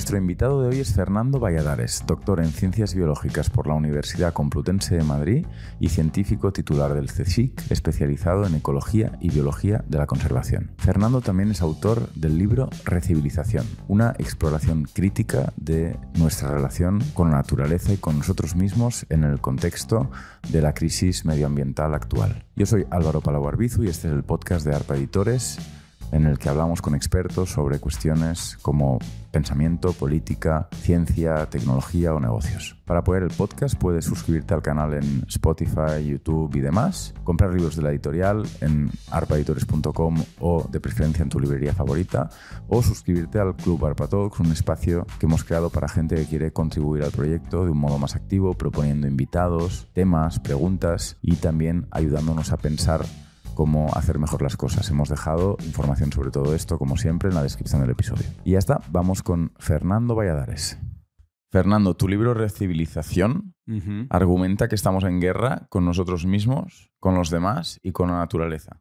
Nuestro invitado de hoy es Fernando Valladares, doctor en Ciencias Biológicas por la Universidad Complutense de Madrid y científico titular del CSIC, especializado en Ecología y Biología de la Conservación. Fernando también es autor del libro Recivilización, una exploración crítica de nuestra relación con la naturaleza y con nosotros mismos en el contexto de la crisis medioambiental actual. Yo soy Álvaro Palau y este es el podcast de ARPA Editores en el que hablamos con expertos sobre cuestiones como pensamiento, política, ciencia, tecnología o negocios. Para apoyar el podcast puedes suscribirte al canal en Spotify, YouTube y demás, comprar libros de la editorial en arpaeditores.com o de preferencia en tu librería favorita, o suscribirte al Club Arpatalks, un espacio que hemos creado para gente que quiere contribuir al proyecto de un modo más activo, proponiendo invitados, temas, preguntas y también ayudándonos a pensar cómo hacer mejor las cosas. Hemos dejado información sobre todo esto, como siempre, en la descripción del episodio. Y ya está, vamos con Fernando Valladares. Fernando, tu libro Recivilización argumenta que estamos en guerra con nosotros mismos, con los demás y con la naturaleza.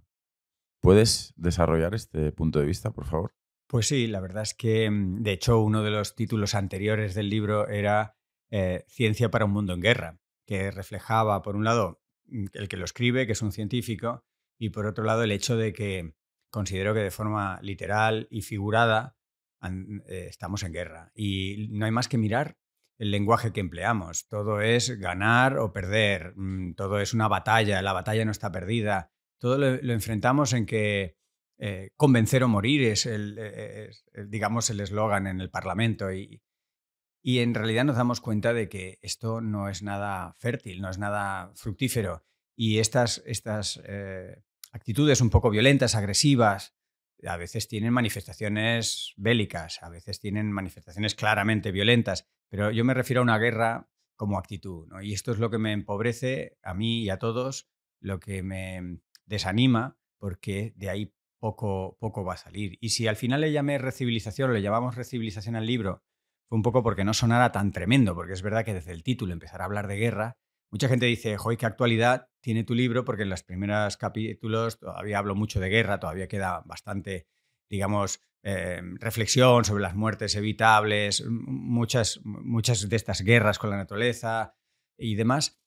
¿Puedes desarrollar este punto de vista, por favor? Pues sí, la verdad es que, mm, de hecho, uno de los títulos anteriores del libro era eh, Ciencia para un mundo en guerra, que reflejaba, por un lado, mm, el que lo escribe, que es un científico, y por otro lado el hecho de que considero que de forma literal y figurada eh, estamos en guerra y no hay más que mirar el lenguaje que empleamos. Todo es ganar o perder, mm, todo es una batalla, la batalla no está perdida, todo lo, enfrentamos en que eh, convencer o morir es, el, eh, digamos, el eslogan en el Parlamento y, en realidad nos damos cuenta de que esto no es nada fértil, no es nada fructífero. Y estas, estas actitudes un poco violentas, agresivas, a veces tienen manifestaciones bélicas, a veces tienen manifestaciones claramente violentas, pero yo me refiero a una guerra como actitud. ¿no? Y esto es lo que me empobrece a mí y a todos, lo que me desanima, porque de ahí poco, poco va a salir. Y si al final le llamé recivilización, le llamamos recivilización al libro, fue un poco porque no sonara tan tremendo, porque es verdad que desde el título empezar a hablar de guerra Mucha gente dice, joy, qué actualidad tiene tu libro, porque en los primeros capítulos todavía hablo mucho de guerra, todavía queda bastante, digamos, eh, reflexión sobre las muertes evitables, muchas, muchas de estas guerras con la naturaleza y demás.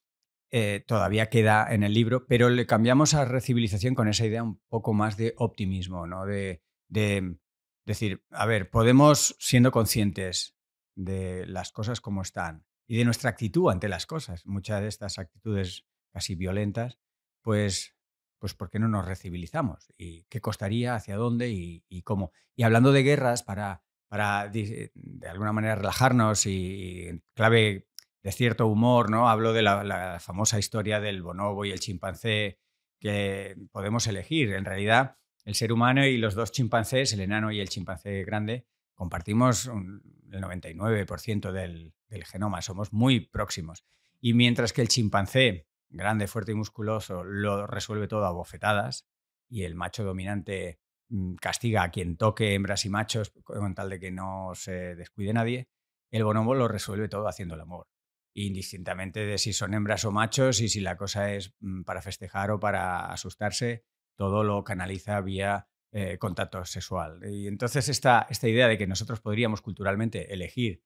Eh, todavía queda en el libro, pero le cambiamos a recivilización con esa idea un poco más de optimismo, ¿no? de, de decir, a ver, podemos, siendo conscientes de las cosas como están, y de nuestra actitud ante las cosas. Muchas de estas actitudes casi violentas, pues, pues ¿por qué no nos recibilizamos? ¿Y qué costaría? ¿Hacia dónde? ¿Y, cómo? Y hablando de guerras, para, para de, alguna manera relajarnos y, clave de cierto humor, ¿no? Hablo de la, la famosa historia del bonobo y el chimpancé que podemos elegir. En realidad, el ser humano y los dos chimpancés, el enano y el chimpancé grande, compartimos el 99% del, del genoma, somos muy próximos. Y mientras que el chimpancé, grande, fuerte y musculoso, lo resuelve todo a bofetadas y el macho dominante mm, castiga a quien toque hembras y machos con tal de que no se descuide nadie, el bonobo lo resuelve todo haciendo el amor. Indistintamente de si son hembras o machos y si la cosa es mm, para festejar o para asustarse, todo lo canaliza vía eh, contacto sexual. Y entonces esta, esta idea de que nosotros podríamos culturalmente elegir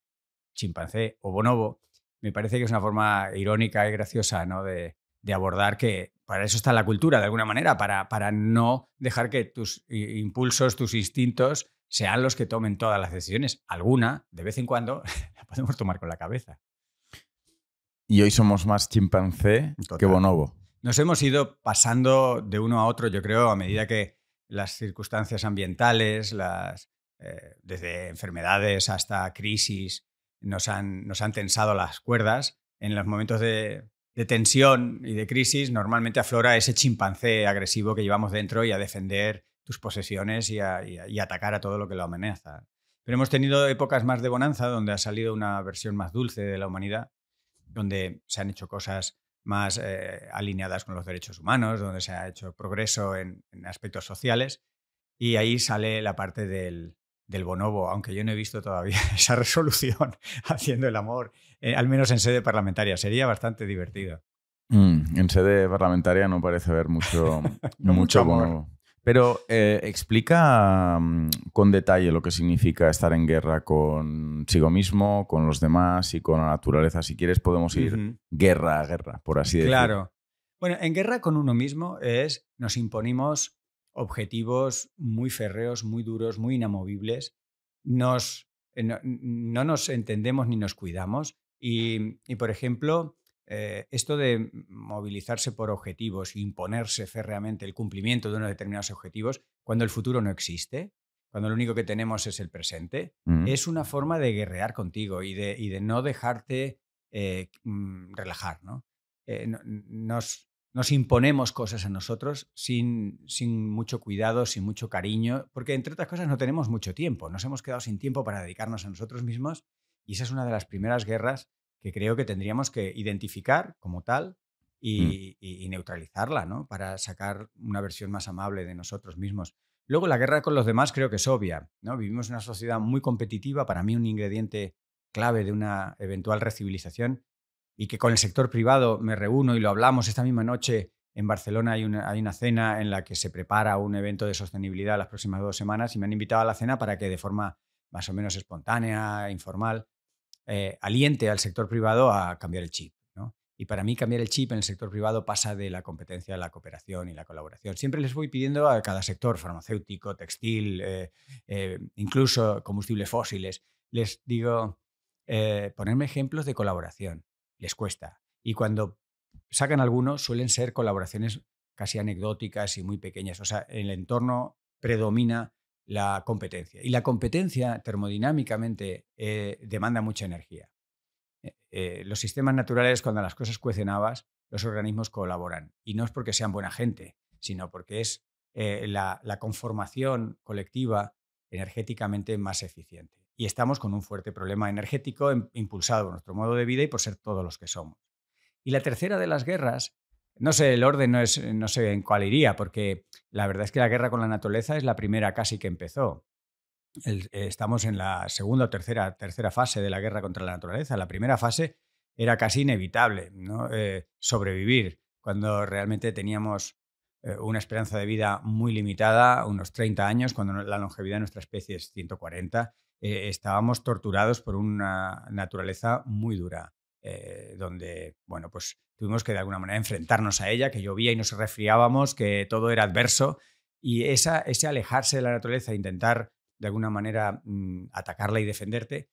chimpancé o bonobo, me parece que es una forma irónica y graciosa ¿no? de, abordar que para eso está la cultura, de alguna manera, para, para no dejar que tus impulsos, tus instintos sean los que tomen todas las decisiones. Alguna, de vez en cuando, la podemos tomar con la cabeza. Y hoy somos más chimpancé que bonobo. Nos hemos ido pasando de uno a otro, yo creo, a medida que las circunstancias ambientales, las, eh, desde enfermedades hasta crisis, nos han, nos han tensado las cuerdas. En los momentos de, tensión y de crisis, normalmente aflora ese chimpancé agresivo que llevamos dentro y a defender tus posesiones y, a, atacar a todo lo que lo amenaza. Pero hemos tenido épocas más de bonanza donde ha salido una versión más dulce de la humanidad, donde se han hecho cosas más eh, alineadas con los derechos humanos, donde se ha hecho progreso en, aspectos sociales. Y ahí sale la parte del, bonobo, aunque yo no he visto todavía esa resolución haciendo el amor, eh, al menos en sede parlamentaria. Sería bastante divertido. Mm, en sede parlamentaria no parece haber mucho, bonobo. Pero eh, explica mm, con detalle lo que significa estar en guerra consigo mismo, con los demás y con la naturaleza. Si quieres, podemos ir guerra a guerra, por así decirlo. Claro. Bueno, en guerra con uno mismo es nos imponimos objetivos muy férreos, muy duros, muy inamovibles. Eh, no, nos entendemos ni nos cuidamos. y por ejemplo, eh, esto de movilizarse por objetivos e imponerse férreamente el cumplimiento de unos determinados objetivos cuando el futuro no existe, cuando lo único que tenemos es el presente, es una forma de guerrear contigo y de, no dejarte eh, mm, relajar. Eh, nos, imponemos cosas a nosotros sin, sin mucho cuidado, sin mucho cariño, porque entre otras cosas no tenemos mucho tiempo, nos hemos quedado sin tiempo para dedicarnos a nosotros mismos y esa es una de las primeras guerras que creo que tendríamos que identificar como tal mm. y, neutralizarla, ¿no? Para sacar una versión más amable de nosotros mismos. Luego, la guerra con los demás creo que es obvia, ¿no? Vivimos una sociedad muy competitiva, para mí un ingrediente clave de una eventual recivilización y que con el sector privado me reúno y lo hablamos esta misma noche. En Barcelona hay una, hay una cena en la que se prepara un evento de sostenibilidad las próximas dos semanas y me han invitado a la cena para que de forma más o menos espontánea, informal, eh, aliente al sector privado a cambiar el chip. Y para mí cambiar el chip en el sector privado pasa de la competencia a la cooperación y la colaboración. Siempre les voy pidiendo a cada sector, farmacéutico, textil, eh, eh, incluso combustibles fósiles, les digo, ponerme ejemplos de colaboración. Les cuesta. Y cuando sacan algunos suelen ser colaboraciones casi anecdóticas y muy pequeñas. O sea, el entorno predomina la competencia. Y la competencia termodinámicamente eh, demanda mucha energía. Eh, eh, los sistemas naturales, cuando las cosas cuecen habas, los organismos colaboran. Y no es porque sean buena gente, sino porque es la, conformación colectiva energéticamente más eficiente. Y estamos con un fuerte problema energético em, impulsado por nuestro modo de vida y por ser todos los que somos. Y la tercera de las guerras no sé, el orden no, sé en cuál iría, porque la verdad es que la guerra con la naturaleza es la primera casi que empezó. estamos en la segunda o tercera, tercera fase de la guerra contra la naturaleza. La primera fase era casi inevitable ¿no? Eh, sobrevivir cuando realmente teníamos eh, una esperanza de vida muy limitada, unos 30 años, cuando la longevidad de nuestra especie es 140. Eh, estábamos torturados por una naturaleza muy dura, donde bueno, pues, tuvimos que de alguna manera enfrentarnos a ella, que llovía y nos resfriábamos, que todo era adverso. Y esa, ese alejarse de la naturaleza, e intentar de alguna manera mm, atacarla y defenderte,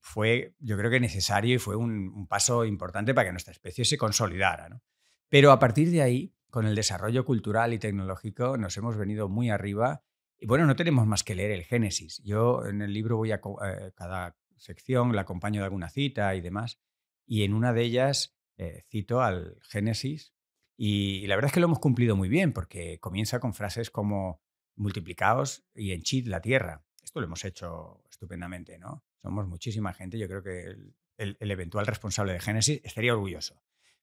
fue yo creo que necesario y fue un, paso importante para que nuestra especie se consolidara. Pero a partir de ahí, con el desarrollo cultural y tecnológico, nos hemos venido muy arriba. Y bueno, no tenemos más que leer el Génesis. Yo en el libro voy a eh, cada sección, la acompaño de alguna cita y demás. Y en una de ellas eh, cito al Génesis, y, la verdad es que lo hemos cumplido muy bien, porque comienza con frases como multiplicaos y henchid la tierra. Esto lo hemos hecho estupendamente, ¿no? Somos muchísima gente, yo creo que el, eventual responsable de Génesis estaría orgulloso.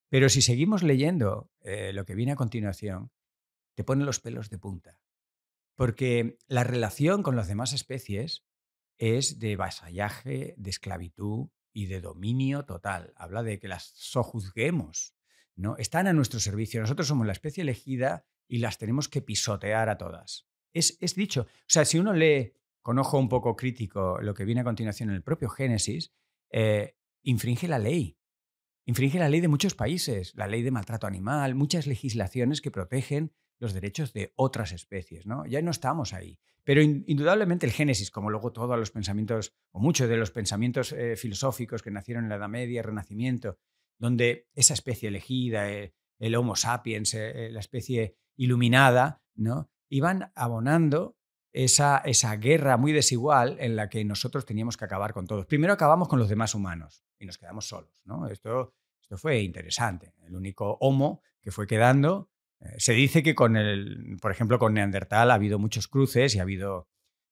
Pero si seguimos leyendo eh, lo que viene a continuación, te ponen los pelos de punta. Porque la relación con las demás especies es de vasallaje, de esclavitud, y de dominio total. Habla de que las sojuzguemos. ¿no? Están a nuestro servicio. Nosotros somos la especie elegida y las tenemos que pisotear a todas. Es, dicho. O sea, si uno lee con ojo un poco crítico lo que viene a continuación en el propio Génesis, eh, infringe la ley. Infringe la ley de muchos países, la ley de maltrato animal, muchas legislaciones que protegen los derechos de otras especies, ¿no? Ya no estamos ahí. Pero indudablemente el Génesis, como luego todos los pensamientos, o muchos de los pensamientos eh, filosóficos que nacieron en la Edad Media, Renacimiento, donde esa especie elegida, eh, el Homo sapiens, eh, la especie iluminada, ¿no? Iban abonando esa, esa, guerra muy desigual en la que nosotros teníamos que acabar con todos. Primero acabamos con los demás humanos y nos quedamos solos. ¿no? Esto, esto fue interesante. El único homo que fue quedando eh, se dice que con el, por ejemplo, con Neandertal ha habido muchos cruces y ha habido,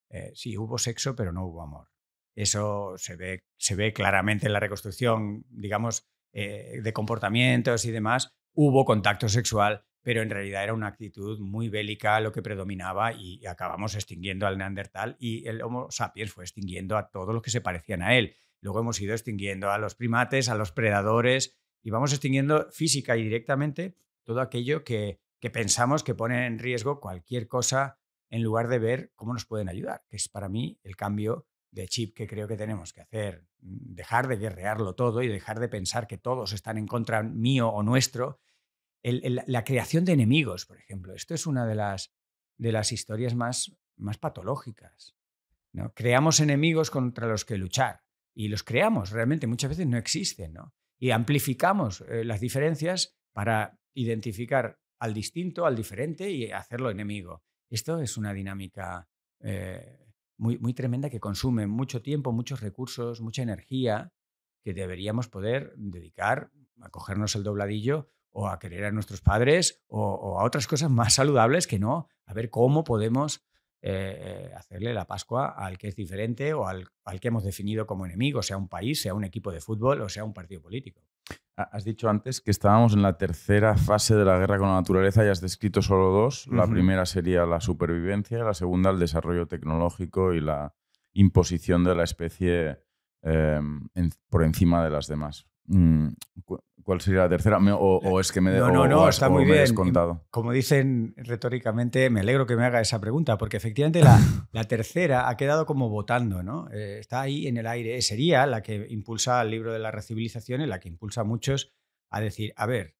eh, sí, hubo sexo, pero no hubo amor. Eso se ve, se ve claramente en la reconstrucción, digamos, eh, de comportamientos y demás. Hubo contacto sexual, pero en realidad era una actitud muy bélica lo que predominaba y acabamos extinguiendo al Neandertal y el Homo sapiens fue extinguiendo a todos los que se parecían a él. Luego hemos ido extinguiendo a los primates, a los predadores y vamos extinguiendo física y directamente todo aquello que, pensamos que pone en riesgo cualquier cosa en lugar de ver cómo nos pueden ayudar, que es para mí el cambio de chip que creo que tenemos que hacer, mm, dejar de guerrearlo todo y dejar de pensar que todos están en contra mío o nuestro. la creación de enemigos, por ejemplo, esto es una de las, de las historias más, más patológicas. ¿no? Creamos enemigos contra los que luchar y los creamos, realmente muchas veces no existen. Y amplificamos eh, las diferencias para identificar al distinto, al diferente y hacerlo enemigo. Esto es una dinámica eh, muy, tremenda que consume mucho tiempo, muchos recursos, mucha energía que deberíamos poder dedicar a cogernos el dobladillo o a querer a nuestros padres o, a otras cosas más saludables que no, a ver cómo podemos eh, hacerle la Pascua al que es diferente o al que hemos definido como enemigo, sea un país, sea un equipo de fútbol o sea un partido político. Ah, has dicho antes que estábamos en la tercera fase de la guerra con la naturaleza y has descrito solo dos. La primera sería la supervivencia y la segunda el desarrollo tecnológico y la imposición de la especie em, por encima de las demás. Mm, ¿Cuál sería la tercera? ¿O, es que me No, no, está muy bien. Descontado? Como dicen retóricamente, me alegro que me haga esa pregunta, porque efectivamente la, tercera ha quedado como votando, ¿no? Eh, está ahí en el aire. Eh, sería la que impulsa al libro de la recivilización y la que impulsa a muchos a decir, a ver,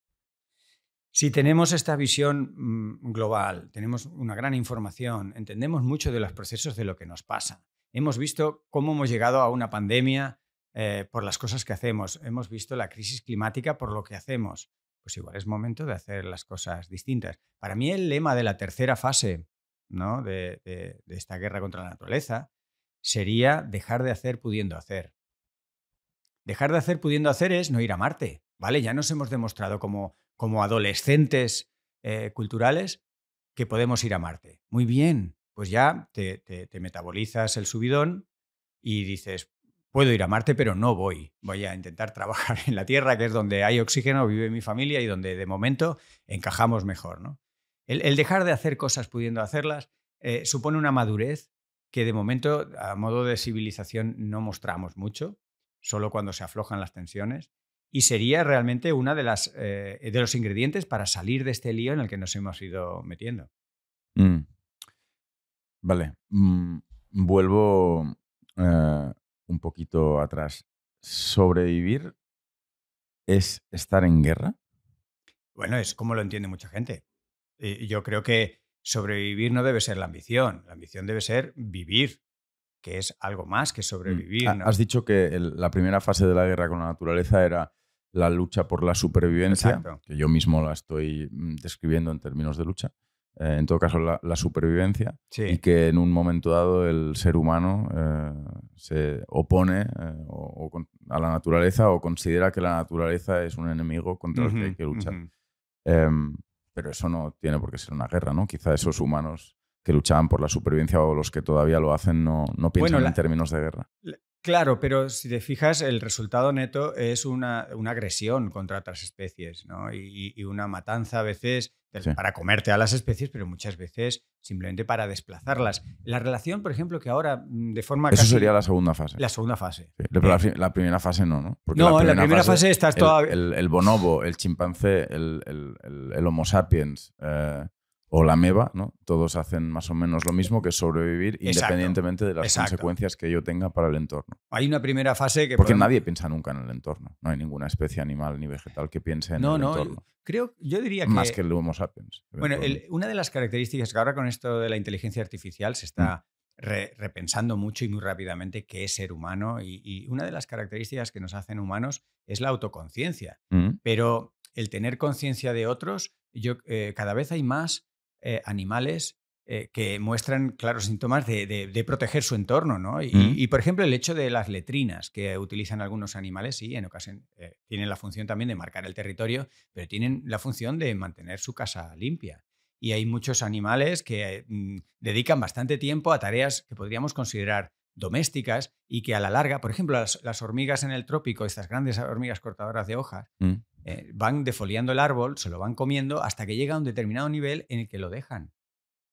si tenemos esta visión mm, global, tenemos una gran información, entendemos mucho de los procesos de lo que nos pasa. Hemos visto cómo hemos llegado a una pandemia eh, por las cosas que hacemos, hemos visto la crisis climática por lo que hacemos, pues igual es momento de hacer las cosas distintas. Para mí el lema de la tercera fase ¿no? de, esta guerra contra la naturaleza sería dejar de hacer pudiendo hacer. Dejar de hacer pudiendo hacer es no ir a Marte, ¿vale? Ya nos hemos demostrado como, como adolescentes eh, culturales que podemos ir a Marte. Muy bien, pues ya te, metabolizas el subidón y dices, puedo ir a Marte, pero no voy. Voy a intentar trabajar en la Tierra, que es donde hay oxígeno, vive mi familia y donde de momento encajamos mejor. ¿no? El, dejar de hacer cosas pudiendo hacerlas eh, supone una madurez que de momento, a modo de civilización, no mostramos mucho, solo cuando se aflojan las tensiones. Y sería realmente uno de, eh, de los ingredientes para salir de este lío en el que nos hemos ido metiendo. Mm. Vale. Mm, vuelvo eh, un poquito atrás, ¿sobrevivir es estar en guerra? Bueno, es como lo entiende mucha gente. Eh, yo creo que sobrevivir no debe ser la ambición, la ambición debe ser vivir, que es algo más que mm, sobrevivir. Has dicho que la primera fase de la guerra con la naturaleza era la lucha por la supervivencia, que yo mismo la estoy mm, describiendo en términos de lucha. Eh, en todo caso la, supervivencia, y que en un momento dado el ser humano eh, se opone eh, a la naturaleza o considera que la naturaleza es un enemigo contra el que hay que luchar. Em, pero eso no tiene por qué ser una guerra, ¿no? Quizá esos humanos que luchaban por la supervivencia o los que todavía lo hacen no, no piensan en términos de guerra. Claro, pero si te fijas, el resultado neto es una, una agresión contra otras especies, ¿no? Y, una matanza a veces para comerte a las especies, pero muchas veces simplemente para desplazarlas. La relación, por ejemplo, que ahora mm, de forma... Eso sería la segunda fase. La segunda fase. pero eh. la, primera fase no, ¿no? no, la en la primera fase, estás todavía... El, bonobo, el chimpancé, el, Homo sapiens... Eh, o la MEVA, ¿no? Todos hacen más o menos lo mismo que sobrevivir independientemente de las consecuencias que yo tenga para el entorno. Hay una primera fase que... Porque nadie piensa nunca en el entorno. No hay ninguna especie animal ni vegetal que piense en el entorno. No, creo, yo diría que... Más que el Homo sapiens. Bueno, una de las características que ahora con esto de la inteligencia artificial se está mm. repensando mucho y muy rápidamente qué es ser humano y, una de las características que nos hacen humanos es la autoconciencia. Mm. Pero el tener conciencia de otros, yo, eh, cada vez hay más eh, animales eh, que muestran claros síntomas de, proteger su entorno, mm. Y, por ejemplo, el hecho de las letrinas que utilizan algunos animales, sí, en ocasiones eh, tienen la función también de marcar el territorio, pero tienen la función de mantener su casa limpia. Y hay muchos animales que mm, dedican bastante tiempo a tareas que podríamos considerar domésticas y que a la larga, por ejemplo, las, hormigas en el trópico, estas grandes hormigas cortadoras de hojas, mm. eh, van defoliando el árbol, se lo van comiendo hasta que llega a un determinado nivel en el que lo dejan.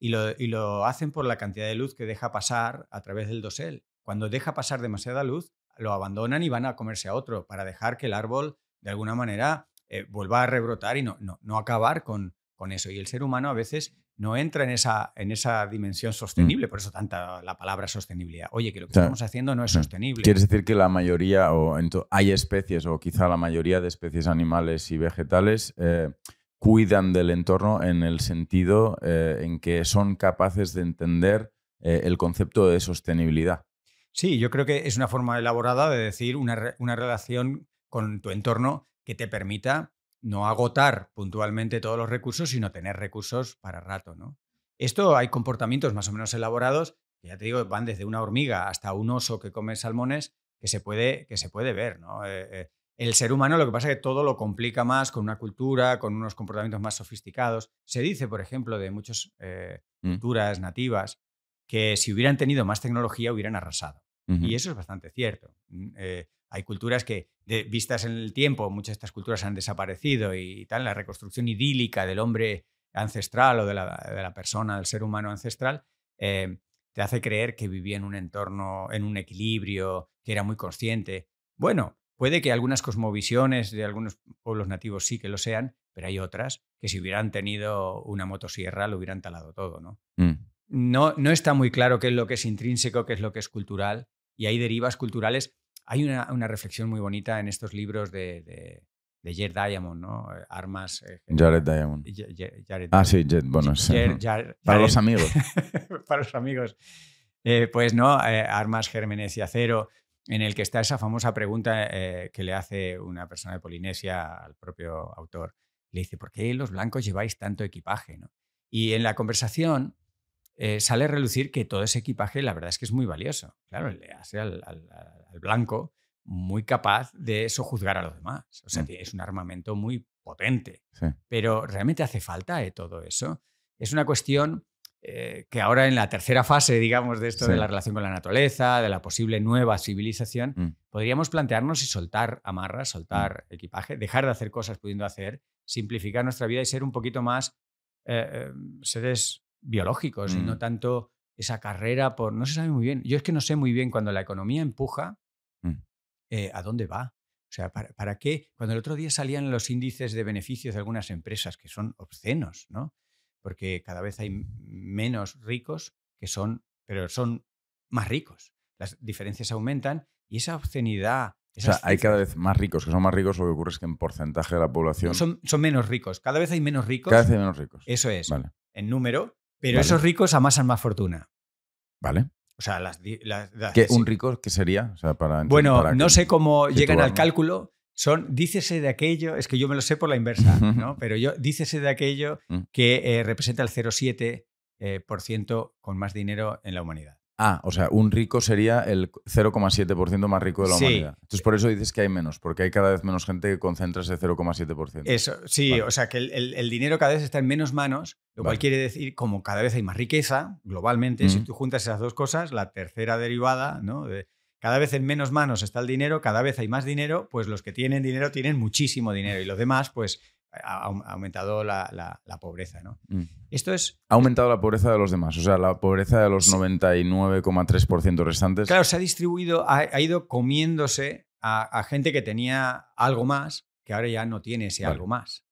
Y lo, hacen por la cantidad de luz que deja pasar a través del dosel. Cuando deja pasar demasiada luz, lo abandonan y van a comerse a otro para dejar que el árbol, de alguna manera, eh, vuelva a rebrotar y no, no, no acabar con, con eso. Y el ser humano a veces no entra en esa, en esa dimensión mm. sostenible, por eso tanta la palabra sostenibilidad. Oye, que lo que estamos haciendo no es mm. sostenible. ¿Quieres decir que la mayoría, o hay especies, o quizá la mayoría de especies animales y vegetales, eh, cuidan del entorno en el sentido eh, en que son capaces de entender eh, el concepto de sostenibilidad? Sí, yo creo que es una forma elaborada de decir una, una relación con tu entorno que te permita no agotar puntualmente todos los recursos, sino tener recursos para rato, ¿no? Esto hay comportamientos más o menos elaborados, que ya te digo, van desde una hormiga hasta un oso que come salmones, que se puede, que se puede ver, ¿no? Eh, eh, el ser humano lo que pasa es que todo lo complica más con una cultura, con unos comportamientos más sofisticados. Se dice, por ejemplo, de muchas eh, mm. culturas nativas que si hubieran tenido más tecnología hubieran arrasado. Y eso es bastante cierto. Mm, hay culturas que, de, vistas en el tiempo, muchas de estas culturas han desaparecido y, tal, la reconstrucción idílica del hombre ancestral o de la, persona, del ser humano ancestral, eh, te hace creer que vivía en un entorno, en un equilibrio, que era muy consciente. Bueno, puede que algunas cosmovisiones de algunos pueblos nativos sí que lo sean, pero hay otras que si hubieran tenido una motosierra lo hubieran talado todo, ¿no? Mm. No, no está muy claro qué es lo que es intrínseco, qué es lo que es cultural, y hay derivas culturales hay una, reflexión muy bonita en estos libros de, de, Jared Diamond, ¿no? Eh, armas. Eh, Jared Diamond. ah, sí, Jared, bueno, para los amigos. para los amigos. pues no, eh, armas, gérmenes y acero, en el que está esa famosa pregunta que le hace una persona de Polinesia al propio autor. Le dice, ¿por qué los blancos lleváis tanto equipaje? Y en la conversación sale a relucir que todo ese equipaje, la verdad es que es muy valioso. Claro, le hace al blanco, muy capaz de eso juzgar a los demás. O sea, mm. es un armamento muy potente. Pero ¿realmente hace falta de eh, todo eso? Es una cuestión eh, que ahora en la tercera fase, digamos, de esto de la relación con la naturaleza, de la posible nueva civilización, mm. podríamos plantearnos y soltar amarras, mm. soltar equipaje, dejar de hacer cosas pudiendo hacer, simplificar nuestra vida y ser un poquito más eh, em, seres biológicos y no tanto esa carrera por... No se sabe muy bien. Yo es que no sé muy bien cuando la economía empuja Mm. Eh, ¿A dónde va? O sea, ¿para, qué? Cuando el otro día salían los índices de beneficios de algunas empresas, que son obscenos, ¿no? Porque cada vez hay menos ricos que son, pero son más ricos. Las diferencias aumentan y esa obscenidad. o sea, hay cada vez más ricos, que son más ricos, lo que ocurre es que en porcentaje de la población. son, son, menos ricos. Cada vez hay menos ricos. Cada vez hay menos ricos. Eso es. En número, pero esos ricos amasan más fortuna. Vale. O sea, las, ¿Un rico que sería? para, bueno, no sé cómo llegan al cálculo. Son, dícese de aquello, es que yo me lo sé por la inversa, ¿no? Pero yo, dícese de aquello mm. que eh, representa el 0,7% eh, con más dinero en la humanidad. Ah, o sea, un rico sería el 0,7% más rico de la humanidad. Entonces, por eso dices que hay menos, porque hay cada vez menos gente que concentra ese 0,7%. Eso, sí, o sea, que el, dinero cada vez está en menos manos, lo cual quiere decir, como cada vez hay más riqueza globalmente, si tú juntas esas dos cosas, la tercera derivada, ¿no? cada vez en menos manos está el dinero, cada vez hay más dinero, pues los que tienen dinero tienen muchísimo dinero y los demás, pues ha aumentado la, pobreza. ¿no? Mm. Esto es... Ha aumentado la pobreza de los demás, o sea, la pobreza de los 99,3% restantes. Claro, se ha distribuido, ha, ido comiéndose a, gente que tenía algo más, que ahora ya no tiene ese algo más.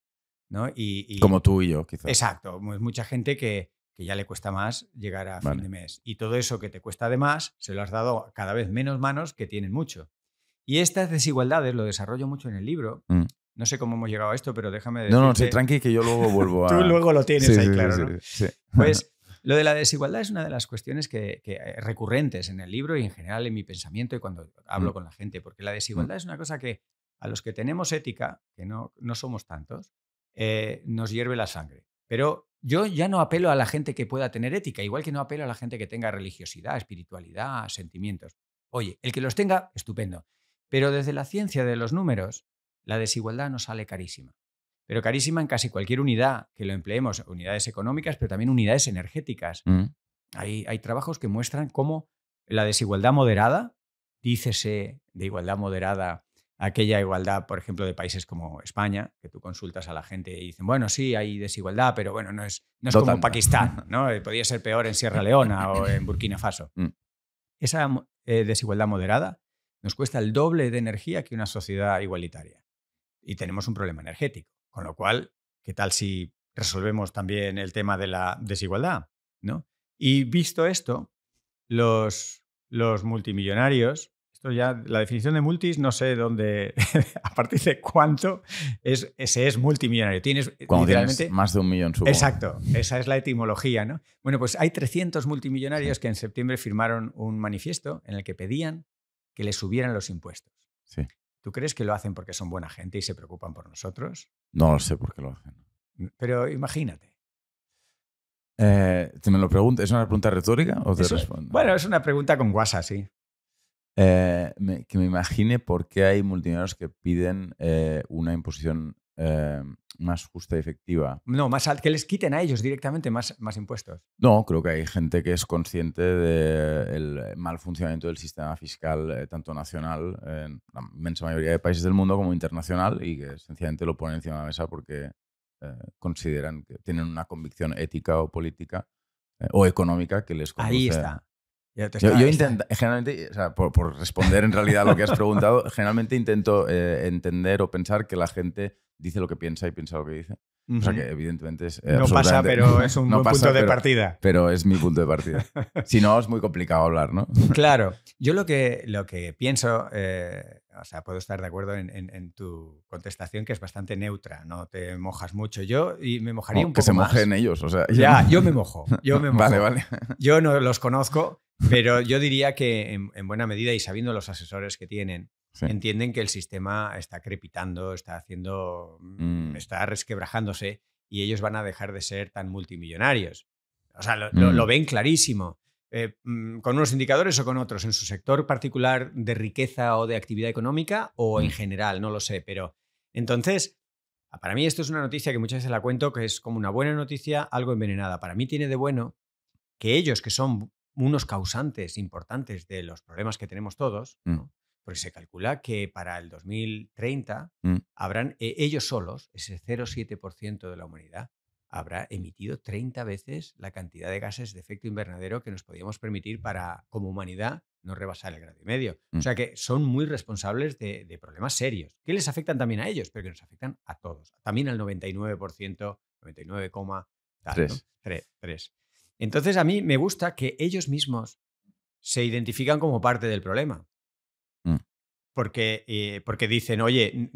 ¿no? Y, Como tú y yo, quizás. Exacto, mucha gente que, ya le cuesta más llegar a fin de mes. Y todo eso que te cuesta de más, se lo has dado cada vez menos manos que tienen mucho. Y estas desigualdades, lo desarrollo mucho en el libro, mm. No sé cómo hemos llegado a esto, pero déjame decirte... No, no, tranqui, que yo luego vuelvo a... Tú luego lo tienes ahí, claro, Pues lo de la desigualdad es una de las cuestiones que, eh, recurrentes en el libro y en general en mi pensamiento y cuando hablo mm. con la gente, porque la mm. desigualdad es una cosa que a los que tenemos ética, que no, no somos tantos, eh, nos hierve la sangre. Pero yo ya no apelo a la gente que pueda tener ética, igual que no apelo a la gente que tenga religiosidad, espiritualidad, sentimientos. Oye, el que los tenga, estupendo. Pero desde la ciencia de los números, la desigualdad nos sale carísima. Pero carísima en casi cualquier unidad que lo empleemos, unidades económicas, pero también unidades energéticas. Mm. Hay, trabajos que muestran cómo la desigualdad moderada, dícese de igualdad moderada, aquella igualdad, por ejemplo, de países como España, que tú consultas a la gente y dicen, bueno, sí, hay desigualdad, pero bueno, no es, no es como Pakistán, ¿no? Eh, Podría ser peor en Sierra Leona o en Burkina Faso. Mm. Esa eh, desigualdad moderada nos cuesta el doble de energía que una sociedad igualitaria y tenemos un problema energético. Con lo cual, ¿qué tal si resolvemos también el tema de la desigualdad? ¿no? Y visto esto, los, los multimillonarios, esto ya, la definición de multis, no sé dónde, a partir de cuánto es, ese es multimillonario. Eh, tienes, literalmente, más de un millón, supongo. Exacto, esa es la etimología, ¿no? Bueno, pues hay 300 multimillonarios que en septiembre firmaron un manifiesto en el que pedían que les subieran los impuestos. Sí. ¿Tú crees que lo hacen porque son buena gente y se preocupan por nosotros? No lo sé por qué lo hacen. Mm, pero imagínate. ¿Te eh, me lo preguntas? ¿Es una pregunta retórica o te respondo? Bueno, es una pregunta con guasa, sí. Eh, que me imagine por qué hay multimillonarios que piden eh, una imposición eh, más justa y efectiva. No, más que les quiten a ellos directamente más, más impuestos. No, creo que hay gente que es consciente del eh, mal funcionamiento del sistema fiscal, eh, tanto nacional, en la inmensa mayoría de países del mundo, como internacional, y que sencillamente lo ponen encima de la mesa porque consideran que tienen una convicción ética o política o económica que les conduce. Ahí está. Yo, intento, generalmente, o sea, por, por, responder en realidad a lo que has preguntado, generalmente intento entender o pensar que la gente dice lo que piensa y piensa lo que dice. O sea que evidentemente es... Eh, no pasa, pero es un punto de partida. Pero es mi punto de partida. si no, es muy complicado hablar, ¿no? claro. Yo lo que, lo que pienso, eh, o sea, puedo estar de acuerdo en, tu contestación, que es bastante neutra, no te mojas mucho. Yo y me mojaría oh, un poco. Que se mojen ellos, o sea... Ya, yo me mojo. Yo me mojo. vale, vale. Yo no los conozco, pero yo diría que en buena medida y sabiendo los asesores que tienen, entienden que el sistema está crepitando, está haciendo, mm, mm. está resquebrajándose y ellos van a dejar de ser tan multimillonarios. O sea, lo, mm. ven clarísimo. Eh, con unos indicadores o con otros, en su sector particular de riqueza o de actividad económica o en general, no lo sé, pero entonces, ah, para mí esto es una noticia que muchas veces la cuento que es como una buena noticia, algo envenenada. Para mí tiene de bueno que ellos, que son unos causantes importantes de los problemas que tenemos todos, ¿no? Porque se calcula que para el 2030 mm. habrán, eh, ellos solos, ese 0,7% de la humanidad, habrá emitido 30 veces la cantidad de gases de efecto invernadero que nos podíamos permitir para, como humanidad, no rebasar el grado y medio. O mm. sea que son muy responsables de, problemas serios, que les afectan también a ellos, pero que nos afectan a todos. También al 99%, 99,3. Entonces a mí me gusta que ellos mismos se identifican como parte del problema porque, eh, porque dicen, oye,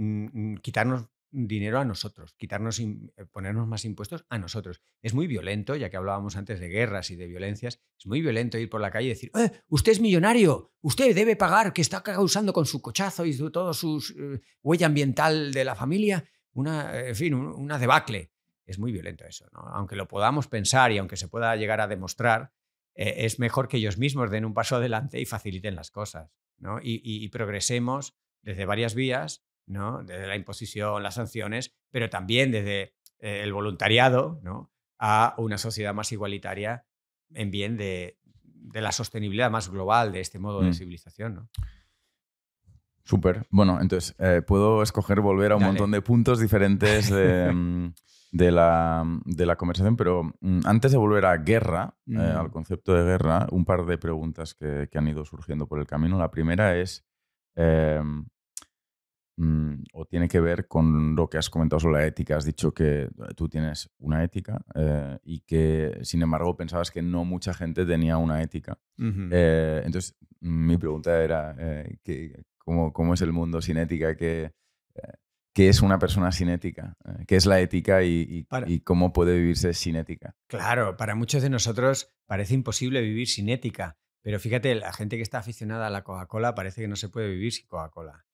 quitarnos dinero a nosotros, quitarnos eh, ponernos más impuestos a nosotros. Es muy violento, ya que hablábamos antes de guerras y de violencias, es muy violento ir por la calle y decir, eh, usted es millonario, usted debe pagar que está causando con su cochazo y toda todo su huella ambiental de la familia, una, en fin, una debacle. Es muy violento eso, Aunque lo podamos pensar y aunque se pueda llegar a demostrar, eh, es mejor que ellos mismos den un paso adelante y faciliten las cosas, ¿no? Y, progresemos desde varias vías, ¿no? Desde la imposición, las sanciones, pero también desde eh, el voluntariado, ¿no? A una sociedad más igualitaria en bien de, la sostenibilidad más global de este modo de mm. civilización, ¿no? Súper. Bueno, entonces, eh, puedo escoger volver a un montón de puntos diferentes de... Mm, de la, de la conversación, pero mm, antes de volver a guerra, eh, mm. al concepto de guerra, un par de preguntas que, han ido surgiendo por el camino. La primera es, em, mm, o tiene que ver con lo que has comentado sobre la ética. Has dicho que eh, tú tienes una ética eh, y que, sin embargo, pensabas que no mucha gente tenía una ética. entonces, mi pregunta era, cómo, ¿cómo es el mundo sin ética que qué es una persona sin ética? Eh, qué es la ética y, cómo puede vivirse sin ética. Claro, para muchos de nosotros parece imposible vivir sin ética, pero fíjate, la gente que está aficionada a la Coca-Cola parece que no se puede vivir sin Coca-Cola.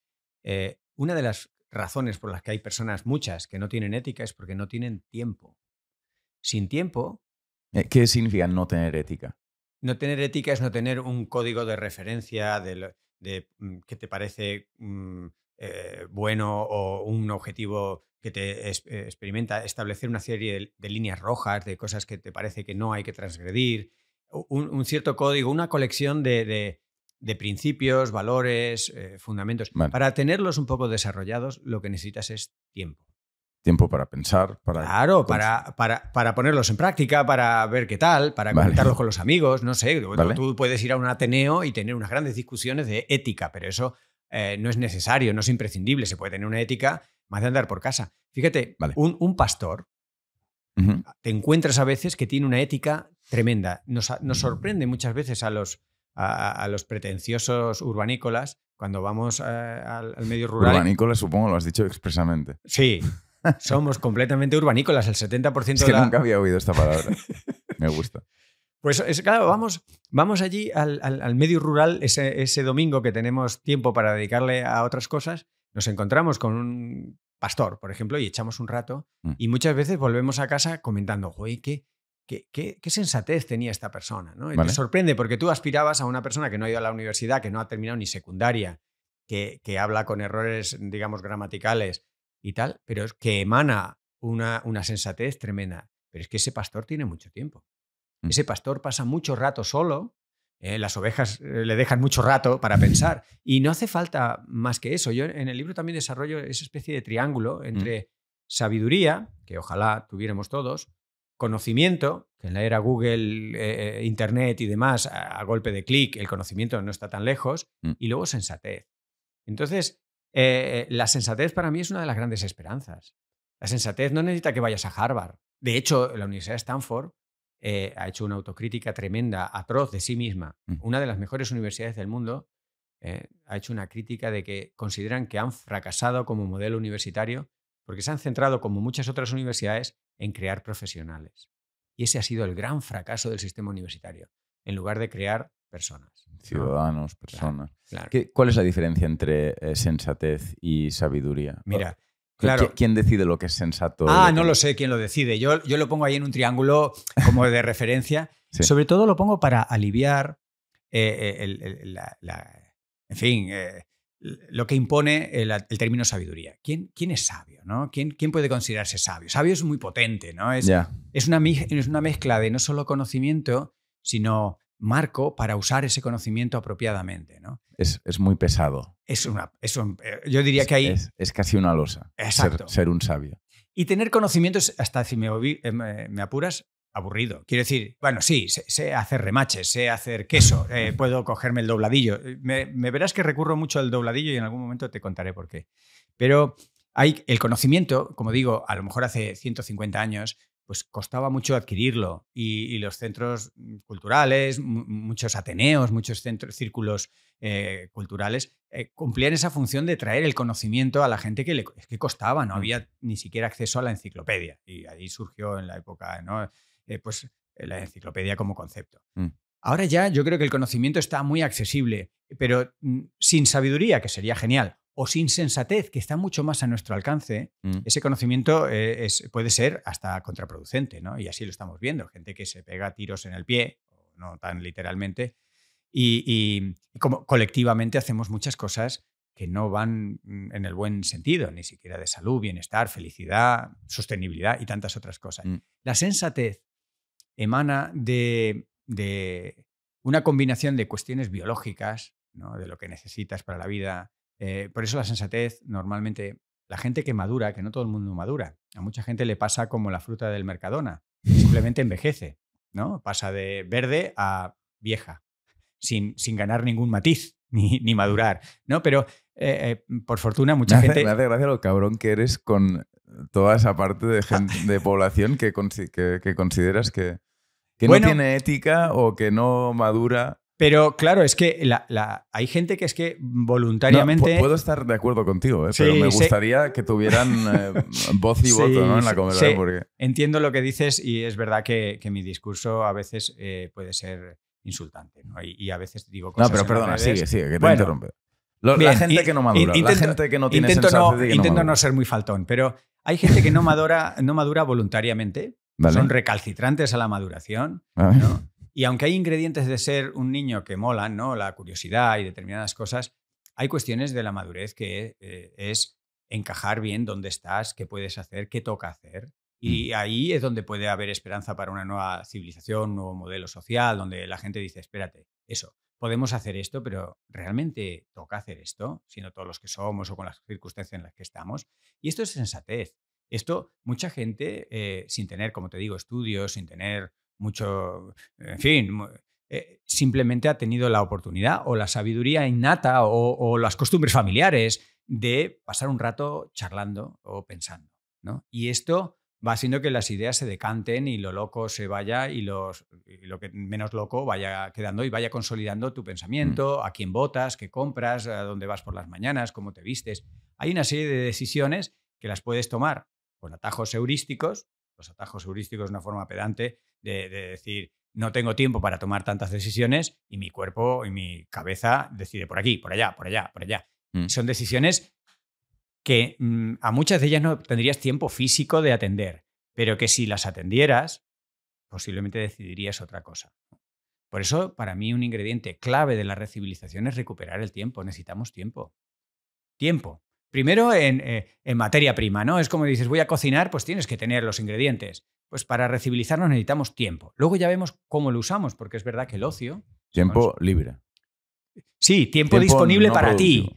Eh, una de las razones por las que hay personas, muchas, que no tienen ética es porque no tienen tiempo. Sin tiempo... Eh, ¿Qué significa no tener ética? No tener ética es no tener un código de referencia mm, que te parece... Mm, eh, bueno o un objetivo que te eh, experimenta, establecer una serie de, líneas rojas, de cosas que te parece que no hay que transgredir, un, cierto código, una colección de, principios, valores, eh, fundamentos. Para tenerlos un poco desarrollados, lo que necesitas es tiempo. Tiempo para pensar, para... Claro, para, para, ponerlos en práctica, para ver qué tal, para vale. con los amigos, no sé. Tú puedes ir a un Ateneo y tener unas grandes discusiones de ética, pero eso eh, no es necesario, no es imprescindible, se puede tener una ética más de andar por casa. Fíjate, un, pastor, te encuentras a veces que tiene una ética tremenda. Nos, mm. sorprende muchas veces a los, a, los pretenciosos urbanícolas cuando vamos eh, al, medio rural. Urbanícolas, supongo, lo has dicho expresamente. Sí, somos completamente urbanícolas, el 70% es que nunca había oído esta palabra. Me gusta. Pues claro, vamos, vamos allí al, medio rural ese, ese, domingo que tenemos tiempo para dedicarle a otras cosas. Nos encontramos con un pastor, por ejemplo, y echamos un rato. Mm. Y muchas veces volvemos a casa comentando, oye qué, qué, sensatez tenía esta persona. ¿no? Y sorprende porque tú aspirabas a una persona que no ha ido a la universidad, que no ha terminado ni secundaria, que, habla con errores, digamos, gramaticales y tal, pero es que emana una, una sensatez tremenda. Pero es que ese pastor tiene mucho tiempo. Ese pastor pasa mucho rato solo, eh, las ovejas eh, le dejan mucho rato para pensar y no hace falta más que eso. Yo en el libro también desarrollo esa especie de triángulo mm. entre sabiduría, que ojalá tuviéramos todos, conocimiento, que en la era Google, eh, Internet y demás, a, golpe de clic, el conocimiento no está tan lejos, mm. y luego sensatez. Entonces, la sensatez para mí es una de las grandes esperanzas. La sensatez no necesita que vayas a Harvard. De hecho, la Universidad de Stanford eh, ha hecho una autocrítica tremenda, atroz de sí misma. Mm. Una de las mejores universidades del mundo eh, ha hecho una crítica de que consideran que han fracasado como modelo universitario porque se han centrado, como muchas otras universidades, en crear profesionales. Y ese ha sido el gran fracaso del sistema universitario, en lugar de crear personas. Ciudadanos, personas. ¿Cuál es la diferencia entre eh, sensatez y sabiduría? Mira, Claro. ¿Quién decide lo que es sensato? Ah, no lo sé quién lo decide. Yo, yo lo pongo ahí en un triángulo como de referencia. Sobre todo lo pongo para aliviar eh, eh, la, en fin, eh, lo que impone el, término sabiduría. ¿Quién, ¿Quién, es sabio? ¿no? ¿Quién, ¿Quién, puede considerarse sabio? Sabio es muy potente, ¿no? Es, es, una, es una mezcla de no solo conocimiento, sino marco para usar ese conocimiento apropiadamente. ¿no? Es, muy pesado. Es una, eh, yo diría que ahí... Es, casi una losa ser, ser, un sabio. Y tener conocimientos, hasta si me, eh, apuras, aburrido. Quiero decir, bueno, sí, sé, hacer remaches, sé hacer queso, eh, puedo cogerme el dobladillo. Me, me, verás que recurro mucho al dobladillo y en algún momento te contaré por qué. Pero hay el conocimiento, como digo, a lo mejor hace 150 años pues costaba mucho adquirirlo. Y, los centros culturales, muchos ateneos, muchos centros, círculos eh, culturales, eh, cumplían esa función de traer el conocimiento a la gente que le costaba, no mm. había ni siquiera acceso a la enciclopedia. Y ahí surgió en la época, ¿no? Eh, pues la enciclopedia como concepto. Mm. Ahora ya yo creo que el conocimiento está muy accesible, pero mm, sin sabiduría, que sería genial, o sin sensatez, que está mucho más a nuestro alcance, mm. ese conocimiento eh, puede ser hasta contraproducente, Y así lo estamos viendo, gente que se pega tiros en el pie, no tan literalmente, y, como colectivamente hacemos muchas cosas que no van mm, en el buen sentido, ni siquiera de salud, bienestar, felicidad, sostenibilidad y tantas otras cosas. Mm. La sensatez emana de, de, una combinación de cuestiones biológicas, de lo que necesitas para la vida, eh, por eso la sensatez normalmente, la gente que madura, que no todo el mundo madura, a mucha gente le pasa como la fruta del Mercadona, simplemente envejece, ¿no? Pasa de verde a vieja, sin, ganar ningún matiz ni, madurar, ¿no? Pero eh, eh, por fortuna mucha gente... Me hace gracia lo cabrón que eres con toda esa parte de, ah. de población que, consideras que, no tiene ética o que no madura. Pero claro, es que la, hay gente que es que voluntariamente. puedo estar de acuerdo contigo, ¿eh? pero me gustaría que tuvieran eh, voz y voto ¿no? en la conversación. Entiendo lo que dices y es verdad que, mi discurso a veces eh, puede ser insultante ¿no? y, a veces digo cosas. No, pero perdona, sigue, sigue, que te interrumpe. la gente que no madura, intento, la gente que no tiene intento Intento no, ser muy faltón, pero hay gente que no madura, no madura voluntariamente, son recalcitrantes a la maduración, ¿no? Y aunque hay ingredientes de ser un niño que molan, ¿no? La curiosidad y determinadas cosas, hay cuestiones de la madurez que eh, es encajar bien dónde estás, qué puedes hacer, qué toca hacer. Mm. Y ahí es donde puede haber esperanza para una nueva civilización, un nuevo modelo social, donde la gente dice, espérate, eso, podemos hacer esto, pero ¿realmente toca hacer esto, sino todos los que somos o con las circunstancias en las que estamos? Y esto es sensatez. Esto, mucha gente, eh, sin tener, como te digo, estudios, sin tener mucho, en fin, eh, simplemente ha tenido la oportunidad o la sabiduría innata o, las costumbres familiares de pasar un rato charlando o pensando. ¿no? Y esto va haciendo que las ideas se decanten y lo loco se vaya y, los, lo que menos loco vaya quedando y vaya consolidando tu mm. pensamiento, a quién votas, qué compras, a dónde vas por las mañanas, cómo te vistes. Hay una serie de decisiones que las puedes tomar con atajos heurísticos los atajos heurísticos, es una forma pedante de, decir, no tengo tiempo para tomar tantas decisiones y mi cuerpo y mi cabeza decide por aquí, por allá, por allá, por allá. Mm. Son decisiones que mm, a muchas de ellas no tendrías tiempo físico de atender, pero que si las atendieras, posiblemente decidirías otra cosa. Por eso, para mí, un ingrediente clave de la recivilización es recuperar el tiempo. Necesitamos tiempo. Tiempo. Primero eh, en, materia prima, ¿no? Es como dices, voy a cocinar, pues tienes que tener los ingredientes. Pues para recibilizarnos necesitamos tiempo. Luego ya vemos cómo lo usamos, porque es verdad que el ocio... Tiempo libre. Sí, tiempo, disponible para ti.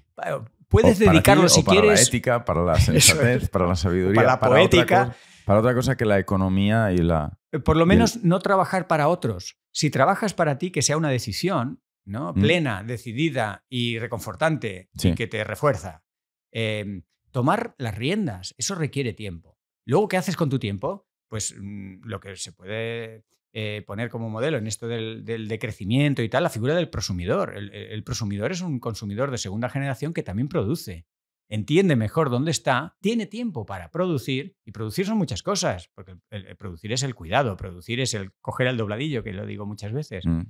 Puedes dedicarlo si quieres. Para la ética, para la sensatez, para la sabiduría. para la poética. Otra cosa, para otra cosa que la economía y la. Eh, por lo menos no trabajar para otros. Si trabajas para ti, que sea una decisión ¿no? Mm. plena, decidida y reconfortante y que te refuerza. Em, tomar las riendas, eso requiere tiempo. Luego, ¿qué haces con tu tiempo? Pues mm, lo que se puede eh, poner como modelo en esto del, del, decrecimiento y tal, la figura del prosumidor. El, e, el prosumidor es un consumidor de segunda generación que también produce entiende mejor dónde está, tiene tiempo para producir, y producir son muchas cosas, porque producir es el cuidado, producir es el coger el dobladillo, que lo digo muchas veces. Mm.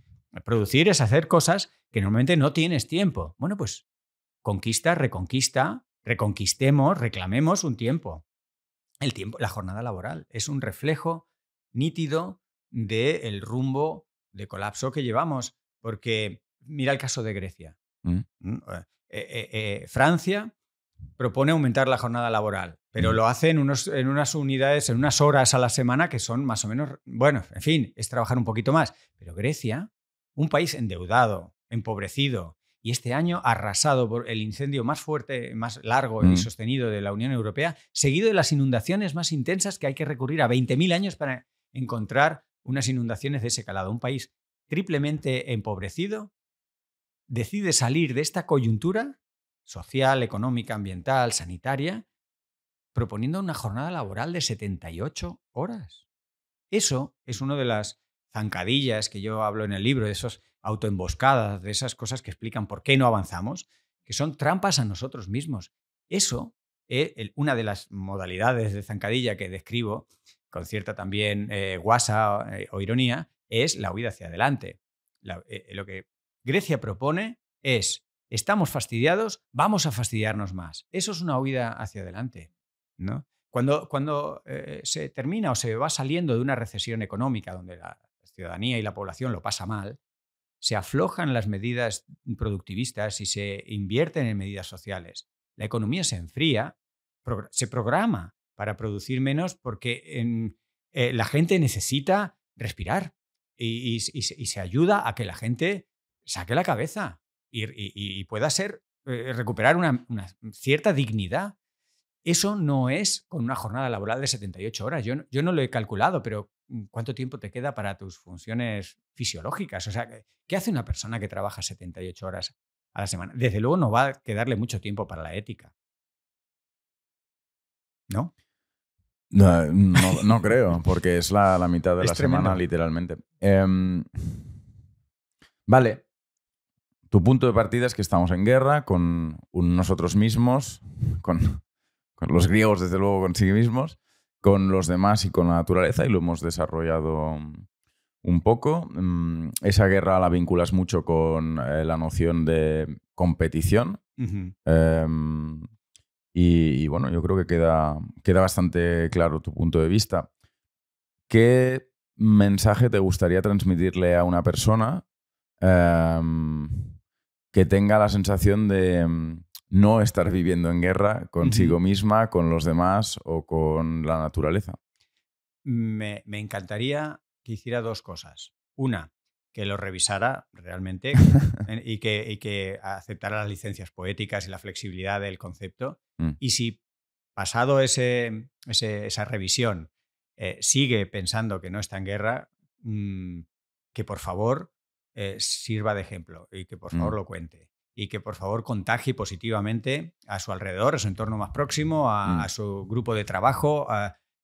Producir es hacer cosas que normalmente no tienes tiempo. Bueno, pues conquista, reconquista, reconquistemos, reclamemos un tiempo. El tiempo, la jornada laboral, es un reflejo nítido del rumbo de colapso que llevamos. Porque mira el caso de Grecia. Mm. Mm, eh, eh, eh, Francia propone aumentar la jornada laboral, pero mm. lo hace en, unos, en unas unidades, en unas horas a la semana que son más o menos, bueno, en fin, es trabajar un poquito más. Pero Grecia, un país endeudado, empobrecido, y este año arrasado por el incendio más fuerte, más largo y mm. sostenido de la Unión Europea, seguido de las inundaciones más intensas que hay que recurrir a 20.000 años para encontrar unas inundaciones de ese calado. Un país triplemente empobrecido decide salir de esta coyuntura social, económica, ambiental, sanitaria, proponiendo una jornada laboral de 78 horas. Eso es una de las zancadillas que yo hablo en el libro, de esas autoemboscadas, de esas cosas que explican por qué no avanzamos, que son trampas a nosotros mismos. Eso es una de las modalidades de zancadilla que describo, con cierta también eh, guasa eh, o ironía, es la huida hacia adelante. Eh, lo que Grecia propone es, estamos fastidiados, vamos a fastidiarnos más. Eso es una huida hacia adelante. ¿no? Cuando, cuando se termina o se va saliendo de una recesión económica donde la ciudadanía y la población lo pasa mal, se aflojan las medidas productivistas y se invierten en medidas sociales. La economía se enfría, se programa para producir menos porque eh, la gente necesita respirar y, se, ayuda a que la gente saque la cabeza y, pueda ser, eh, recuperar una, una, cierta dignidad. Eso no es con una jornada laboral de 78 horas. Yo, yo no lo he calculado, pero Mm, cuánto tiempo te queda para tus funciones fisiológicas. O sea, ¿qué hace una persona que trabaja 78 horas a la semana? Desde luego no va a quedarle mucho tiempo para la ética. ¿No? No, creo, porque es la, mitad de la semana, literalmente. Em, vale. Tu punto de partida es que estamos en guerra con nosotros mismos, con, con los griegos, desde luego, con sí mismos con los demás y con la naturaleza y lo hemos desarrollado un poco. Mm, esa guerra la vinculas mucho con eh, la noción de competición. Em, y, bueno, yo creo que queda, queda bastante claro tu punto de vista. ¿Qué mensaje te gustaría transmitirle a una persona em, que tenga la sensación de em, no estar viviendo en guerra consigo misma, con los demás o con la naturaleza? Me, encantaría que hiciera dos cosas. Una, que lo revisara realmente y, que, aceptara las licencias poéticas y la flexibilidad del concepto. Mm. Y si pasado ese, esa revisión eh, sigue pensando que no está en guerra, mm, que por favor eh, sirva de ejemplo y que por favor mm. lo cuente y que por favor contagie positivamente a su alrededor, a su entorno más próximo, a, mm. su grupo de trabajo,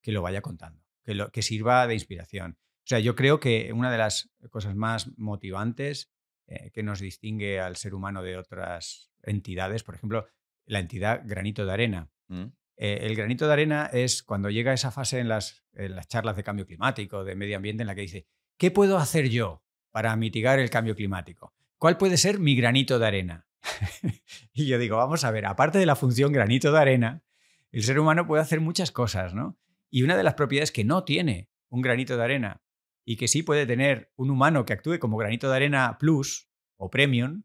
que lo vaya contando, que, sirva de inspiración. O sea, yo creo que una de las cosas más motivantes eh, que nos distingue al ser humano de otras entidades, por ejemplo, la entidad granito de arena. Mm. Eh, el granito de arena es cuando llega esa fase en las, en las charlas de cambio climático, de medio ambiente, en la que dice, ¿qué puedo hacer yo para mitigar el cambio climático? ¿Cuál puede ser mi granito de arena? y yo digo, vamos a ver, aparte de la función granito de arena, el ser humano puede hacer muchas cosas, ¿no? Y una de las propiedades que no tiene un granito de arena y que sí puede tener un humano que actúe como granito de arena plus o premium,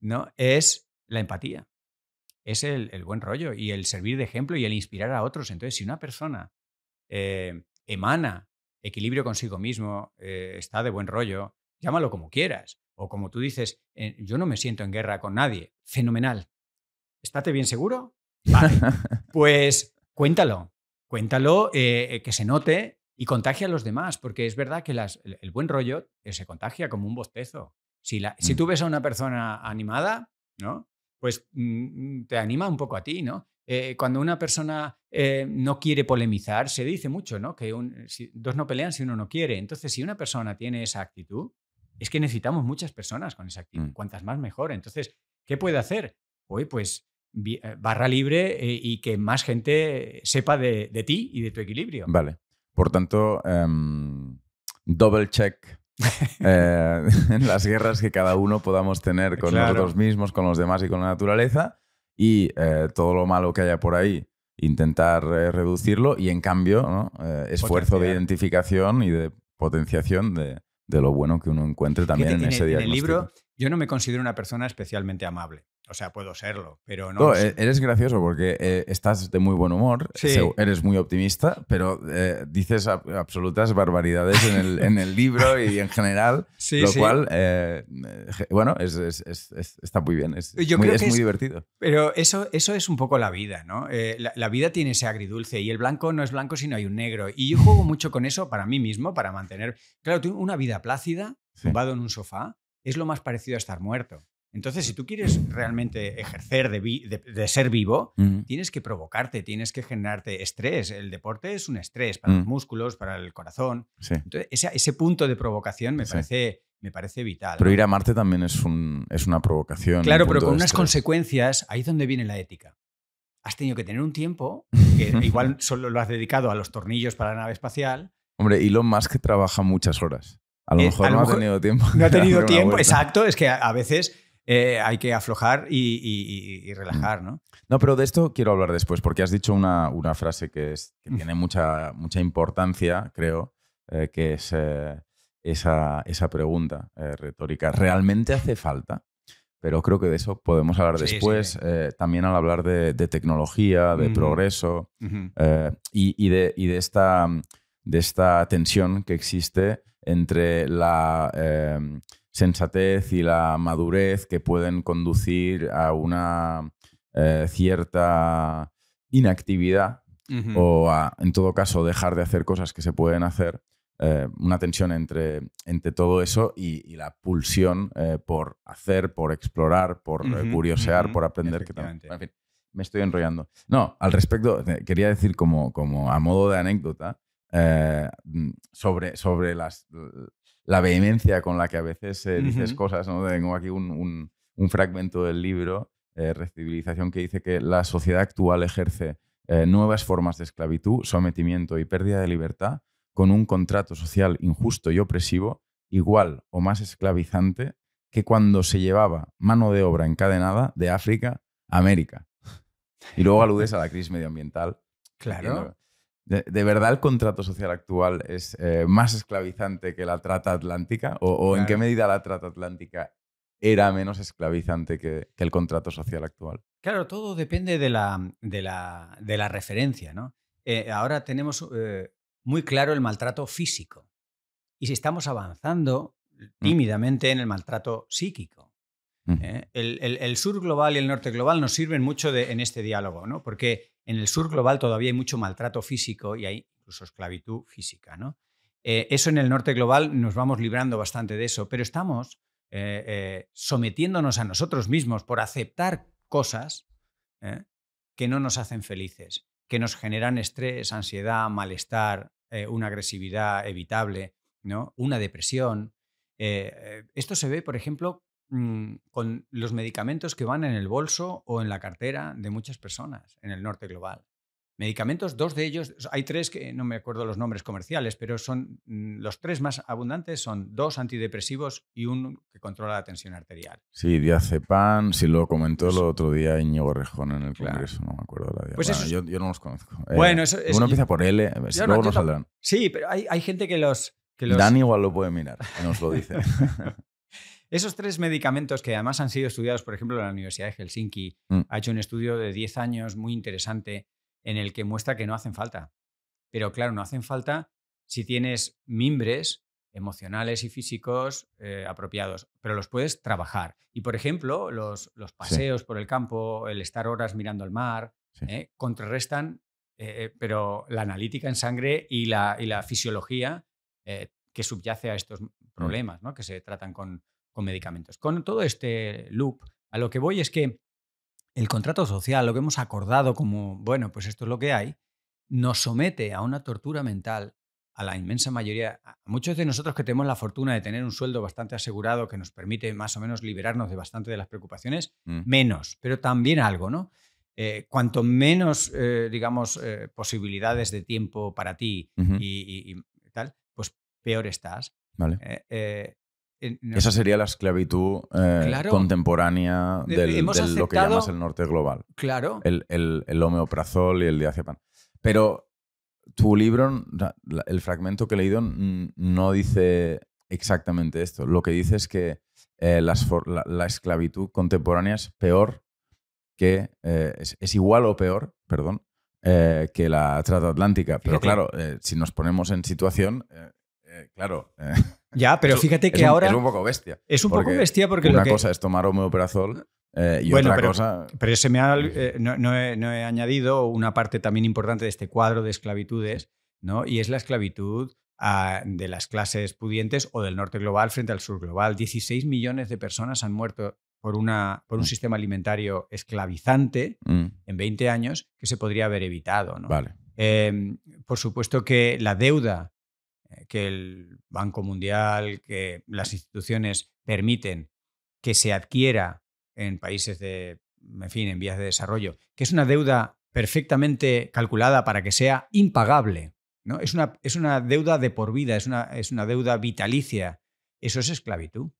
¿no? Es la empatía. Es el, buen rollo y el servir de ejemplo y el inspirar a otros. Entonces, si una persona eh, emana equilibrio consigo mismo, eh, está de buen rollo, llámalo como quieras, o como tú dices, eh, yo no me siento en guerra con nadie. Fenomenal. ¿Estate bien seguro? Vale. pues cuéntalo. Cuéntalo, eh, que se note y contagia a los demás, porque es verdad que el, buen rollo eh, se contagia como un bostezo. Si, la, si mm. tú ves a una persona animada, ¿no? pues mm, mm, te anima un poco a ti, ¿no? cuando una persona no quiere polemizar, se dice mucho, ¿no? Que dos no pelean si uno no quiere. Entonces, si una persona tiene esa actitud, es que necesitamos muchas personas con esa actitud, mm. cuantas más mejor. Entonces, ¿qué puede hacer? Hoy, pues, eh, barra libre eh, y que más gente sepa de, ti y de tu equilibrio. Vale. Por tanto, em, double check eh, en las guerras que cada uno podamos tener con nosotros mismos, con los demás y con la naturaleza. Y todo lo malo que haya por ahí, intentar reducirlo. Y en cambio, esfuerzo de identificación y de potenciación de, de lo bueno que uno encuentre también en, ese diario En el libro yo no me considero una persona especialmente amable. O sea, puedo serlo, pero no. no e, eres gracioso porque eh, estás de muy buen humor, eres muy optimista, pero eh, dices absolutas barbaridades en el, libro y en general, lo cual, eh, bueno, está muy bien, es, muy, divertido. Pero eso, eso es un poco la vida, ¿no? La, vida tiene ese agridulce y el blanco no es blanco sino hay un negro. Y yo juego mucho con eso para mí mismo, para mantener. Claro, una vida plácida, tumbado en un sofá, es lo más parecido a estar muerto. Entonces, si tú quieres realmente ejercer de, ser vivo, tienes que provocarte, tienes que generarte estrés. El deporte es un estrés para los mm. músculos, para el corazón. ese, punto de provocación me parece vital. Pero ir a Marte también es, una provocación. Claro, pero con unas consecuencias, ahí es donde viene la ética. Has tenido que tener un tiempo, que igual solo lo has dedicado a los tornillos para la nave espacial. Hombre, y lo más que trabaja muchas horas. A lo eh, mejor, no ha tenido tiempo. No ha tenido tiempo, exacto. Es que a veces eh, hay que aflojar y, relajar, ¿no? No, pero de esto quiero hablar después, porque has dicho una, frase que, mm. tiene mucha, mucha importancia, creo, eh, que es eh, esa, pregunta retórica. ¿Realmente hace falta? Pero creo que de eso podemos hablar después, también al hablar de, tecnología, de progreso y, de, de, esta, de esta tensión que existe entre la em, sensatez y la madurez que pueden conducir a una eh, cierta inactividad o a, en todo caso, dejar de hacer cosas que se pueden hacer, eh, una tensión entre, entre todo eso y, la pulsión eh, por hacer, por explorar, por curiosear, por aprender. Que me estoy enrollando. No, al respecto, quería decir como, como a modo de anécdota, mm, sobre, sobre las, la vehemencia con la que a veces eh, dices cosas. ¿no? Tengo aquí un, fragmento del libro, eh, Recibilización, que dice que la sociedad actual ejerce eh, nuevas formas de esclavitud, sometimiento y pérdida de libertad con un contrato social injusto y opresivo igual o más esclavizante que cuando se llevaba mano de obra encadenada de África a América. Y luego aludes a la crisis medioambiental. Claro. De, verdad el contrato social actual es eh, más esclavizante que la trata atlántica? ¿O, en qué medida la trata atlántica era menos esclavizante que, el contrato social actual? Claro, todo depende de la, de la, de la referencia. Eh, ahora tenemos eh, muy claro el maltrato físico y si estamos avanzando mm. tímidamente en el maltrato psíquico. ¿eh? El, sur global y el norte global nos sirven mucho en este diálogo, ¿no? porque en el sur global todavía hay mucho maltrato físico y hay incluso esclavitud física. ¿no? Eh, eso en el norte global nos vamos librando bastante de eso, pero estamos eh, sometiéndonos a nosotros mismos por aceptar cosas que no nos hacen felices, que nos generan estrés, ansiedad, malestar, una agresividad evitable, ¿no? una depresión. esto se ve, por ejemplo, Mm, con los medicamentos que van en el bolso o en la cartera de muchas personas en el norte global. Medicamentos, dos de ellos, hay tres que no me acuerdo los nombres comerciales, pero son mm, los tres más abundantes son dos antidepresivos y uno que controla la tensión arterial. Sí, diazepam, si lo comentó el otro día Iñigo Rejón en el Congreso, no me acuerdo la pues yo, no los conozco. Eh, bueno, uno empieza por L, luego no, saldrán. Sí, pero hay, gente que los, los... Dan igual lo puede mirar, nos lo dice. Esos tres medicamentos que además han sido estudiados, por ejemplo, en la Universidad de Helsinki, mm. ha hecho un estudio de 10 años muy interesante en el que muestra que no hacen falta. Pero claro, no hacen falta si tienes mimbres emocionales y físicos eh, apropiados, pero los puedes trabajar. Y por ejemplo, los, los paseos por el campo, el estar horas mirando al mar, eh, contrarrestan, eh, pero la analítica en sangre y la, fisiología que subyace a estos mm. problemas, ¿no? que se tratan con, con medicamentos. Con todo este loop, a lo que voy es que el contrato social, lo que hemos acordado como, bueno, pues esto es lo que hay, nos somete a una tortura mental a la inmensa mayoría, a muchos de nosotros que tenemos la fortuna de tener un sueldo bastante asegurado que nos permite más o menos liberarnos de bastante de las preocupaciones, mm. menos, pero también algo, ¿no? Eh, cuanto menos, eh, digamos, eh, posibilidades de tiempo para ti y, y, tal, pues peor estás. Vale. Esa sería la esclavitud eh, contemporánea del, de lo que llamas el norte global. Claro. El, el, homeoprazol y el diazepam. Pero tu libro, el fragmento que he leído, no dice exactamente esto. Lo que dice es que eh, las la, esclavitud contemporánea es peor que. Eh, es, igual o peor, perdón, que la trata atlántica. Pero claro, si nos ponemos en situación, claro. Ya, pero fíjate que ahora. Es un poco bestia. Es un poco bestia porque. Una lo cosa es tomar omeprazol eh, y otra pero, cosa. Pero se me eh, no, he, añadido una parte también importante de este cuadro de esclavitudes, ¿no? Y es la esclavitud ah, de las clases pudientes o del norte global frente al sur global. 16 millones de personas han muerto por, una, por un mm. sistema alimentario esclavizante mm. en 20 años que se podría haber evitado, ¿no? Vale. Em, por supuesto que la deuda que el Banco Mundial, que las instituciones permiten que se adquiera en países de, en fin, en vías de desarrollo, que es una deuda perfectamente calculada para que sea impagable. ¿no? Es, una, es una deuda de por vida, es una, es una deuda vitalicia. Eso es esclavitud.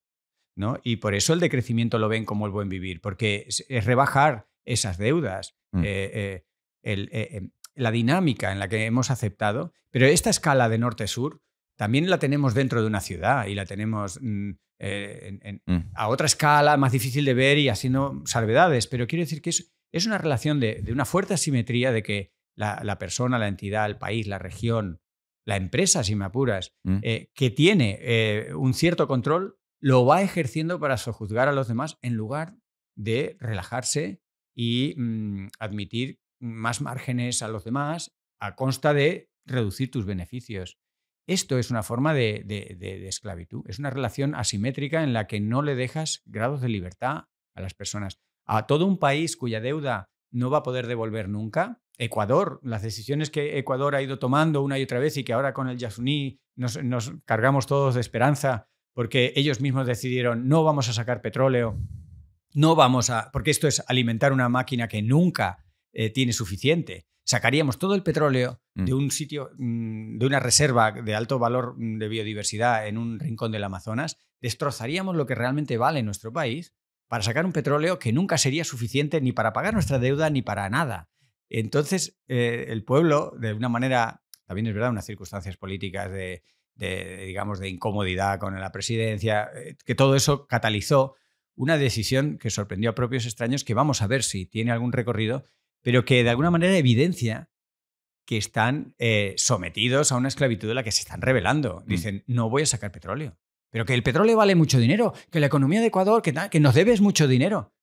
¿no? Y por eso el decrecimiento lo ven como el buen vivir, porque es, rebajar esas deudas. Mm. Eh, eh, el, eh, em, la dinámica en la que hemos aceptado, pero esta escala de norte-sur también la tenemos dentro de una ciudad y la tenemos mm, eh, mm. a otra escala más difícil de ver y haciendo salvedades, pero quiero decir que es, es una relación de, una fuerte asimetría de que la, persona, la entidad, el país, la región, la empresa, si me apuras, mm. eh, que tiene eh, un cierto control, lo va ejerciendo para sojuzgar a los demás en lugar de relajarse y admitir más márgenes a los demás a consta de reducir tus beneficios. Esto es una forma de, esclavitud, es una relación asimétrica en la que no le dejas grados de libertad a las personas. A todo un país cuya deuda no va a poder devolver nunca, Ecuador, las decisiones que Ecuador ha ido tomando una y otra vez y que ahora con el Yasuní nos cargamos todos de esperanza porque ellos mismos decidieron no vamos a sacar petróleo, no vamos a, porque esto es alimentar una máquina que nunca eh, tiene suficiente. Sacaríamos todo el petróleo de mm. un sitio, mm, de una reserva de alto valor mm, de biodiversidad en un rincón del Amazonas, destrozaríamos lo que realmente vale nuestro país para sacar un petróleo que nunca sería suficiente ni para pagar nuestra deuda ni para nada. Entonces, eh, el pueblo, de una manera, también es verdad, unas circunstancias políticas de, digamos, de incomodidad con la presidencia, eh, que todo eso catalizó una decisión que sorprendió a propios extraños, que vamos a ver si tiene algún recorrido, pero que de alguna manera evidencia que están eh, sometidos a una esclavitud de la que se están revelando. Mm. Dicen, no voy a sacar petróleo. Pero que el petróleo vale mucho dinero, que la economía de Ecuador, que, que nos debes mucho dinero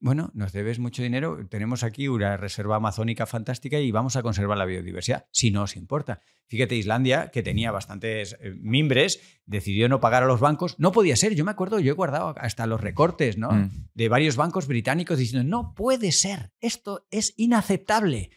bueno, nos debes mucho dinero, tenemos aquí una reserva amazónica fantástica y vamos a conservar la biodiversidad, si no os importa. Fíjate, Islandia, que tenía bastantes eh, mimbres, decidió no pagar a los bancos. No podía ser, yo me acuerdo, yo he guardado hasta los recortes ¿no? Mm. de varios bancos británicos diciendo, no puede ser, esto es inaceptable.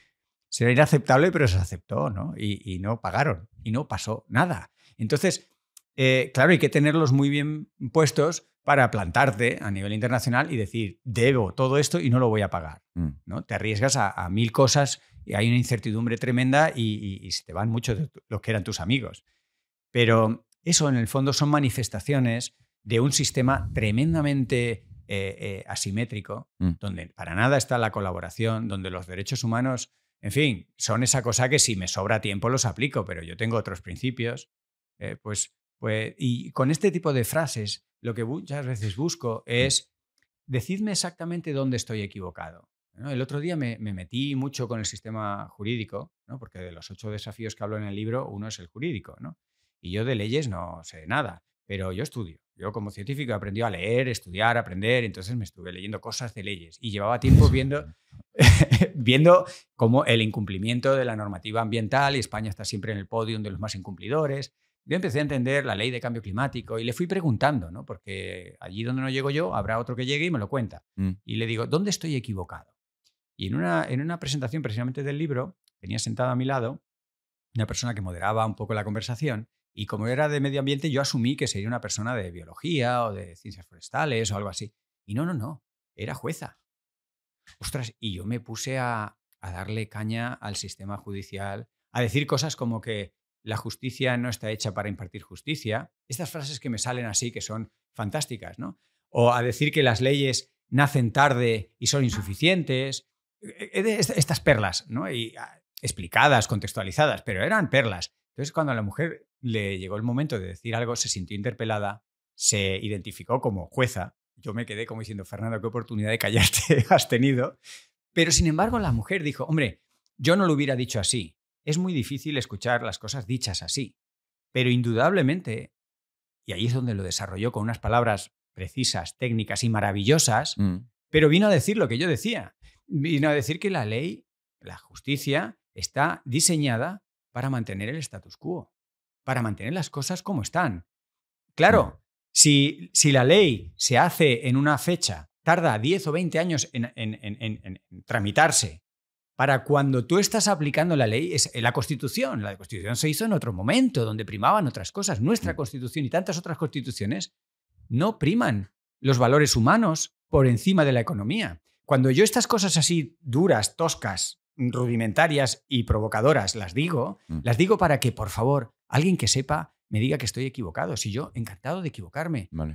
Será inaceptable, pero se aceptó, ¿no? Y, no pagaron, y no pasó nada. Entonces, eh, claro, hay que tenerlos muy bien puestos para plantarte a nivel internacional y decir, debo todo esto y no lo voy a pagar. Mm. ¿no? Te arriesgas a, mil cosas y hay una incertidumbre tremenda y, se te van muchos de los que eran tus amigos. Pero eso en el fondo son manifestaciones de un sistema tremendamente eh, eh, asimétrico, mm. donde para nada está la colaboración, donde los derechos humanos, en fin, son esa cosa que si me sobra tiempo los aplico, pero yo tengo otros principios. Eh, pues pues, y con este tipo de frases, lo que muchas veces busco es decidme exactamente dónde estoy equivocado. El otro día me, metí mucho con el sistema jurídico, porque de los ocho desafíos que hablo en el libro, uno es el jurídico. Y yo de leyes no sé nada, pero yo estudio. Yo como científico aprendí a leer, estudiar, aprender, entonces me estuve leyendo cosas de leyes y llevaba tiempo viendo, viendo cómo el incumplimiento de la normativa ambiental y España está siempre en el podio de los más incumplidores yo empecé a entender la ley de cambio climático y le fui preguntando, ¿no? Porque allí donde no llego yo, habrá otro que llegue y me lo cuenta. Mm. Y le digo, ¿dónde estoy equivocado? Y en una, en una presentación precisamente del libro, tenía sentado a mi lado una persona que moderaba un poco la conversación y como era de medio ambiente, yo asumí que sería una persona de biología o de ciencias forestales o algo así. Y no, no, no, era jueza. Ostras, y yo me puse a, a darle caña al sistema judicial, a decir cosas como que la justicia no está hecha para impartir justicia. Estas frases que me salen así, que son fantásticas, ¿no? O a decir que las leyes nacen tarde y son insuficientes. Eh, eh, estas perlas, ¿no? Y ah, explicadas, contextualizadas, pero eran perlas. Entonces, cuando a la mujer le llegó el momento de decir algo, se sintió interpelada, se identificó como jueza. Yo me quedé como diciendo, Fernando, qué oportunidad de callarte has tenido. Pero sin embargo, la mujer dijo, hombre, yo no lo hubiera dicho así es muy difícil escuchar las cosas dichas así, pero indudablemente, y ahí es donde lo desarrolló con unas palabras precisas, técnicas y maravillosas, mm. pero vino a decir lo que yo decía, vino a decir que la ley, la justicia, está diseñada para mantener el status quo, para mantener las cosas como están. Mm. Claro, si, si la ley se hace en una fecha, tarda 10 o 20 años en tramitarse, para cuando tú estás aplicando la ley, es la Constitución. La Constitución se hizo en otro momento, donde primaban otras cosas. Nuestra mm. Constitución y tantas otras constituciones no priman los valores humanos por encima de la economía. Cuando yo estas cosas así duras, toscas, rudimentarias y provocadoras las digo, mm. las digo para que, por favor, alguien que sepa me diga que estoy equivocado. Si yo, encantado de equivocarme. Mm.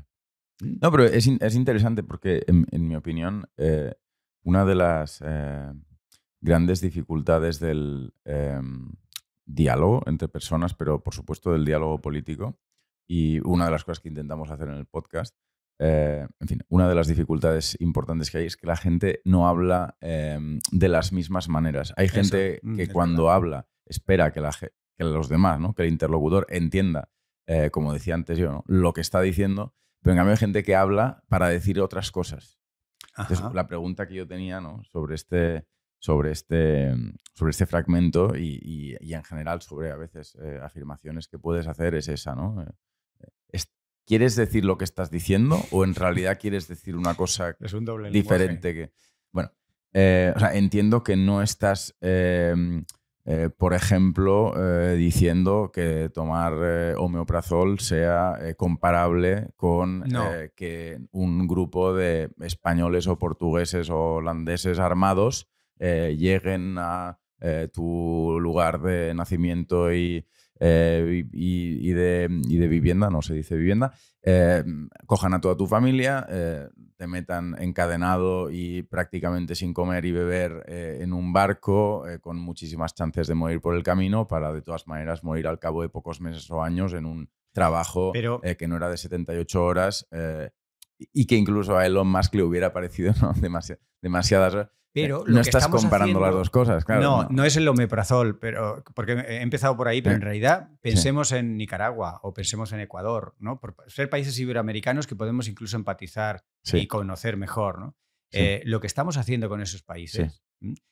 No, pero es, es interesante porque, en, mi opinión, eh, una de las... Eh, grandes dificultades del em, diálogo entre personas, pero por supuesto del diálogo político. Y una de las cosas que intentamos hacer en el podcast, eh, en fin, una de las dificultades importantes que hay es que la gente no habla em, de las mismas maneras. Hay gente mm, que cuando habla espera que, los demás, que el interlocutor entienda, eh, como decía antes yo, lo que está diciendo, pero en cambio hay gente que habla para decir otras cosas. Entonces, la pregunta que yo tenía ¿no? sobre este sobre este, mm, sobre este fragmento y, en general sobre a veces eh, afirmaciones que puedes hacer es esa, ¿no? Eh, ¿Quieres decir lo que estás diciendo o en realidad quieres decir una cosa diferente Bueno, eh, entiendo que no estás... Mm, por ejemplo, diciendo que tomar homeoprazol sea comparable con que un grupo de españoles o portugueses o holandeses armados eh, lleguen a eh, tu lugar de nacimiento y, eh, y, de, vivienda, no se dice vivienda, cojan a toda tu familia, te metan encadenado y prácticamente sin comer y beber en un barco, con muchísimas chances de morir por el camino, para de todas maneras morir al cabo de pocos meses o años en un trabajo que no era de 78 horas y que incluso a Elon Musk le hubiera parecido ¿no? demasiadas no estás comparando las dos cosas, claro. No, no, es el omeprazol, pero porque he empezado por ahí, pero eh, en realidad pensemos en Nicaragua o pensemos en Ecuador, ¿no? Por ser países iberoamericanos que podemos incluso empatizar y conocer mejor, ¿no? Eh, lo que estamos haciendo con esos países,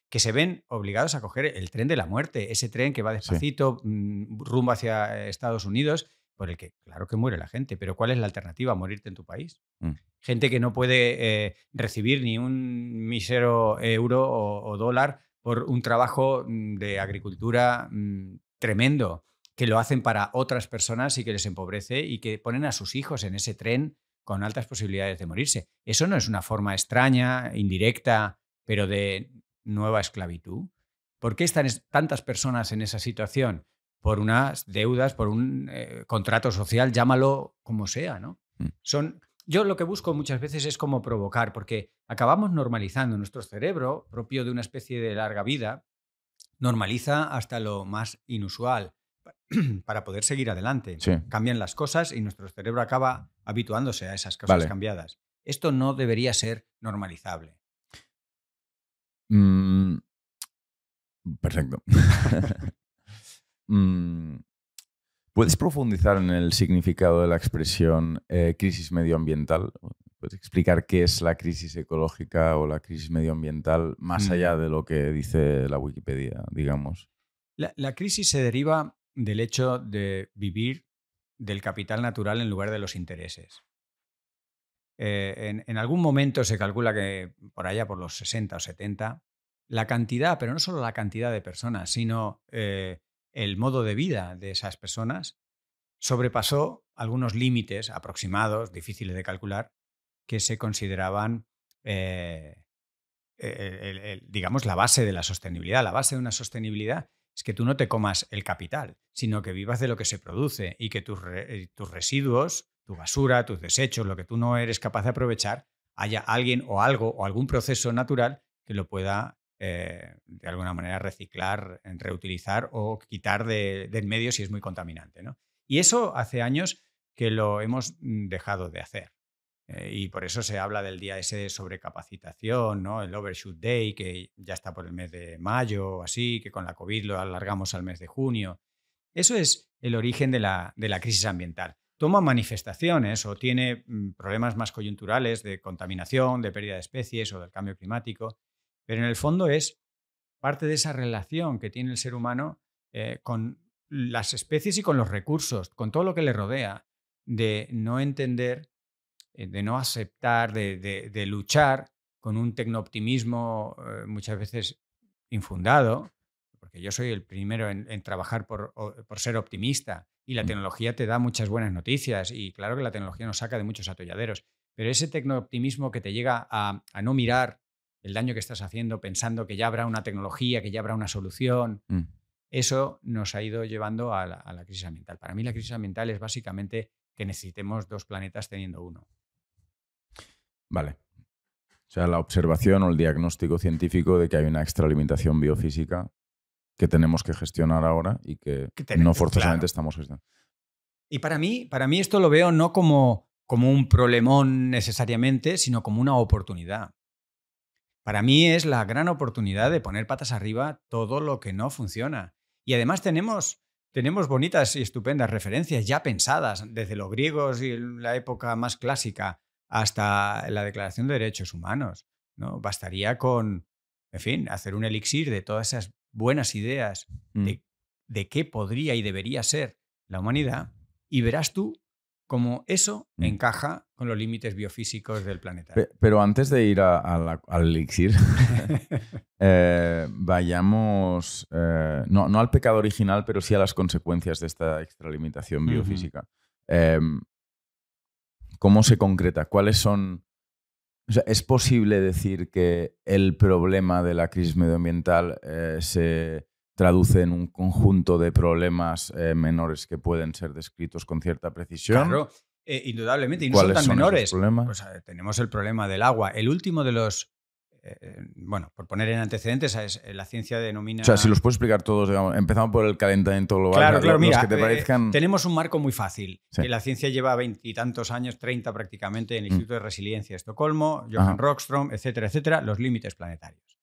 que se ven obligados a coger el tren de la muerte, ese tren que va despacito mm, rumbo hacia eh, Estados Unidos por el que claro que muere la gente, pero ¿cuál es la alternativa? a Morirte en tu país. Mm. Gente que no puede eh, recibir ni un mísero euro o, dólar por un trabajo mm, de agricultura mm, tremendo, que lo hacen para otras personas y que les empobrece y que ponen a sus hijos en ese tren con altas posibilidades de morirse. Eso no es una forma extraña, indirecta, pero de nueva esclavitud. ¿Por qué están tantas personas en esa situación? por unas deudas, por un eh, contrato social, llámalo como sea, ¿no? Mm. Son, yo lo que busco muchas veces es cómo provocar, porque acabamos normalizando nuestro cerebro, propio de una especie de larga vida, normaliza hasta lo más inusual para poder seguir adelante. Cambian las cosas y nuestro cerebro acaba habituándose a esas cosas cambiadas. Esto no debería ser normalizable. Mm. perfecto. Mm, ¿Puedes profundizar en el significado de la expresión eh, crisis medioambiental? ¿Puedes explicar qué es la crisis ecológica o la crisis medioambiental más allá de lo que dice la Wikipedia, digamos? La, crisis se deriva del hecho de vivir del capital natural en lugar de los intereses. Eh, en, algún momento se calcula que por allá, por los 60 o 70, la cantidad, pero no solo la cantidad de personas, sino eh, el modo de vida de esas personas sobrepasó algunos límites aproximados, difíciles de calcular, que se consideraban, eh, e-, digamos, la base de la sostenibilidad. La base de una sostenibilidad es que tú no te comas el capital, sino que vivas de lo que se produce y que tus, tus residuos, tu basura, tus desechos, lo que tú no eres capaz de aprovechar, haya alguien o algo o algún proceso natural que lo pueda eh, de alguna manera reciclar, reutilizar o quitar de, en medio si es muy contaminante. ¿no? Y eso hace años que lo hemos mm, dejado de hacer. Eh, y por eso se habla del día ese sobre sobrecapacitación, ¿no? el Overshoot Day, que ya está por el mes de mayo o así, que con la COVID lo alargamos al mes de junio. Eso es el origen de la crisis ambiental. Toma manifestaciones o tiene mm, problemas más coyunturales de contaminación, de pérdida de especies o del cambio climático, pero en el fondo es parte de esa relación que tiene el ser humano eh, con las especies y con los recursos, con todo lo que le rodea, de no entender, eh, de no aceptar, de, luchar con un tecnooptimismo eh, muchas veces infundado, porque yo soy el primero en, trabajar por, ser optimista y la mm. tecnología te da muchas buenas noticias y claro que la tecnología nos saca de muchos atolladeros, pero ese tecnooptimismo que te llega a no mirar el daño que estás haciendo pensando que ya habrá una tecnología, que ya habrá una solución. Mm. Eso nos ha ido llevando a la, crisis ambiental. Para mí la crisis ambiental es básicamente que necesitemos dos planetas teniendo uno. Vale. O sea, la observación o el diagnóstico científico de que hay una extralimitación biofísica que tenemos que gestionar ahora y que, no forzosamente estamos gestionando. Y para mí, para mí esto lo veo no como, como un problemón necesariamente, sino como una oportunidad. Para mí es la gran oportunidad de poner patas arriba todo lo que no funciona. Y además tenemos, tenemos bonitas y estupendas referencias ya pensadas, desde los griegos y la época más clásica hasta la Declaración de Derechos Humanos. ¿no? Bastaría con, en fin, hacer un elixir de todas esas buenas ideas mm. de qué podría y debería ser la humanidad y verás tú como eso mm. encaja con los límites biofísicos del planeta. pero antes de ir al elixir, eh, vayamos, eh, no, al pecado original, pero sí a las consecuencias de esta extralimitación biofísica. Em, ¿Cómo se concreta? ¿Cuáles son... ¿Es posible decir que el problema de la crisis medioambiental eh, se traducen un conjunto de problemas eh, menores que pueden ser descritos con cierta precisión. Claro, eh, indudablemente, y no son tan menores. Pues, eh, tenemos el problema del agua. El último de los bueno, por poner en antecedentes, ah, la ciencia denomina. O sea, si los puedes explicar todos, digamos, por el calentamiento global. Claro, claro, mira, tenemos un marco muy fácil. la ciencia lleva veintitantos años, treinta prácticamente, en el mm. Instituto de Resiliencia de Estocolmo, Johan Rockström, etcétera, etcétera, los límites planetarios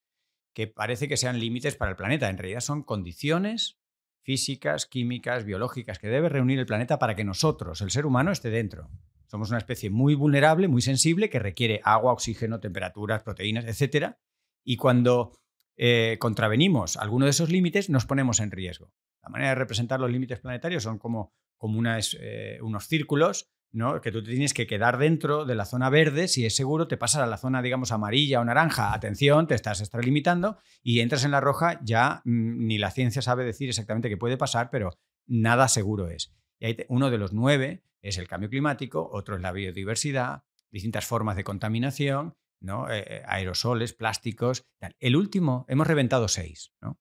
que parece que sean límites para el planeta. En realidad son condiciones físicas, químicas, biológicas que debe reunir el planeta para que nosotros, el ser humano, esté dentro. Somos una especie muy vulnerable, muy sensible, que requiere agua, oxígeno, temperaturas, proteínas, etc. Y cuando eh, contravenimos alguno de esos límites, nos ponemos en riesgo. La manera de representar los límites planetarios son como, como unas, eh, unos círculos ¿no? Que tú te tienes que quedar dentro de la zona verde, si es seguro, te pasas a la zona, digamos, amarilla o naranja, atención, te estás extralimitando y entras en la roja, ya mm, ni la ciencia sabe decir exactamente qué puede pasar, pero nada seguro es. Y ahí uno de los nueve es el cambio climático, otro es la biodiversidad, distintas formas de contaminación, ¿no? Eh, eh, aerosoles, plásticos. El último, hemos reventado seis, ¿no?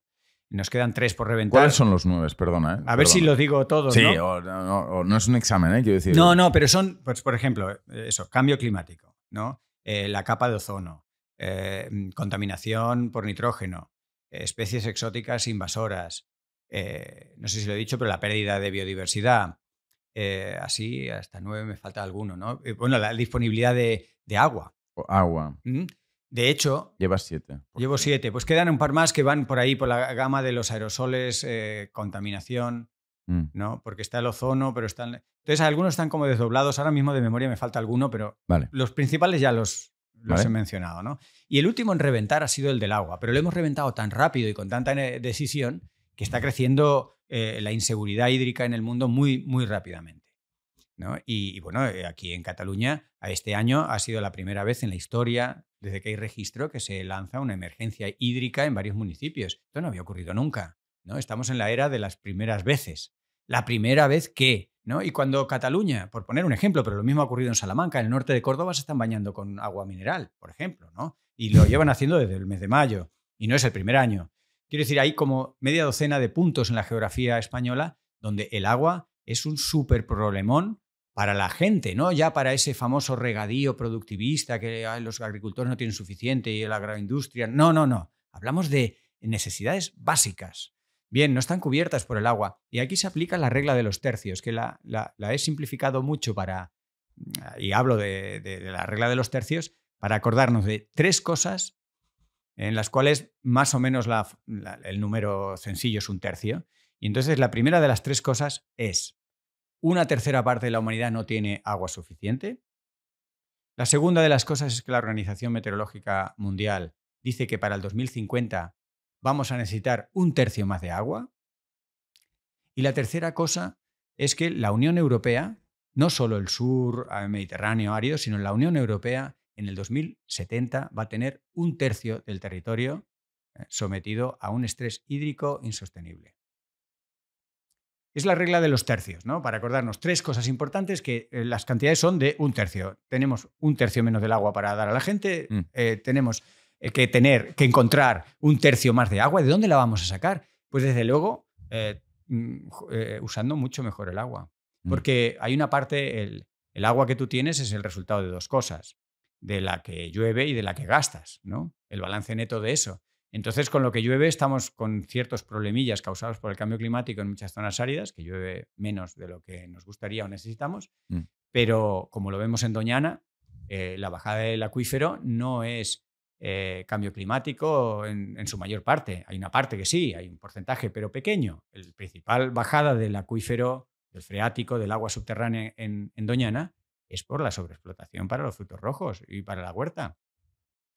Nos quedan tres por reventar. ¿Cuáles son los nueve? Perdona. Eh, a ver si lo digo todo. Sí, ¿no? O, no, es un examen, ¿eh? decir. No, no, pero son, pues, por ejemplo, eh, eso, cambio climático, ¿no? Eh, la capa de ozono, contaminación por nitrógeno, especies exóticas invasoras, no sé si lo he dicho, pero la pérdida de biodiversidad, así hasta nueve me falta alguno, ¿no? bueno, la disponibilidad de, de agua. agua. De hecho. Llevas siete. Llevo siete. Pues quedan un par más que van por ahí, por la gama de los aerosoles, eh, contaminación, mm. ¿no? Porque está el ozono, pero están. Entonces, algunos están como desdoblados. Ahora mismo de memoria me falta alguno, pero los principales ya los, los he mencionado, ¿no? Y el último en reventar ha sido el del agua, pero lo hemos reventado tan rápido y con tanta decisión que está creciendo eh, la inseguridad hídrica en el mundo muy, muy rápidamente. ¿no? Y, y, bueno, eh, aquí en Cataluña, este año ha sido la primera vez en la historia desde que hay registro que se lanza una emergencia hídrica en varios municipios. Esto no había ocurrido nunca. ¿no? Estamos en la era de las primeras veces. La primera vez que, ¿no? Y cuando Cataluña, por poner un ejemplo, pero lo mismo ha ocurrido en Salamanca, en el norte de Córdoba se están bañando con agua mineral, por ejemplo, ¿no? Y lo llevan haciendo desde el mes de mayo, y no es el primer año. Quiero decir, hay como media docena de puntos en la geografía española donde el agua es un súper problemón para la gente, ¿no? Ya para ese famoso regadío productivista que los agricultores no tienen suficiente y la agroindustria. No, no, no. Hablamos de necesidades básicas. Bien, no están cubiertas por el agua. Y aquí se aplica la regla de los tercios, que la, he simplificado mucho para, y hablo de, la regla de los tercios, para acordarnos de tres cosas en las cuales más o menos el número sencillo es un tercio. Y entonces la primera de las tres cosas es una tercera parte de la humanidad no tiene agua suficiente. La segunda de las cosas es que la Organización Meteorológica Mundial dice que para el 2050 vamos a necesitar un tercio más de agua. Y la tercera cosa es que la Unión Europea, no solo el sur el mediterráneo árido, sino la Unión Europea en el 2070 va a tener un tercio del territorio eh, sometido a un estrés hídrico insostenible. Es la regla de los tercios, ¿no? Para acordarnos, tres cosas importantes que eh, las cantidades son de un tercio. Tenemos un tercio menos del agua para dar a la gente, mm. eh, tenemos eh, que tener, que encontrar un tercio más de agua. ¿De dónde la vamos a sacar? Pues desde luego, mm, usando mucho mejor el agua. Mm. Porque hay una parte, el, el agua que tú tienes es el resultado de dos cosas, de la que llueve y de la que gastas, ¿no? El balance neto de eso. Entonces, con lo que llueve estamos con ciertos problemillas causados por el cambio climático en muchas zonas áridas, que llueve menos de lo que nos gustaría o necesitamos, mm. pero como lo vemos en Doñana, eh, la bajada del acuífero no es eh, cambio climático en, su mayor parte. Hay una parte que sí, hay un porcentaje, pero pequeño. El principal bajada del acuífero, del freático, del agua subterránea en Doñana, es por la sobreexplotación para los frutos rojos y para la huerta.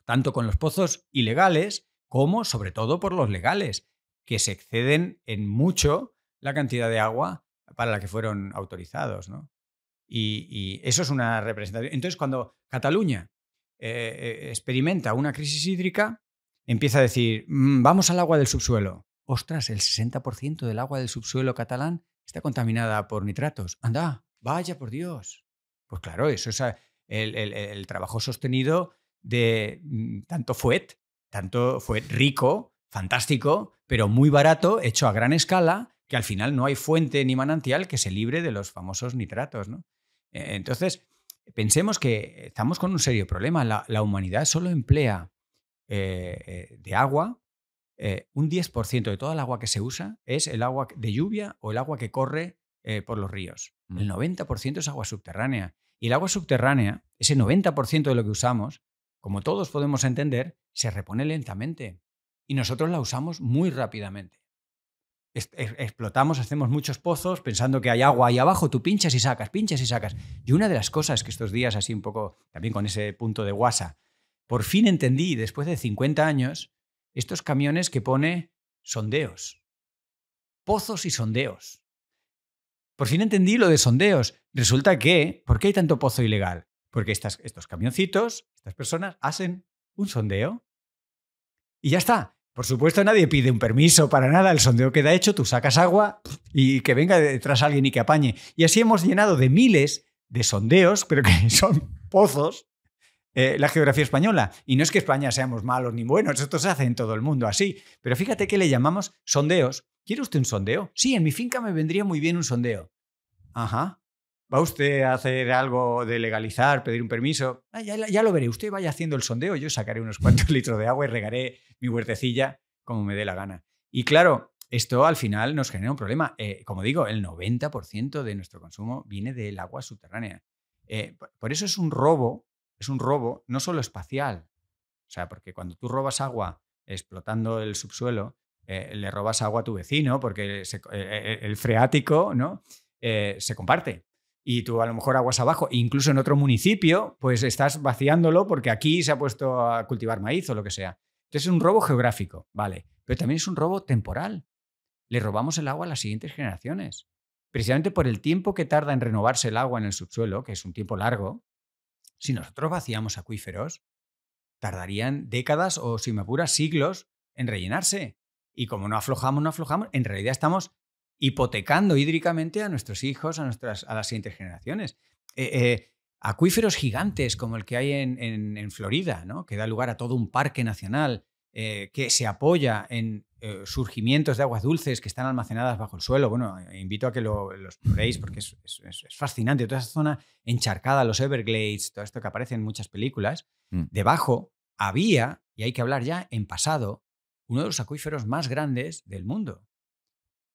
Tanto con los pozos ilegales, como sobre todo por los legales, que se exceden en mucho la cantidad de agua para la que fueron autorizados. Y, eso es una representación. Entonces, cuando Cataluña eh, eh, experimenta una crisis hídrica, empieza a decir, mm, vamos al agua del subsuelo. Ostras, el 60% del agua del subsuelo catalán está contaminada por nitratos. Anda, vaya por Dios. Pues claro, eso es eh, el trabajo sostenido de mm, tanto FUET tanto fue rico, fantástico, pero muy barato, hecho a gran escala, que al final no hay fuente ni manantial que se libre de los famosos nitratos. E, entonces, pensemos que estamos con un serio problema. La, humanidad solo emplea eh, eh, de agua, eh, un 10% de toda el agua que se usa es el agua de lluvia o el agua que corre por los ríos. Mm. El 90% es agua subterránea. Y el agua subterránea, ese 90% de lo que usamos, como todos podemos entender, se repone lentamente y nosotros la usamos muy rápidamente. Explotamos, hacemos muchos pozos pensando que hay agua ahí abajo, tú pinchas y sacas, pinchas y sacas. Y una de las cosas que estos días, así un poco también con ese punto de guasa, por fin entendí después de 50 años, estos camiones que pone sondeos, pozos y sondeos. Por fin entendí lo de sondeos. Resulta que, ¿por qué hay tanto pozo ilegal? Porque estos camioncitos, estas personas, hacen un sondeo y ya está. Por supuesto, nadie pide un permiso para nada. El sondeo queda hecho, tú sacas agua y que venga detrás alguien y que apañe. Y así hemos llenado de miles de sondeos, pero que son pozos, eh, la geografía española. Y no es que España seamos malos ni buenos, esto se hace en todo el mundo así. Pero fíjate que le llamamos sondeos. ¿Quiere usted un sondeo? Sí, en mi finca me vendría muy bien un sondeo. Ajá. ¿Va usted a hacer algo de legalizar, pedir un permiso? Ah, ya, lo veré. Usted vaya haciendo el sondeo, yo sacaré unos cuantos litros de agua y regaré mi huertecilla como me dé la gana. Y claro, esto al final nos genera un problema. Eh, como digo, el 90% de nuestro consumo viene del agua subterránea. Eh, por eso es un robo, es un robo no solo espacial. O sea, porque cuando tú robas agua explotando el subsuelo, eh, le robas agua a tu vecino porque el freático ¿no? se comparte y tú a lo mejor aguas abajo, e incluso en otro municipio, pues estás vaciándolo porque aquí se ha puesto a cultivar maíz o lo que sea. Entonces es un robo geográfico, vale, pero también es un robo temporal. Le robamos el agua a las siguientes generaciones. Precisamente por el tiempo que tarda en renovarse el agua en el subsuelo, que es un tiempo largo, si nosotros vaciamos acuíferos, tardarían décadas o, si me apuras, siglos en rellenarse. Y como no aflojamos, no aflojamos, en realidad estamos hipotecando hídricamente a nuestros hijos, a, nuestras, a las siguientes generaciones. Eh, eh, acuíferos gigantes como el que hay en, Florida, que da lugar a todo un parque nacional, eh, que se apoya en surgimientos de aguas dulces que están almacenadas bajo el suelo. Bueno, invito a que lo, los porque es, fascinante. Toda esa zona encharcada, los Everglades, todo esto que aparece en muchas películas. Mm. Debajo había, y hay que hablar ya en pasado, uno de los acuíferos más grandes del mundo,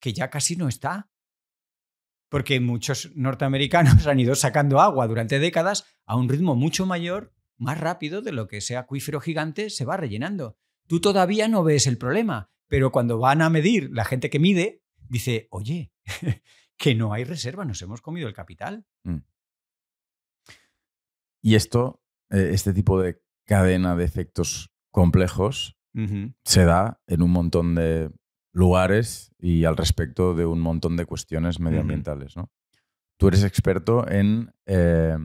que ya casi no está. Porque muchos norteamericanos han ido sacando agua durante décadas a un ritmo mucho mayor, más rápido de lo que ese acuífero gigante se va rellenando. Tú todavía no ves el problema, pero cuando van a medir la gente que mide, dice, oye, que no hay reserva, nos hemos comido el capital. Mm. Y esto, eh, este tipo de cadena de efectos complejos, se da en un montón de lugares y al respecto de un montón de cuestiones medioambientales. ¿no? Tú eres experto en eh,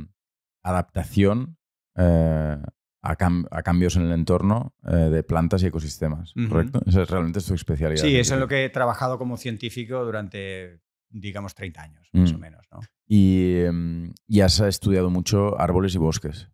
adaptación eh, a, cambios en el entorno eh, de plantas y ecosistemas, ¿correcto? Esa es realmente tu especialidad. Sí, eso es lo que he trabajado como científico durante, digamos, 30 años, más mm. o menos. ¿no? Y, em, has estudiado mucho árboles y bosques.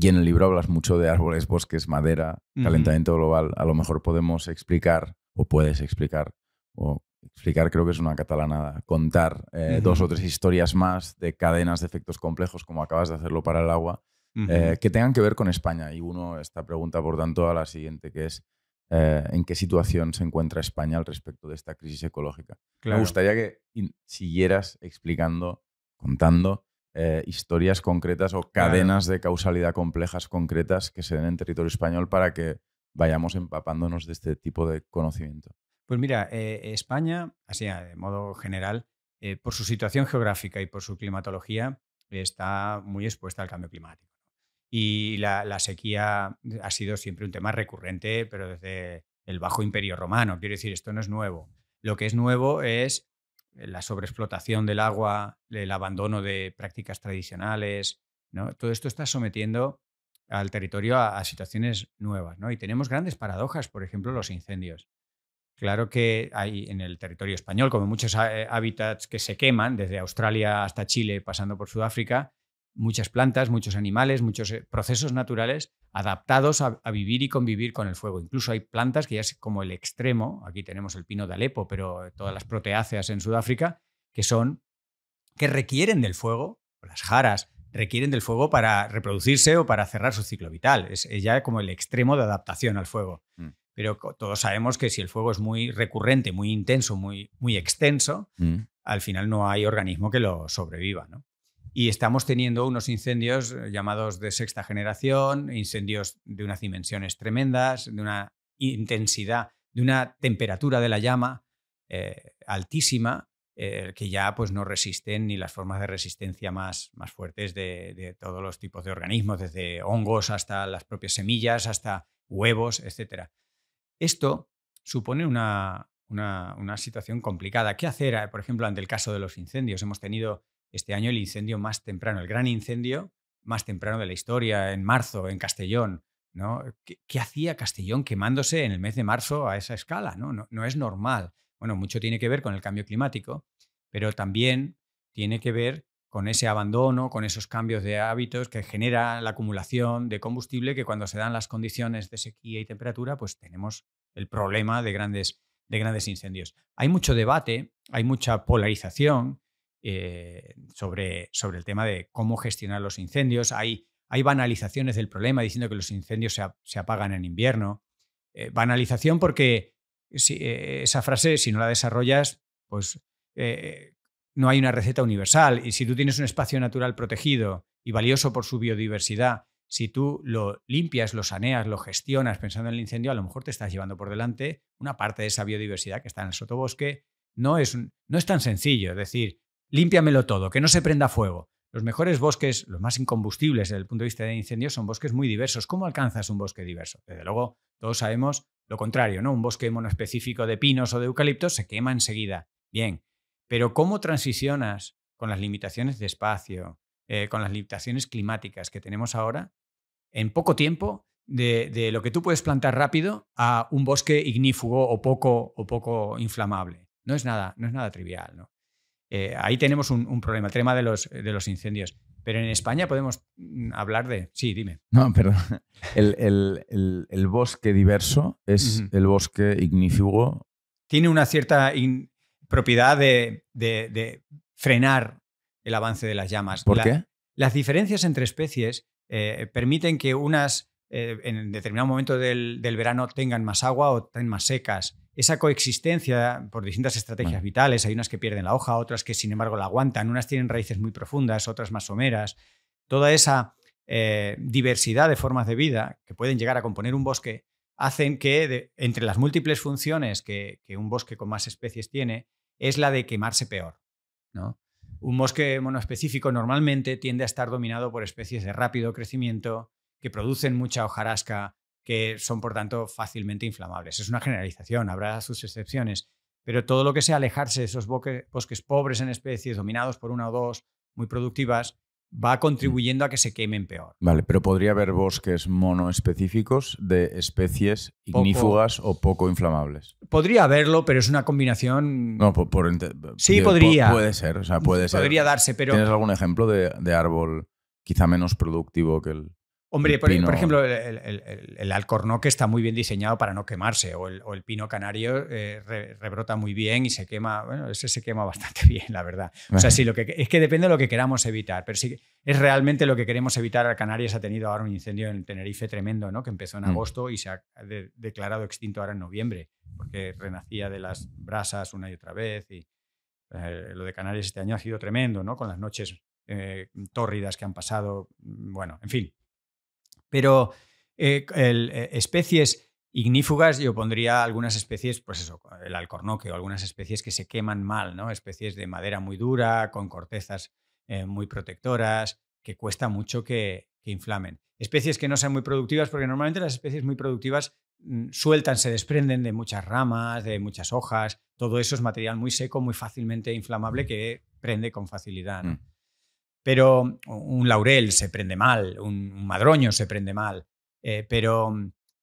Y en el libro hablas mucho de árboles, bosques, madera, calentamiento global. A lo mejor podemos explicar, o puedes explicar, o explicar creo que es una catalanada, contar eh, dos o tres historias más de cadenas de efectos complejos, como acabas de hacerlo para el agua, eh, que tengan que ver con España. Y uno, esta pregunta, por tanto, a la siguiente, que es, eh, en qué situación se encuentra España al respecto de esta crisis ecológica. Me gustaría que siguieras explicando, contando eh, historias concretas o cadenas de causalidad complejas concretas que se den en territorio español para que vayamos empapándonos de este tipo de conocimiento. Pues mira, eh, España, así ah, de modo general, eh, por su situación geográfica y por su climatología, está muy expuesta al cambio climático. Y la, la sequía ha sido siempre un tema recurrente, pero desde el bajo imperio romano. Quiero decir, esto no es nuevo. Lo que es nuevo es eh, la sobreexplotación del agua, el abandono de prácticas tradicionales, ¿no? Todo esto está sometiendo al territorio a, situaciones nuevas, ¿no? Y tenemos grandes paradojas, por ejemplo, los incendios. Claro que hay en el territorio español, como muchos eh, hábitats que se queman, desde Australia hasta Chile, pasando por Sudáfrica, muchas plantas, muchos animales, muchos eh, procesos naturales adaptados a, vivir y convivir con el fuego. Incluso hay plantas que ya es como el extremo, aquí tenemos el pino de Alepo, pero todas las proteáceas en Sudáfrica, que son, que requieren del fuego, las jaras requieren del fuego para reproducirse o para cerrar su ciclo vital. Es, ya como el extremo de adaptación al fuego. Mm. Pero todos sabemos que si el fuego es muy recurrente, muy intenso, muy, muy extenso, mm. al final no hay organismo que lo sobreviva. ¿no? y estamos teniendo unos incendios eh, llamados de sexta generación, incendios de unas dimensiones tremendas, de una intensidad, de una temperatura de la llama eh, altísima, eh, que ya pues, no resisten ni las formas de resistencia más, más fuertes de, todos los tipos de organismos, desde hongos hasta las propias semillas, hasta huevos, etc. Esto supone una, una, una situación complicada. ¿Qué hacer, por ejemplo, ante el caso de los incendios? Hemos tenido este año el incendio más temprano, el gran incendio más temprano de la historia, en marzo, en Castellón. ¿no? ¿Qué, hacía Castellón quemándose en el mes de marzo a esa escala? ¿no? No, es normal. Bueno, mucho tiene que ver con el cambio climático, pero también tiene que ver con ese abandono, con esos cambios de hábitos que genera la acumulación de combustible que cuando se dan las condiciones de sequía y temperatura, pues tenemos el problema de grandes incendios. Hay mucho debate, hay mucha polarización, eh, sobre, sobre el tema de cómo gestionar los incendios. Hay, hay banalizaciones del problema diciendo que los incendios se, apagan en invierno. Eh, banalización porque si, eh, esa frase, si no la desarrollas, pues no hay una receta universal. Y si tú tienes un espacio natural protegido y valioso por su biodiversidad, si tú lo limpias, lo saneas, lo gestionas pensando en el incendio, a lo mejor te estás llevando por delante una parte de esa biodiversidad que está en el sotobosque. No es, no es tan sencillo. Es decir, límpiamelo todo, que no se prenda fuego. Los mejores bosques, los más incombustibles desde el punto de vista de incendios, son bosques muy diversos. ¿Cómo alcanzas un bosque diverso? Desde luego, todos sabemos lo contrario, ¿no? Un bosque monoespecífico de pinos o de eucaliptos se quema enseguida. Bien, pero ¿cómo transicionas con las limitaciones de espacio, eh, con las limitaciones climáticas que tenemos ahora, en poco tiempo, de, de, lo que tú puedes plantar rápido a un bosque ignífugo o poco, o poco inflamable? No es nada, no es nada trivial, ¿no? Eh, ahí tenemos un, problema, el tema de los, incendios. Pero en España podemos mm, hablar de... Sí, dime. No, perdón. El, bosque diverso es el bosque ignífugo. Tiene una cierta propiedad de, frenar el avance de las llamas. ¿Por qué? Las diferencias entre especies eh, permiten que unas eh, en determinado momento del, del, verano tengan más agua o estén más secas esa coexistencia por distintas estrategias vitales, hay unas que pierden la hoja, otras que sin embargo la aguantan, unas tienen raíces muy profundas, otras más someras, toda esa eh, diversidad de formas de vida que pueden llegar a componer un bosque, hacen que entre las múltiples funciones que, un bosque con más especies tiene, es la de quemarse peor. Un bosque monoespecífico normalmente tiende a estar dominado por especies de rápido crecimiento, que producen mucha hojarasca, que son por tanto fácilmente inflamables. Es una generalización, habrá sus excepciones, pero todo lo que sea alejarse de esos bosques, pobres en especies, dominados por una o dos, muy productivas, va contribuyendo a que se quemen peor. Vale, pero podría haber bosques monoespecíficos de especies ignífugas o poco inflamables. Podría haberlo, pero es una combinación. No, sí podría. puede ser, o sea, puede podría ser. darse, pero. ¿Tienes algún ejemplo de, árbol quizá menos productivo que el? Hombre, por, e-, ejemplo, el, alcornoque está muy bien diseñado para no quemarse, o el, pino canario eh, rebrota muy bien y se quema, bueno, ese se quema bastante bien, la verdad. O sea, sí, lo que, es que depende de lo que queramos evitar, pero si es realmente lo que queremos evitar. Canarias ha tenido ahora un incendio en Tenerife tremendo, ¿no? que empezó en mm. agosto y se ha declarado extinto ahora en noviembre, porque renacía de las brasas una y otra vez. Y eh, lo de Canarias este año ha sido tremendo, ¿no? con las noches eh, tórridas que han pasado. Mm, bueno, en fin, pero eh, eh, especies ignífugas, yo pondría algunas especies, pues eso, el alcornoque o algunas especies que se queman mal, ¿no? Especies de madera muy dura, con cortezas eh, muy protectoras, que cuesta mucho que, inflamen. Especies que no sean muy productivas, porque normalmente las especies muy productivas mm, sueltan, se desprenden de muchas ramas, de muchas hojas, todo eso es material muy seco, muy fácilmente inflamable mm. que prende con facilidad. ¿no? Mm pero un laurel se prende mal, un madroño se prende mal, eh, pero,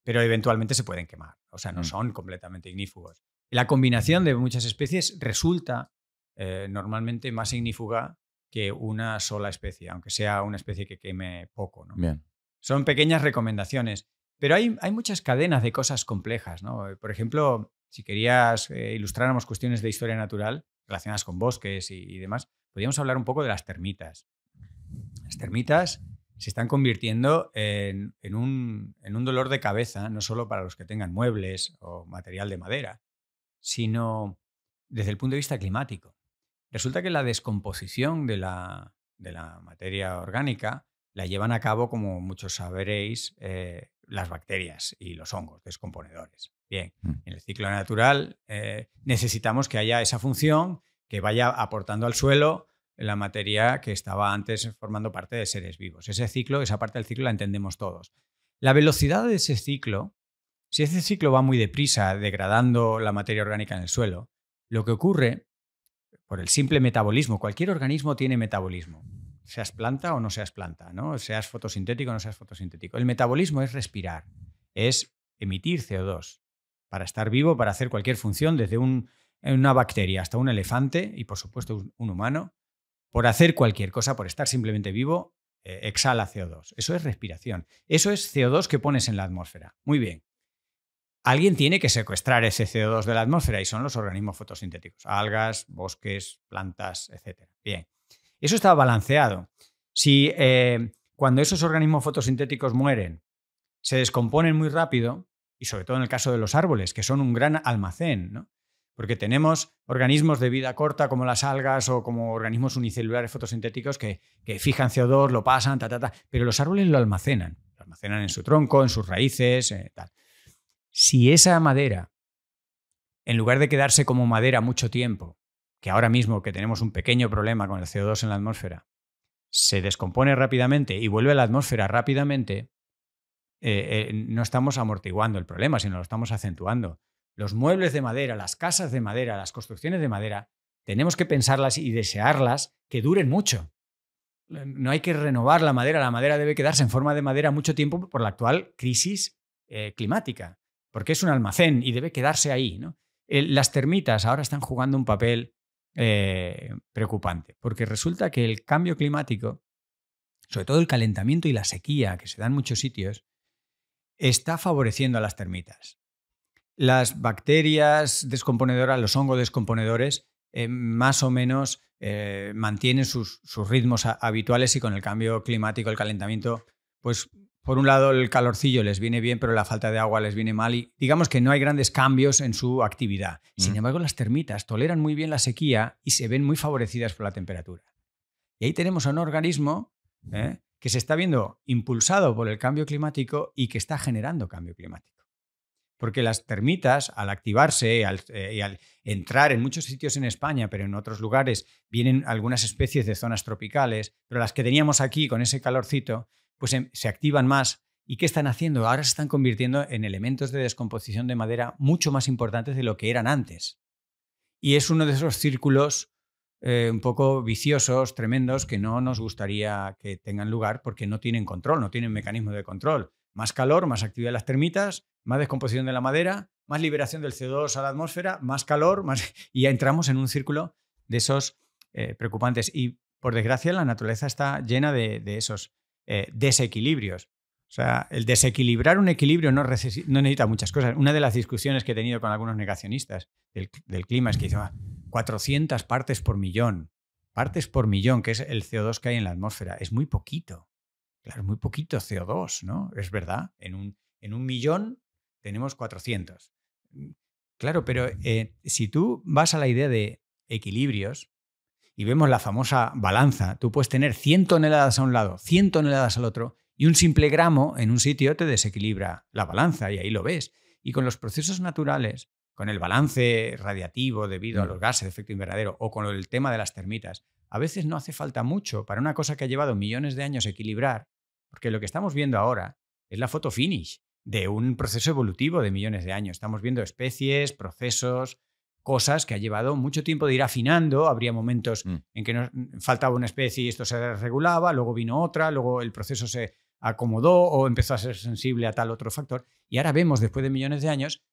eventualmente se pueden quemar, o sea, no mm. son completamente ignífugos. La combinación de muchas especies resulta eh, normalmente más ignífuga que una sola especie, aunque sea una especie que queme poco. Bien. Son pequeñas recomendaciones, pero hay, muchas cadenas de cosas complejas. Por ejemplo, si querías eh, ilustráramos cuestiones de historia natural relacionadas con bosques y demás, podríamos hablar un poco de las termitas. Las termitas se están convirtiendo en, un, dolor de cabeza, no solo para los que tengan muebles o material de madera, sino desde el punto de vista climático. Resulta que la descomposición de la, materia orgánica la llevan a cabo, como muchos sabréis, eh, las bacterias y los hongos descomponedores. Bien, mm. en el ciclo natural eh, necesitamos que haya esa función que vaya aportando al suelo la materia que estaba antes formando parte de seres vivos. Ese ciclo, esa parte del ciclo la entendemos todos. La velocidad de ese ciclo, si ese ciclo va muy deprisa, degradando la materia orgánica en el suelo, lo que ocurre, por el simple metabolismo, cualquier organismo tiene metabolismo, seas planta o no seas planta, ¿no? seas fotosintético o no seas fotosintético. El metabolismo es respirar, es emitir CO2 para estar vivo, para hacer cualquier función desde un una bacteria hasta un elefante y por supuesto un, humano, por hacer cualquier cosa, por estar simplemente vivo, eh, exhala CO2. Eso es respiración. Eso es CO2 que pones en la atmósfera. Muy bien. Alguien tiene que secuestrar ese CO2 de la atmósfera y son los organismos fotosintéticos, algas, bosques, plantas, etc. Bien. Eso está balanceado. Si eh, cuando esos organismos fotosintéticos mueren, se descomponen muy rápido, y sobre todo en el caso de los árboles, que son un gran almacén, ¿no? Porque tenemos organismos de vida corta como las algas o como organismos unicelulares fotosintéticos que, fijan CO2, lo pasan, ta, ta, ta, pero los árboles lo almacenan. Lo almacenan en su tronco, en sus raíces, eh, tal. Si esa madera, en lugar de quedarse como madera mucho tiempo, que ahora mismo que tenemos un pequeño problema con el CO2 en la atmósfera, se descompone rápidamente y vuelve a la atmósfera rápidamente, eh, eh, no estamos amortiguando el problema, sino lo estamos acentuando los muebles de madera, las casas de madera, las construcciones de madera, tenemos que pensarlas y desearlas que duren mucho. No hay que renovar la madera, la madera debe quedarse en forma de madera mucho tiempo por la actual crisis eh, climática, porque es un almacén y debe quedarse ahí. las termitas ahora están jugando un papel eh, preocupante, porque resulta que el cambio climático, sobre todo el calentamiento y la sequía que se da en muchos sitios, está favoreciendo a las termitas las bacterias descomponedoras, los hongos descomponedores, eh, más o menos eh, mantienen sus, ritmos habituales y con el cambio climático, el calentamiento, pues por un lado el calorcillo les viene bien, pero la falta de agua les viene mal y digamos que no hay grandes cambios en su actividad. Sin embargo, las termitas toleran muy bien la sequía y se ven muy favorecidas por la temperatura. Y ahí tenemos a un organismo eh, que se está viendo impulsado por el cambio climático y que está generando cambio climático porque las termitas, al activarse al, eh, y al entrar en muchos sitios en España, pero en otros lugares, vienen algunas especies de zonas tropicales, pero las que teníamos aquí con ese calorcito, pues em, se, activan más. ¿Y qué están haciendo? Ahora se están convirtiendo en elementos de descomposición de madera mucho más importantes de lo que eran antes. Y es uno de esos círculos eh, un poco viciosos, tremendos, que no nos gustaría que tengan lugar porque no tienen control, no tienen mecanismo de control. Más calor, más actividad de las termitas, más descomposición de la madera, más liberación del CO2 a la atmósfera, más calor, más... y ya entramos en un círculo de esos eh, preocupantes. Y por desgracia la naturaleza está llena de, esos eh, desequilibrios. O sea, el desequilibrar un equilibrio no, necesita muchas cosas. Una de las discusiones que he tenido con algunos negacionistas del, clima es que dice 400 ah, partes por millón. Partes por millón, que es el CO2 que hay en la atmósfera. Es muy poquito. Claro, muy poquito CO2, ¿no? Es verdad. En un, en un millón tenemos 400. Mm, claro, pero eh, si tú vas a la idea de equilibrios y vemos la famosa balanza, tú puedes tener 100 toneladas a un lado, 100 toneladas al otro, y un simple gramo en un sitio te desequilibra la balanza y ahí lo ves. Y con los procesos naturales, con el balance radiativo debido a mm. los gases de efecto invernadero o con el tema de las termitas, a veces no hace falta mucho para una cosa que ha llevado millones de años equilibrar, porque lo que estamos viendo ahora es la foto finish de un proceso evolutivo de millones de años. Estamos viendo especies, procesos, cosas que ha llevado mucho tiempo de ir afinando. Habría momentos mm. en que nos faltaba una especie y esto se regulaba, luego vino otra, luego el proceso se acomodó o empezó a ser sensible a tal otro factor. Y ahora vemos, después de millones de años,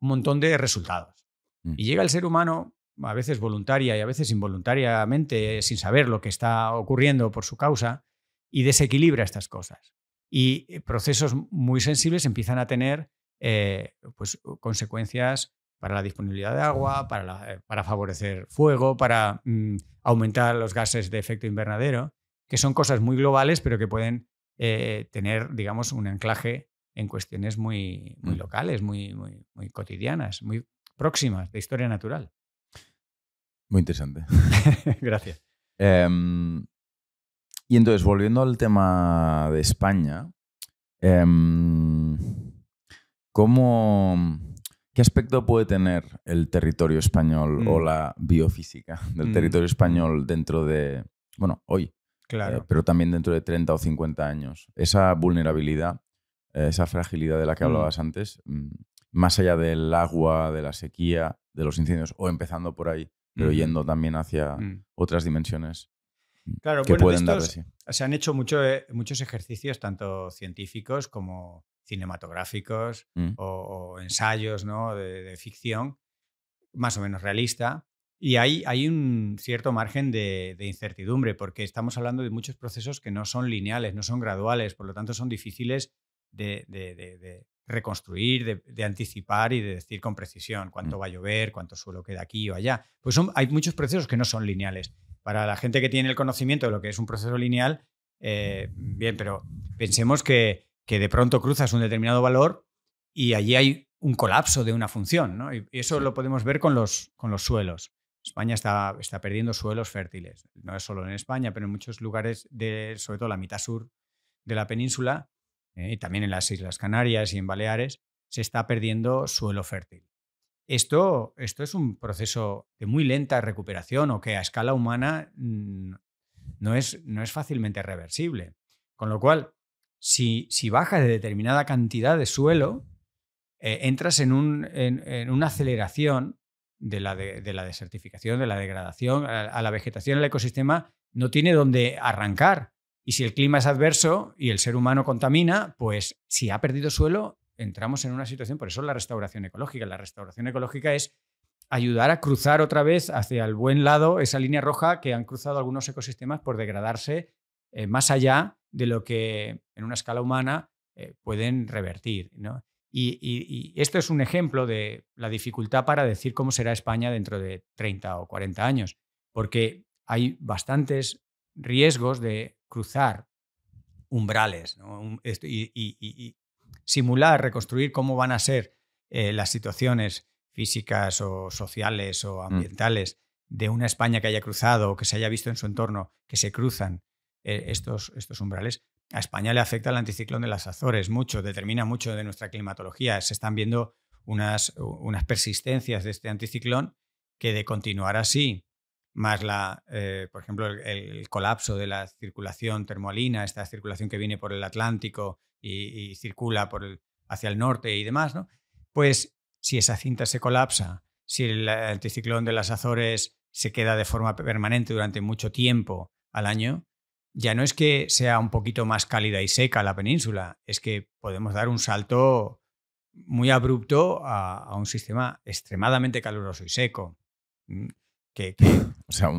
un montón de resultados. Mm. Y llega el ser humano, a veces voluntaria y a veces involuntariamente, sin saber lo que está ocurriendo por su causa, y desequilibra estas cosas y eh, procesos muy sensibles empiezan a tener eh, pues, consecuencias para la disponibilidad de agua, para, eh, para favorecer fuego, para mm, aumentar los gases de efecto invernadero, que son cosas muy globales, pero que pueden tener, digamos, un anclaje en cuestiones muy, mm. locales, muy, muy, cotidianas, muy próximas de historia natural. Muy interesante. Gracias. Em, y entonces, volviendo al tema de España, em, ¿qué aspecto puede tener el territorio español o mm. la biofísica del mm. territorio mm. español dentro de, bueno, hoy, eh, claro. pero también dentro de 30 o 50 años? Esa vulnerabilidad, eh, esa fragilidad de la que hablabas antes, más allá del agua, de la sequía, de los incendios, o empezando por ahí, pero yendo también hacia otras dimensiones claro, Se han hecho eh, muchos ejercicios, tanto científicos como cinematográficos mm. o, ensayos de, ficción, más o menos realista. Y hay, un cierto margen de, incertidumbre, porque estamos hablando de muchos procesos que no son lineales, no son graduales, por lo tanto son difíciles de, reconstruir, de, anticipar y de decir con precisión cuánto mm. va a llover, cuánto suelo queda aquí o allá. Pues hay muchos procesos que no son lineales para la gente que tiene el conocimiento de lo que es un proceso lineal, eh, bien, pero pensemos que, de pronto cruzas un determinado valor y allí hay un colapso de una función, ¿no? Y eso lo podemos ver con los, con los suelos. España está, está, perdiendo suelos fértiles, no es solo en España, pero en muchos lugares, de, sobre todo la mitad sur de la península, eh, y también en las Islas Canarias y en Baleares, se está perdiendo suelo fértil. Esto, esto es un proceso de muy lenta recuperación o que a escala humana no es, no es fácilmente reversible. Con lo cual, si, si bajas de determinada cantidad de suelo, eh, entras en, una aceleración de la, desertificación, de la degradación, a, la vegetación, el ecosistema no tiene dónde arrancar. Y si el clima es adverso y el ser humano contamina, pues si ha perdido suelo, entramos en una situación, por eso la restauración ecológica. La restauración ecológica es ayudar a cruzar otra vez hacia el buen lado esa línea roja que han cruzado algunos ecosistemas por degradarse eh, más allá de lo que en una escala humana eh, pueden revertir. ¿no? Y, esto es un ejemplo de la dificultad para decir cómo será España dentro de 30 o 40 años, porque hay bastantes riesgos de cruzar umbrales y simular, reconstruir cómo van a ser eh, las situaciones físicas o sociales o mm. ambientales de una España que haya cruzado o que se haya visto en su entorno, que se cruzan eh, estos, estos umbrales, a España le afecta el anticiclón de las Azores mucho, determina mucho de nuestra climatología. Se están viendo unas, persistencias de este anticiclón que de continuar así, más la, eh, por ejemplo, el, el, colapso de la circulación termolina, esta circulación que viene por el Atlántico y, circula por hacia el norte y demás, ¿no? Pues si esa cinta se colapsa, si el anticiclón de las Azores se queda de forma permanente durante mucho tiempo al año, ya no es que sea un poquito más cálida y seca la península, es que podemos dar un salto muy abrupto a, un sistema extremadamente caluroso y seco. Mm, que, O sea,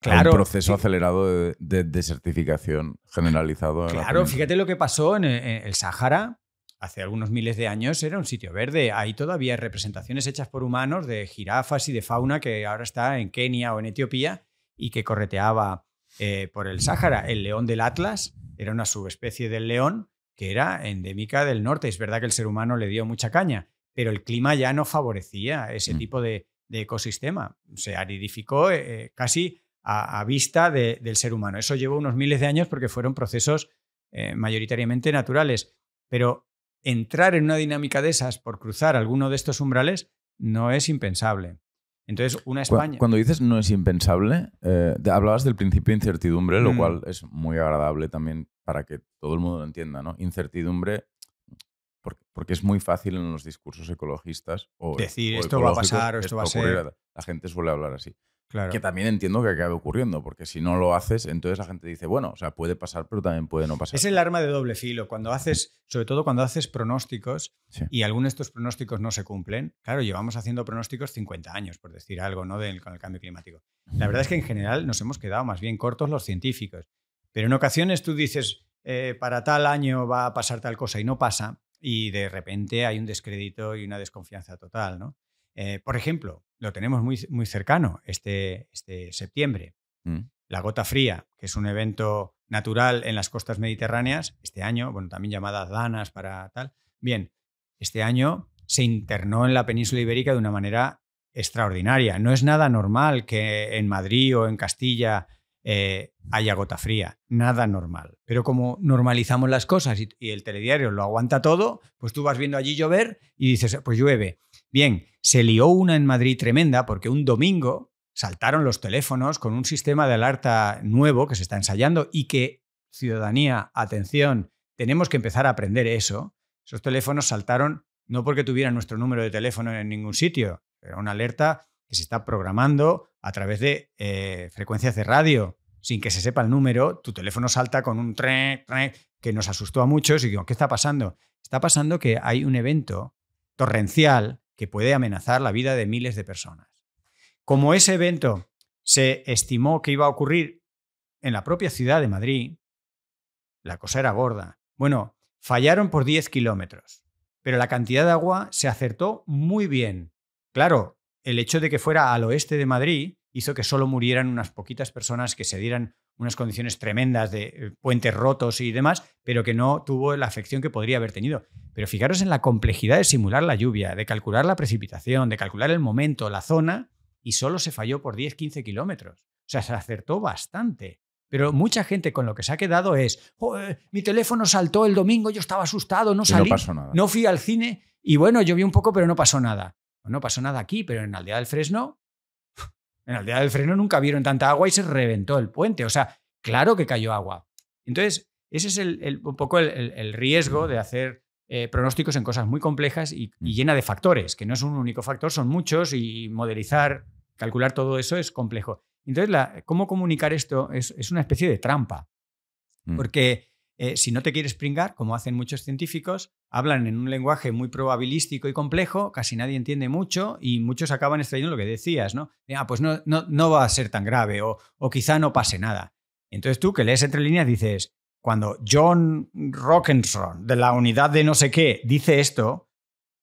Claro, un proceso acelerado de, desertificación generalizado. Claro, fíjate lo que pasó eh, en el Sáhara hace algunos miles de años era un sitio verde. Hay todavía representaciones hechas por humanos de jirafas y de fauna que ahora está en Kenia o en Etiopía y que correteaba eh, por el Sáhara. El león del Atlas era una subespecie del león que era endémica del norte. Es verdad que el ser humano le dio mucha caña, pero el clima ya no favorecía ese mm. tipo de, ecosistema. Se aridificó eh, casi a, vista del ser humano. Eso llevó unos miles de años porque fueron procesos eh, mayoritariamente naturales. Pero entrar en una dinámica de esas por cruzar alguno de estos umbrales no es impensable. Entonces, una España. Cuando dices no es impensable, eh, hablabas del principio de incertidumbre, lo mm. cual es muy agradable también para que todo el mundo lo entienda, ¿no? Incertidumbre, porque, es muy fácil en los discursos ecologistas o. Decir esto va a pasar o esto va a ser. La gente suele hablar así. Que también entiendo que acabe ocurriendo, porque si no lo haces, entonces la gente dice, bueno, o sea, puede pasar, pero también puede no pasar. Es el arma de doble filo. Cuando haces, sobre todo cuando haces pronósticos y algunos de estos pronósticos no se cumplen, claro, llevamos haciendo pronósticos 50 años, por decir algo, ¿no? con el cambio climático. La verdad es que en general nos hemos quedado más bien cortos los científicos. Pero en ocasiones tú dices, eh, para tal año va a pasar tal cosa y no pasa, y de repente hay un descrédito y una desconfianza total, ¿no? Eh, por ejemplo, lo tenemos muy, cercano este, este septiembre. Mm. La gota fría, que es un evento natural en las costas mediterráneas, este año, bueno, también llamadas danas para tal. Bien, este año se internó en la península ibérica de una manera extraordinaria. No es nada normal que en Madrid o en Castilla eh, haya gota fría, nada normal. Pero como normalizamos las cosas y, el telediario lo aguanta todo, pues tú vas viendo allí llover y dices, pues llueve. Bien, se lió una en Madrid tremenda porque un domingo saltaron los teléfonos con un sistema de alerta nuevo que se está ensayando y que, ciudadanía, atención, tenemos que empezar a aprender eso. Esos teléfonos saltaron no porque tuvieran nuestro número de teléfono en ningún sitio, era una alerta que se está programando a través de eh, frecuencias de radio. Sin que se sepa el número, tu teléfono salta con un tren que nos asustó a muchos y digo, ¿qué está pasando? Está pasando que hay un evento torrencial que puede amenazar la vida de miles de personas. Como ese evento se estimó que iba a ocurrir en la propia ciudad de Madrid, la cosa era gorda. Bueno, fallaron por 10 kilómetros, pero la cantidad de agua se acertó muy bien. Claro, el hecho de que fuera al oeste de Madrid hizo que solo murieran unas poquitas personas que se dieran unas condiciones tremendas de eh, puentes rotos y demás, pero que no tuvo la afección que podría haber tenido. Pero fijaros en la complejidad de simular la lluvia, de calcular la precipitación, de calcular el momento, la zona, y solo se falló por 10-15 kilómetros. O sea, se acertó bastante. Pero mucha gente con lo que se ha quedado es, mi teléfono saltó el domingo, yo estaba asustado, no salí, no, fui al cine y bueno, llovió un poco, pero no pasó nada. No pasó nada aquí, pero en la aldea del Fresno en la aldea del freno nunca vieron tanta agua y se reventó el puente. O sea, claro que cayó agua. Entonces, ese es el, un poco el, riesgo de hacer eh, pronósticos en cosas muy complejas y, mm. llena de factores, que no es un único factor, son muchos y modelizar, calcular todo eso es complejo. Entonces, cómo comunicar esto es, una especie de trampa, mm. porque eh, si no te quieres pringar, como hacen muchos científicos, hablan en un lenguaje muy probabilístico y complejo, casi nadie entiende mucho y muchos acaban extrayendo lo que decías, ¿no? Ah, pues no, no, va a ser tan grave o, quizá no pase nada. Entonces tú que lees entre líneas dices, cuando John Rockenson de la unidad de no sé qué dice esto,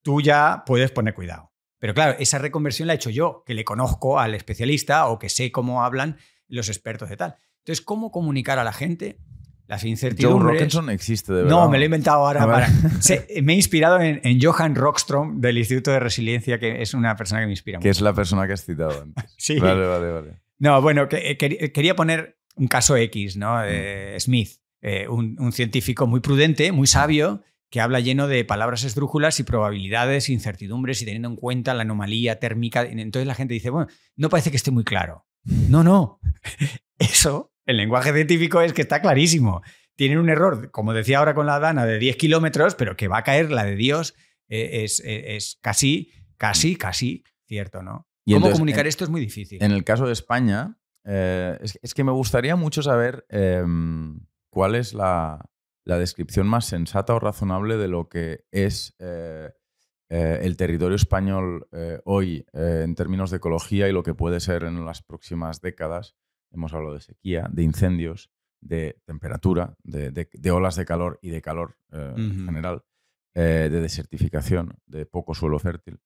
tú ya puedes poner cuidado. Pero claro, esa reconversión la he hecho yo, que le conozco al especialista o que sé cómo hablan los expertos de tal. Entonces, ¿cómo comunicar a la gente las incertidumbres. Joe existe, de verdad. No, me lo he inventado ahora. me he inspirado en, Johan Rockstrom del Instituto de Resiliencia, que es una persona que me inspira. Que es la persona que has citado antes. sí. Vale, vale, vale. No, bueno, eh, eh, quería poner un caso X, ¿no? Mm. Eh, Smith, un, un, científico muy prudente, muy sabio, que habla lleno de palabras esdrújulas y probabilidades, incertidumbres y teniendo en cuenta la anomalía térmica. Entonces la gente dice, bueno, no parece que esté muy claro. No, no. Eso el lenguaje científico es que está clarísimo. Tienen un error, como decía ahora con la Dana, de 10 kilómetros, pero que va a caer la de Dios eh, eh, es, casi, casi, casi cierto, ¿no? ¿Cómo comunicar esto es muy difícil? En el caso de España, eh, es, que me gustaría mucho saber em, cuál es la, descripción más sensata o razonable de lo que es el territorio español hoy en términos de ecología y lo que puede ser en las próximas décadas hemos hablado de sequía, de incendios, de temperatura, de, olas de calor y de calor eh, en general, eh, de desertificación, de poco suelo fértil,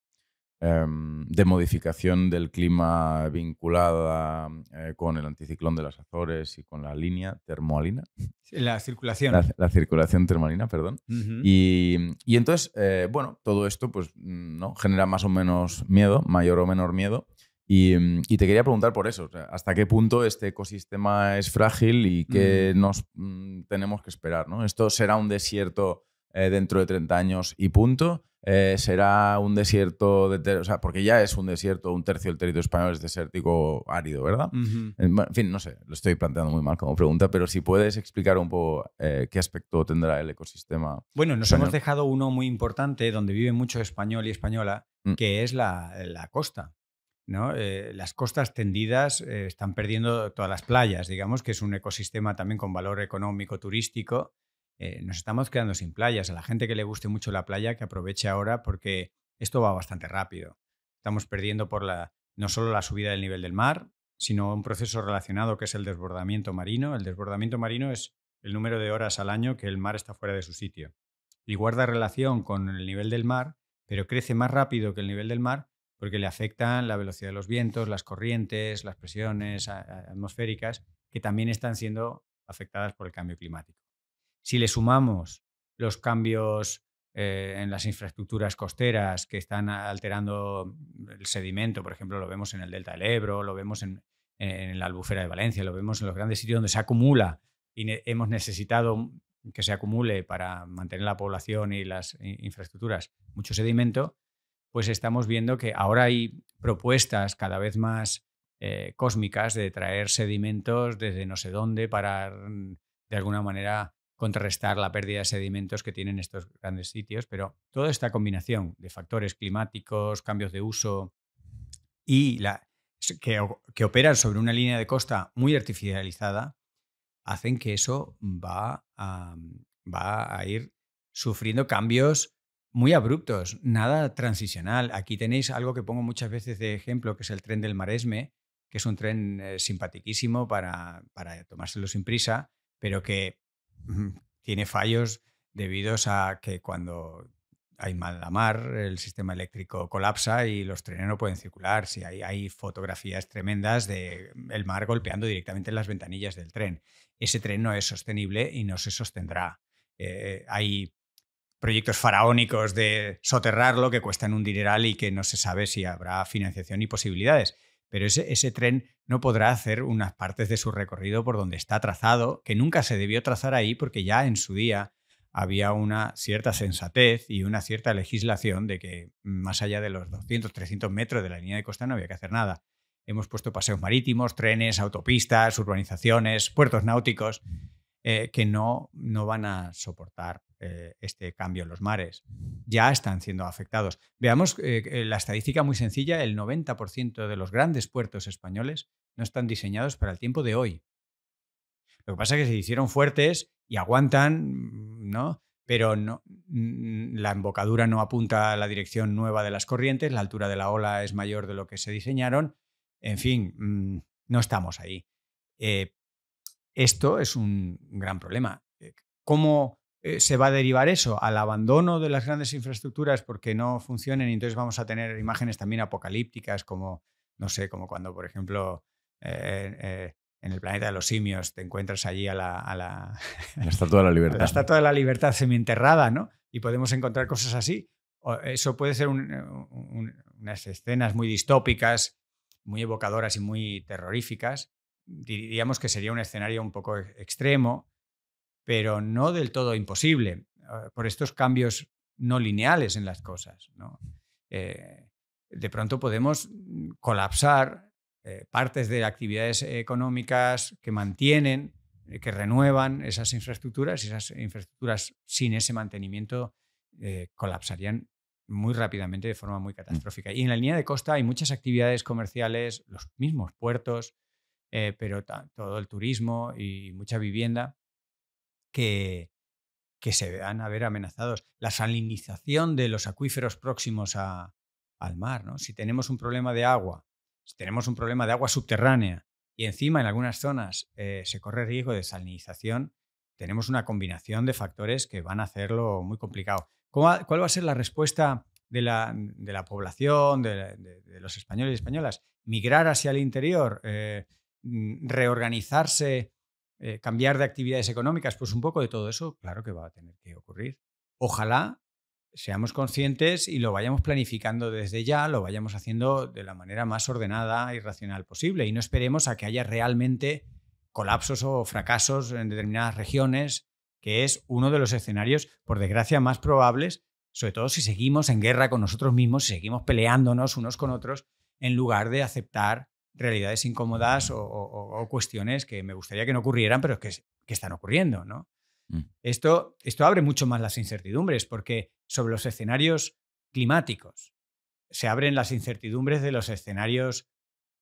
em, de modificación del clima vinculada eh, con el anticiclón de las Azores y con la línea termoalina. La circulación. La, circulación termalina, perdón. y, y, entonces, bueno, todo esto pues, mm, ¿no? genera más o menos miedo, mayor o menor miedo. Mm, y, te quería preguntar por eso, ¿hasta qué punto este ecosistema es frágil y qué mm. nos mm, tenemos que esperar? ¿no? ¿Esto será un desierto eh, dentro de 30 años y punto? Eh, ¿Será un desierto, de o porque ya es un desierto, un tercio del territorio español es desértico árido, ¿verdad? Eh, en fin, no sé, lo estoy planteando muy mal como pregunta, pero si puedes explicar un poco qué aspecto tendrá el ecosistema. Bueno, nos hemos dejado uno muy importante donde vive mucho español y española, que es la costa. Eh, las costas tendidas eh, están perdiendo todas las playas, digamos, que es un ecosistema también con valor económico, turístico. Eh, nos estamos quedando sin playas. A la gente que le guste mucho la playa, que aproveche ahora porque esto va bastante rápido. Estamos perdiendo por la, no solo la subida del nivel del mar, sino un proceso relacionado que es el desbordamiento marino. El desbordamiento marino es el número de horas al año que el mar está fuera de su sitio. Y guarda relación con el nivel del mar, pero crece más rápido que el nivel del mar porque le afectan la velocidad de los vientos, las corrientes, las presiones atmosféricas, que también están siendo afectadas por el cambio climático. Si le sumamos los cambios eh, en las infraestructuras costeras que están alterando el sedimento, por ejemplo, lo vemos en el delta del Ebro, lo vemos en, la albufera de Valencia, lo vemos en los grandes sitios donde se acumula y hemos necesitado que se acumule para mantener la población y las infraestructuras mucho sedimento, pues estamos viendo que ahora hay propuestas cada vez más eh, cósmicas de traer sedimentos desde no sé dónde para mm, de alguna manera contrarrestar la pérdida de sedimentos que tienen estos grandes sitios, pero toda esta combinación de factores climáticos, cambios de uso y la, que, operan sobre una línea de costa muy artificializada, hacen que eso va mm, va a ir sufriendo cambios muy abruptos, nada transicional. Aquí tenéis algo que pongo muchas veces de ejemplo, que es el tren del Maresme, que es un tren eh, simpaticísimo para, tomárselo sin prisa, pero que tiene fallos debido a que cuando hay mala mar, el sistema eléctrico colapsa y los trenes no pueden circular. si hay, hay, fotografías tremendas de mm, el mar golpeando directamente las ventanillas del tren. Ese tren no es sostenible y no se sostendrá. Eh, eh, hay proyectos faraónicos de soterrarlo que cuestan un dineral y que no se sabe si habrá financiación y posibilidades. Pero ese, tren no podrá hacer unas partes de su recorrido por donde está trazado, que nunca se debió trazar ahí porque ya en su día había una cierta sensatez y una cierta legislación de que más allá de los 200, 300 metros de la línea de costa no había que hacer nada. Hemos puesto paseos marítimos, trenes, autopistas, urbanizaciones, puertos náuticos, eh, que no, no van a soportar eh, este cambio en los mares. Ya están siendo afectados. Veamos eh, eh, la estadística muy sencilla, el 90% de los grandes puertos españoles no están diseñados para el tiempo de hoy. Lo que pasa es que se hicieron fuertes y aguantan, ¿no? Pero no, mm, la embocadura no apunta a la dirección nueva de las corrientes, la altura de la ola es mayor de lo que se diseñaron. En fin, mm, no estamos ahí. esto es un gran problema. ¿Cómo eh, se va a derivar eso al abandono de las grandes infraestructuras porque no funcionen y entonces vamos a tener imágenes también apocalípticas como, no sé, como cuando, por ejemplo, eh, eh, en el planeta de los simios te encuentras allí a la, la, Estatua de la Libertad. la Estatua de la Libertad semienterrada, ¿no? Y podemos encontrar cosas así. eso puede ser unas escenas muy distópicas, muy evocadoras y muy terroríficas. Diríamos que sería un escenario un poco extremo, pero no del todo imposible, ah, por estos cambios no lineales en las cosas. Eh, de pronto podemos mm, colapsar eh, partes de actividades económicas que mantienen, eh, que renuevan esas infraestructuras y esas infraestructuras sin ese mantenimiento colapsarían muy rápidamente de forma muy mm. catastrófica. Y en la línea de costa hay muchas actividades comerciales, los mismos puertos, pero todo el turismo y mucha vivienda que, se van a ver amenazados. La salinización de los acuíferos próximos al mar. Si tenemos un problema de agua, si tenemos un problema de agua subterránea y encima en algunas zonas eh, se corre riesgo de salinización, tenemos una combinación de factores que van a hacerlo muy complicado. ¿Cuál va a ser la respuesta de la, población, de, los españoles y españolas? ¿Migrar hacia el interior? Eh, mm, ¿Reorganizarse eh, cambiar de actividades económicas, pues un poco de todo eso, claro que va a tener que ocurrir. Ojalá seamos conscientes y lo vayamos planificando desde ya, lo vayamos haciendo de la manera más ordenada y racional posible y no esperemos a que haya realmente colapsos o fracasos en determinadas regiones, que es uno de los escenarios, por desgracia, más probables, sobre todo si seguimos en guerra con nosotros mismos, si seguimos peleándonos unos con otros, en lugar de aceptar realidades incómodas o, cuestiones que me gustaría que no ocurrieran, pero que, están ocurriendo, ¿no? Mm. Esto, esto abre mucho más las incertidumbres, porque sobre los escenarios climáticos se abren las incertidumbres de los escenarios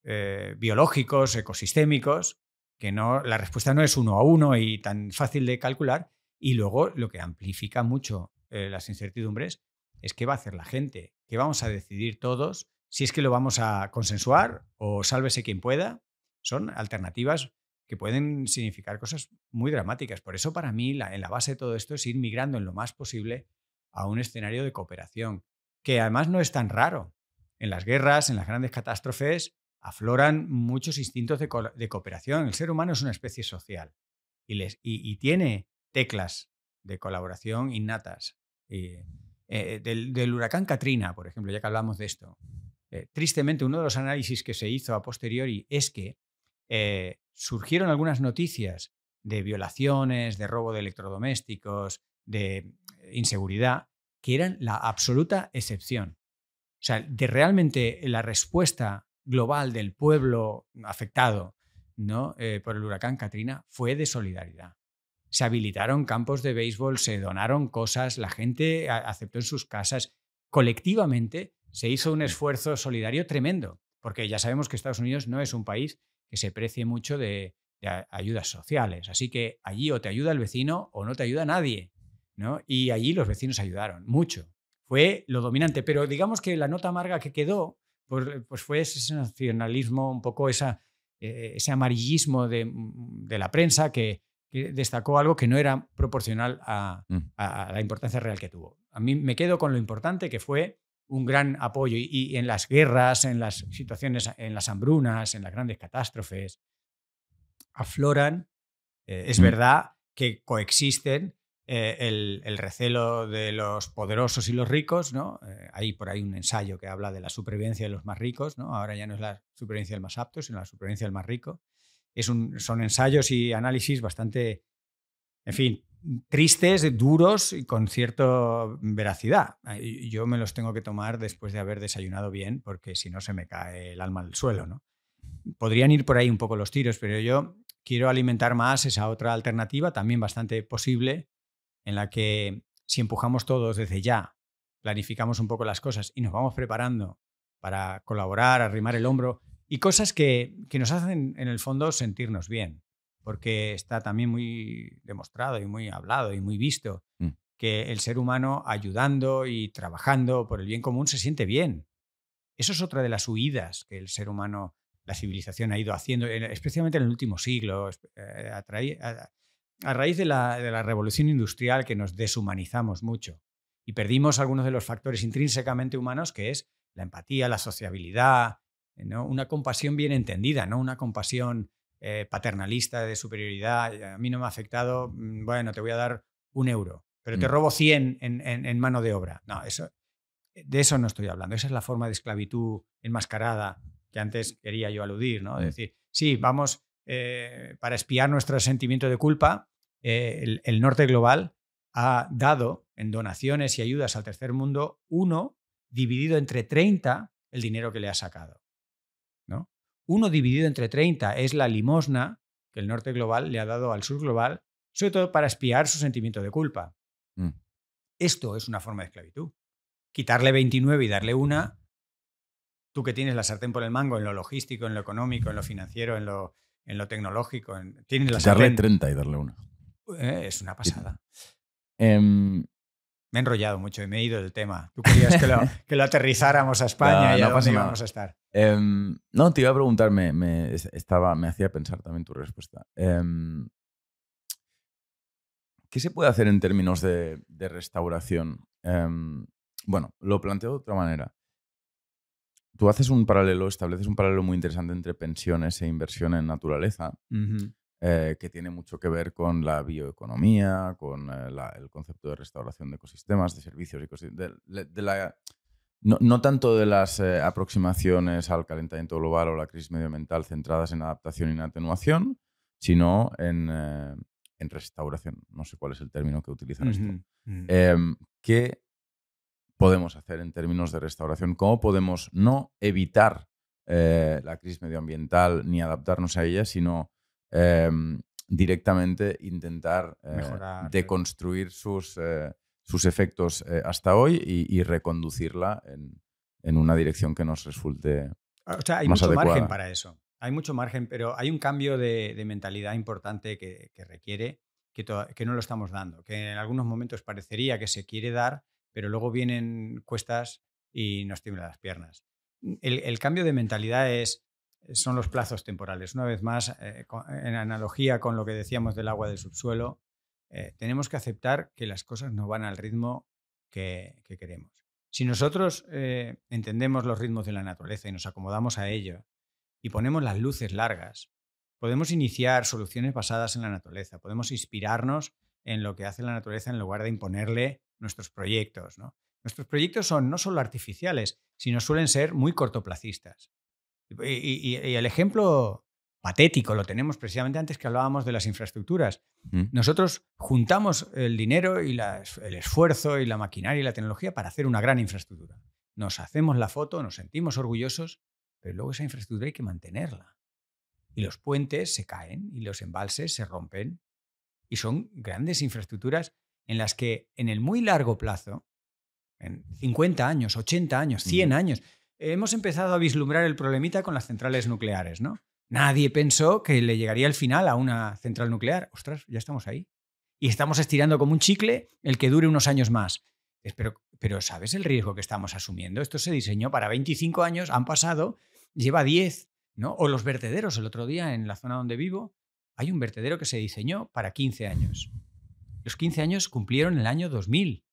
eh, biológicos, ecosistémicos, que no, la respuesta no es uno a uno y tan fácil de calcular. Y luego lo que amplifica mucho eh, las incertidumbres es qué va a hacer la gente, qué vamos a decidir todos si es que lo vamos a consensuar o sálvese quien pueda, son alternativas que pueden significar cosas muy dramáticas. Por eso para mí en la base de todo esto es ir migrando en lo más posible a un escenario de cooperación, que además no es tan raro. En las guerras, en las grandes catástrofes, afloran muchos instintos de, cooperación. El ser humano es una especie social y, tiene teclas de colaboración innatas. Eh, eh, del, huracán Katrina, por ejemplo, ya que hablamos de esto, eh, tristemente, uno de los análisis que se hizo a posteriori es que eh, surgieron algunas noticias de violaciones, de robo de electrodomésticos, de eh, inseguridad, que eran la absoluta excepción. O sea, de realmente la respuesta global del pueblo afectado por el huracán Katrina fue de solidaridad. Se habilitaron campos de béisbol, se donaron cosas, la gente aceptó en sus casas. Colectivamente se hizo un esfuerzo solidario tremendo, porque ya sabemos que Estados Unidos no es un país que se precie mucho de, ayudas sociales. Así que allí o te ayuda el vecino o no te ayuda nadie. ¿no? Y allí los vecinos ayudaron mucho. Fue lo dominante, pero digamos que la nota amarga que quedó pues, pues fue ese nacionalismo, un poco esa, eh, ese amarillismo de, mm, la prensa que, destacó algo que no era proporcional mm. a la importancia real que tuvo. A mí me quedo con lo importante que fue un gran apoyo y, en las guerras, en las situaciones, en las hambrunas, en las grandes catástrofes, afloran, eh, es verdad que coexisten eh, el, recelo de los poderosos y los ricos, ¿no? Eh, hay por ahí un ensayo que habla de la supervivencia de los más ricos, ¿no? Ahora ya no es la supervivencia del más apto, sino la supervivencia del más rico. Es un, son ensayos y análisis bastante, en fin, tristes, duros y con cierta veracidad. Yo me los tengo que tomar después de haber desayunado bien, porque si no se me cae el alma al suelo. ¿no? Podrían ir por ahí un poco los tiros, pero yo quiero alimentar más esa otra alternativa, también bastante posible, en la que si empujamos todos desde ya, planificamos un poco las cosas y nos vamos preparando para colaborar, arrimar el hombro y cosas que nos hacen en el fondo sentirnos bien porque está también muy demostrado y muy hablado y muy visto mm. que el ser humano ayudando y trabajando por el bien común se siente bien. Eso es otra de las huidas que el ser humano, la civilización ha ido haciendo, especialmente en el último siglo, eh, a, raíz de la, revolución industrial que nos deshumanizamos mucho y perdimos algunos de los factores intrínsecamente humanos, que es la empatía, la sociabilidad, una compasión bien entendida, no una compasión eh, paternalista, de superioridad, a mí no me ha afectado, mm, bueno, te voy a dar un euro, pero te mm. robo 100 en, mano de obra. No, eso, eh, de eso no estoy hablando. Esa es la forma de esclavitud enmascarada que antes quería yo aludir, ¿no? Es decir, sí, vamos, eh, para espiar nuestro sentimiento de culpa, el, el, norte global ha dado en donaciones y ayudas al tercer mundo uno dividido entre 30 el dinero que le ha sacado. Uno dividido entre 30 es la limosna que el norte global le ha dado al sur global, sobre todo para espiar su sentimiento de culpa. Mm. Esto es una forma de esclavitud. Quitarle 29 y darle una, tú que tienes la sartén por el mango en lo logístico, en lo económico, en lo financiero, en lo, en lo tecnológico, tienes la Darle sartén. 30 y darle una. Eh, es una pasada. Em. Me he enrollado mucho y me he ido del tema. Tú querías que lo, aterrizáramos a España y no íbamos a estar. Em, no, te iba a preguntar, me, estaba, me hacía pensar también tu respuesta. Em, ¿Qué se puede hacer en términos de, restauración? Em, bueno, lo planteo de otra manera. Tú haces un paralelo, estableces un paralelo muy interesante entre pensiones e inversión en naturaleza, eh, que tiene mucho que ver con la bioeconomía, con eh, el concepto de restauración de ecosistemas, de servicios, de la no, tanto de las eh, aproximaciones al calentamiento global o la crisis medioambiental centradas en adaptación y en atenuación, sino en, eh, restauración. No sé cuál es el término que utilizan esto. Em, ¿Qué podemos hacer en términos de restauración? ¿Cómo podemos no evitar eh, la crisis medioambiental ni adaptarnos a ella, sino em, directamente intentar deconstruir sus sus efectos eh, hasta hoy y, reconducirla en, una dirección que nos resulte. Ah, o sea, hay mucho margen para eso. Hay mucho margen, pero hay un cambio de, mentalidad importante que, requiere, que, no lo estamos dando, que en algunos momentos parecería que se quiere dar, pero luego vienen cuestas y nos tiemblan las piernas. El, cambio de mentalidad es, son los plazos temporales. Una vez más, eh, en analogía con lo que decíamos del agua del subsuelo, eh, tenemos que aceptar que las cosas no van al ritmo que, queremos. Si nosotros eh, entendemos los ritmos de la naturaleza y nos acomodamos a ello y ponemos las luces largas, podemos iniciar soluciones basadas en la naturaleza, podemos inspirarnos en lo que hace la naturaleza en lugar de imponerle nuestros proyectos. Nuestros proyectos son no solo artificiales, sino suelen ser muy cortoplacistas. y el ejemplo patético, lo tenemos precisamente antes que hablábamos de las infraestructuras. Nosotros juntamos el dinero y el esfuerzo y la maquinaria y la tecnología para hacer una gran infraestructura. Nos hacemos la foto, nos sentimos orgullosos, pero luego esa infraestructura hay que mantenerla. Y los puentes se caen y los embalses se rompen. Y son grandes infraestructuras en las que en el muy largo plazo, en 50 años, 80 años, 100 años, hemos empezado a vislumbrar el problemita con las centrales nucleares, ¿no? Nadie pensó que le llegaría el final a una central nuclear. Ostras, ya estamos ahí. Y estamos estirando como un chicle el que dure unos años más. Pero, pero ¿sabes el riesgo que estamos asumiendo? Esto se diseñó para 25 años, han pasado, lleva 10, ¿no? O los vertederos. El otro día en la zona donde vivo hay un vertedero que se diseñó para 15 años. Los 15 años cumplieron el año 2000.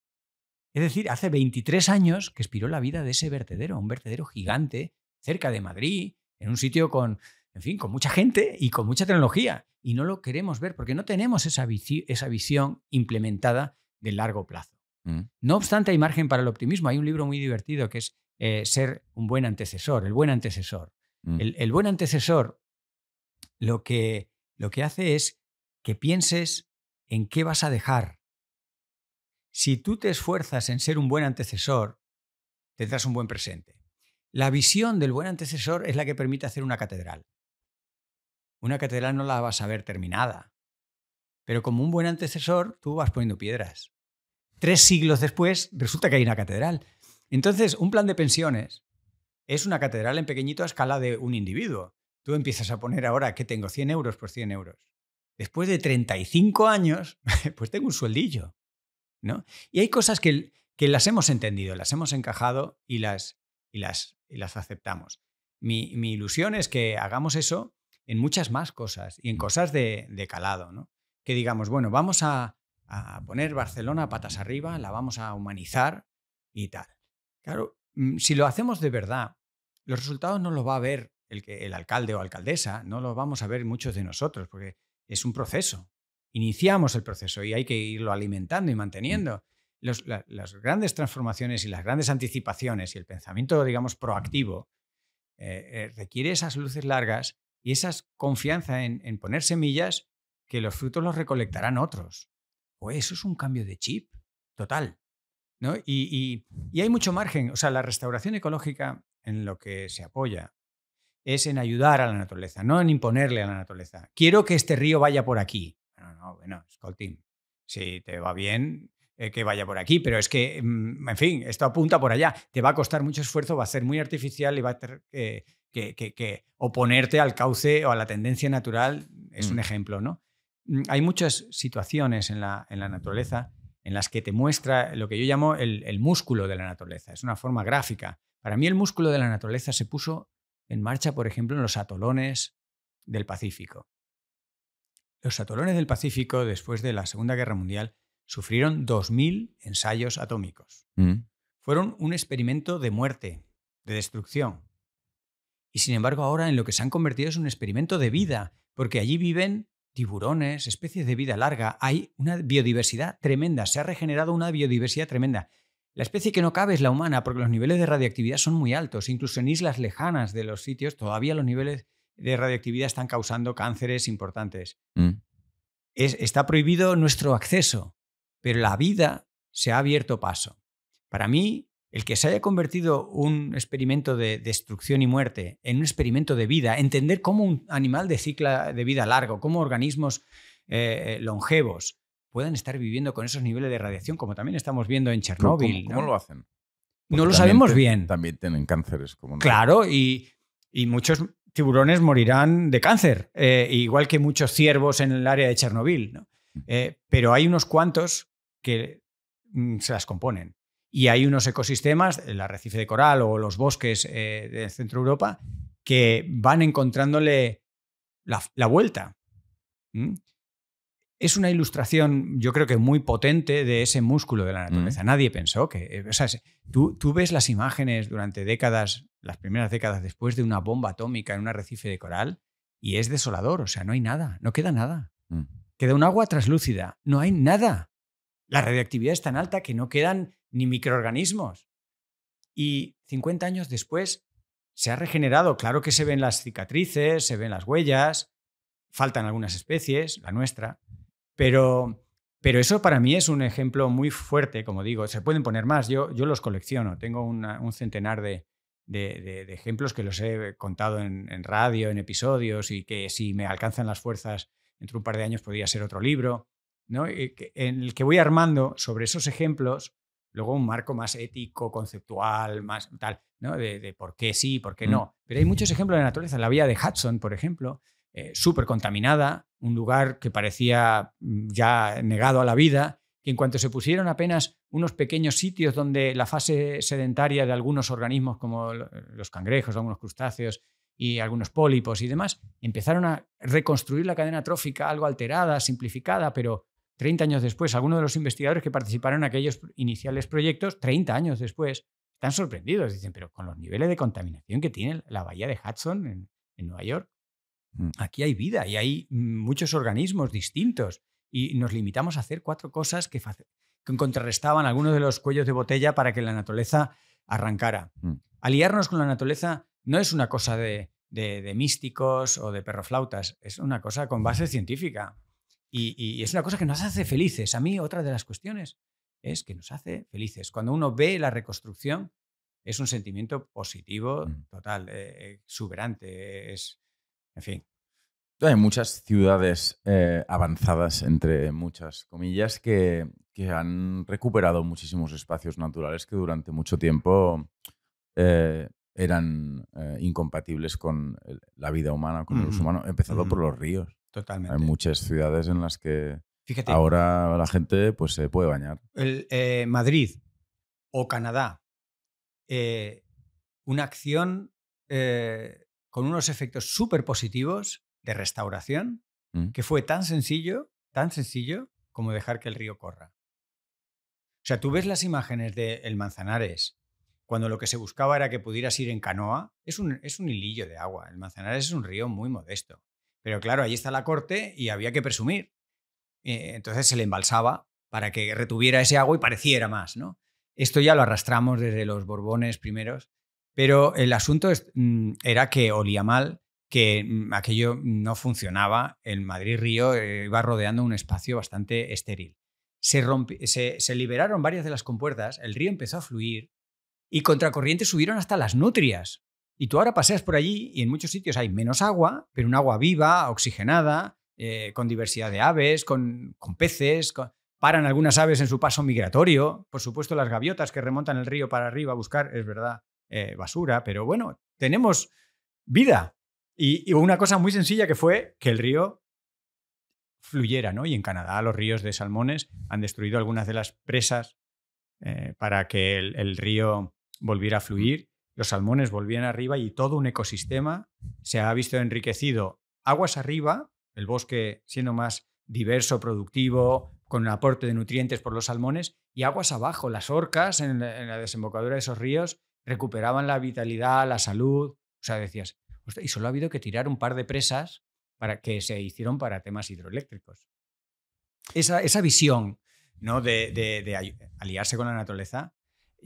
Es decir, hace 23 años que expiró la vida de ese vertedero, un vertedero gigante cerca de Madrid, en un sitio con en fin, con mucha gente y con mucha tecnología. Y no lo queremos ver porque no tenemos esa, esa visión implementada de largo plazo. Mm. No obstante, hay margen para el optimismo. Hay un libro muy divertido que es eh, Ser un buen antecesor, el buen antecesor. Mm. El, buen antecesor lo que, lo que hace es que pienses en qué vas a dejar. Si tú te esfuerzas en ser un buen antecesor, tendrás un buen presente. La visión del buen antecesor es la que permite hacer una catedral una catedral no la vas a ver terminada. Pero como un buen antecesor, tú vas poniendo piedras. Tres siglos después, resulta que hay una catedral. Entonces, un plan de pensiones es una catedral en pequeñito a escala de un individuo. Tú empiezas a poner ahora que tengo 100 euros por pues 100 euros. Después de 35 años, pues tengo un sueldillo. ¿no? Y hay cosas que, las hemos entendido, las hemos encajado y las, y las, y las aceptamos. mi ilusión es que hagamos eso en muchas más cosas y en mm. cosas de, calado, ¿no? Que digamos, bueno, vamos a, poner Barcelona patas arriba, la vamos a humanizar y tal. Claro, mm, si lo hacemos de verdad, los resultados no los va a ver el, el alcalde o alcaldesa, no los vamos a ver muchos de nosotros, porque es un proceso. Iniciamos el proceso y hay que irlo alimentando y mm. manteniendo. las grandes transformaciones y las grandes anticipaciones y el pensamiento, digamos, proactivo eh, eh, requiere esas luces largas y esa confianza en, poner semillas que los frutos los recolectarán otros. Pues eso es un cambio de chip total. ¿no? Y, hay mucho margen. O sea, la restauración ecológica en lo que se apoya es en ayudar a la naturaleza, no en imponerle a la naturaleza. Quiero que este río vaya por aquí. No, no, bueno, Si te va bien, eh, que vaya por aquí, pero es que, mm, en fin, esto apunta por allá. Te va a costar mucho esfuerzo, va a ser muy artificial y va a tener que, oponerte al cauce o a la tendencia natural, es un mm. ejemplo, ¿no? Mm, hay muchas situaciones en la, naturaleza en las que te muestra lo que yo llamo el, el, músculo de la naturaleza. Es una forma gráfica. Para mí el músculo de la naturaleza se puso en marcha, por ejemplo, en los atolones del Pacífico. Los atolones del Pacífico, después de la Segunda Guerra Mundial, sufrieron 2.000 ensayos atómicos. Mm. Fueron un experimento de muerte, de destrucción. Y sin embargo ahora en lo que se han convertido es un experimento de vida, porque allí viven tiburones, especies de vida larga, hay una biodiversidad tremenda, se ha regenerado una biodiversidad tremenda. La especie que no cabe es la humana, porque los niveles de radioactividad son muy altos, incluso en islas lejanas de los sitios todavía los niveles de radioactividad están causando cánceres importantes. Mm. está prohibido nuestro acceso, pero la vida se ha abierto paso. Para mí, el que se haya convertido un experimento de destrucción y muerte en un experimento de vida, entender cómo un animal de ciclo de vida largo, cómo organismos eh, eh, longevos puedan estar viviendo con esos niveles de radiación, como también estamos viendo en Chernóbil. ¿no? lo hacen? no lo sabemos bien. También tienen cánceres. Como Claro, y, muchos tiburones morirán de cáncer, eh, igual que muchos ciervos en el área de Chernobyl. ¿no? Eh, pero hay unos cuantos que mm, se las componen. Y hay unos ecosistemas, el arrecife de coral o los bosques eh, del centro Europa, que van encontrándole la, vuelta. Es una ilustración, yo creo que muy potente de ese músculo de la mm. naturaleza. Nadie pensó que. Eh, o sea, tú, tú ves las imágenes durante décadas, las primeras décadas después de una bomba atómica en un arrecife de coral, y es desolador. O sea, no hay nada, no queda nada. Mm. Queda un agua translúcida. No hay nada. La radiactividad es tan alta que no quedan ni microorganismos. Y 50 años después se ha regenerado. Claro que se ven las cicatrices, se ven las huellas, faltan algunas especies, la nuestra, pero, pero eso para mí es un ejemplo muy fuerte, como digo, se pueden poner más, yo, yo los colecciono, tengo un centenar de, ejemplos que los he contado en, radio, en episodios, y que si me alcanzan las fuerzas entre un par de años podría ser otro libro, ¿no? Eh, en el que voy armando sobre esos ejemplos luego un marco más ético, conceptual, más tal, ¿no? de, por qué sí, por qué mm. no. Pero hay muchos ejemplos de la naturaleza. La vía de Hudson, por ejemplo, eh, súper contaminada, un lugar que parecía mm, ya negado a la vida, que en cuanto se pusieron apenas unos pequeños sitios donde la fase sedentaria de algunos organismos como los cangrejos, algunos crustáceos, y algunos pólipos y demás, empezaron a reconstruir la cadena trófica, algo alterada, simplificada, pero 30 años después, algunos de los investigadores que participaron en aquellos iniciales proyectos, 30 años después, están sorprendidos. Dicen, pero con los niveles de contaminación que tiene la bahía de Hudson en, Nueva York, mm. aquí hay vida y hay muchos organismos distintos y nos limitamos a hacer cuatro cosas que, que contrarrestaban algunos de los cuellos de botella para que la naturaleza arrancara. Mm. Aliarnos con la naturaleza no es una cosa de, místicos o de perroflautas, es una cosa con base científica. Y, es una cosa que nos hace felices. A mí otra de las cuestiones es que nos hace felices. Cuando uno ve la reconstrucción, es un sentimiento positivo, mm. total, eh, eh, exuberante, es, en fin. Hay muchas ciudades eh, avanzadas, entre muchas comillas, que, que, han recuperado muchísimos espacios naturales que durante mucho tiempo eh, eran eh, incompatibles con la vida humana, con los humanos, el uso empezando por los ríos. Totalmente. Hay muchas ciudades en las que ahora la gente pues, se puede bañar. Eh, Madrid o Canadá, eh, una acción con unos efectos súper positivos de restauración, mm. que fue tan sencillo, tan sencillo como dejar que el río corra. O sea, tú ves las imágenes del Manzanares, cuando lo que se buscaba era que pudieras ir en canoa, es un, hilillo de agua. El Manzanares es un río muy modesto. Pero claro, ahí está la corte y había que presumir. Eh, entonces se le embalsaba para que retuviera ese agua y pareciera más, ¿no? Esto ya lo arrastramos desde los Borbones primeros, pero el asunto mm, era que olía mal, que mm, aquello no funcionaba, el Madrid Río eh, iba rodeando un espacio bastante estéril. Se, se, se liberaron varias de las compuertas, el río empezó a fluir y contracorriente subieron hasta las nutrias. Y tú ahora paseas por allí y en muchos sitios hay menos agua, pero un agua viva, oxigenada, eh, con diversidad de aves, con, peces. paran algunas aves en su paso migratorio. Por supuesto, las gaviotas que remontan el río para arriba a buscar, es verdad, eh, basura. Pero bueno, tenemos vida. Y, hubo una cosa muy sencilla que fue que el río fluyera, ¿no? Y en Canadá los ríos de salmones han destruido algunas de las presas eh, para que el río volviera a fluir, los salmones volvían arriba y todo un ecosistema se ha visto enriquecido. Aguas arriba, el bosque siendo más diverso, productivo, con un aporte de nutrientes por los salmones, y aguas abajo, las orcas en la, desembocadura de esos ríos recuperaban la vitalidad, la salud. O sea, decías, y solo ha habido que tirar un par de presas para que se hicieron para temas hidroeléctricos. Esa, visión ¿no? de aliarse con la naturaleza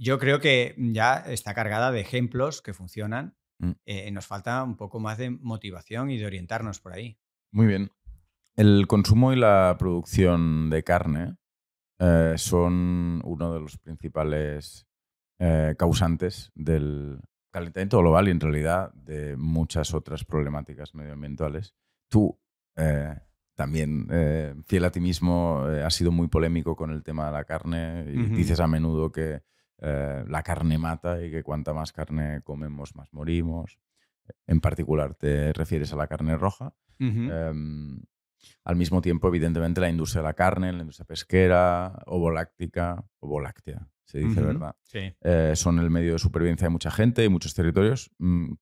yo creo que ya está cargada de ejemplos que funcionan. Mm. Eh, nos falta un poco más de motivación y de orientarnos por ahí. Muy bien. El consumo y la producción de carne eh, son uno de los principales eh, causantes del calentamiento global y en realidad de muchas otras problemáticas medioambientales. Tú también fiel a ti mismo, ha has sido muy polémico con el tema de la carne y dices a menudo que eh, la carne mata y que cuanta más carne comemos, más morimos. En particular te refieres a la carne roja. Em, al mismo tiempo, evidentemente, la industria de la carne, la industria pesquera, ovoláctica, ovoláctea, se dice, ¿verdad? Eh, son el medio de supervivencia de mucha gente y muchos territorios. Mm,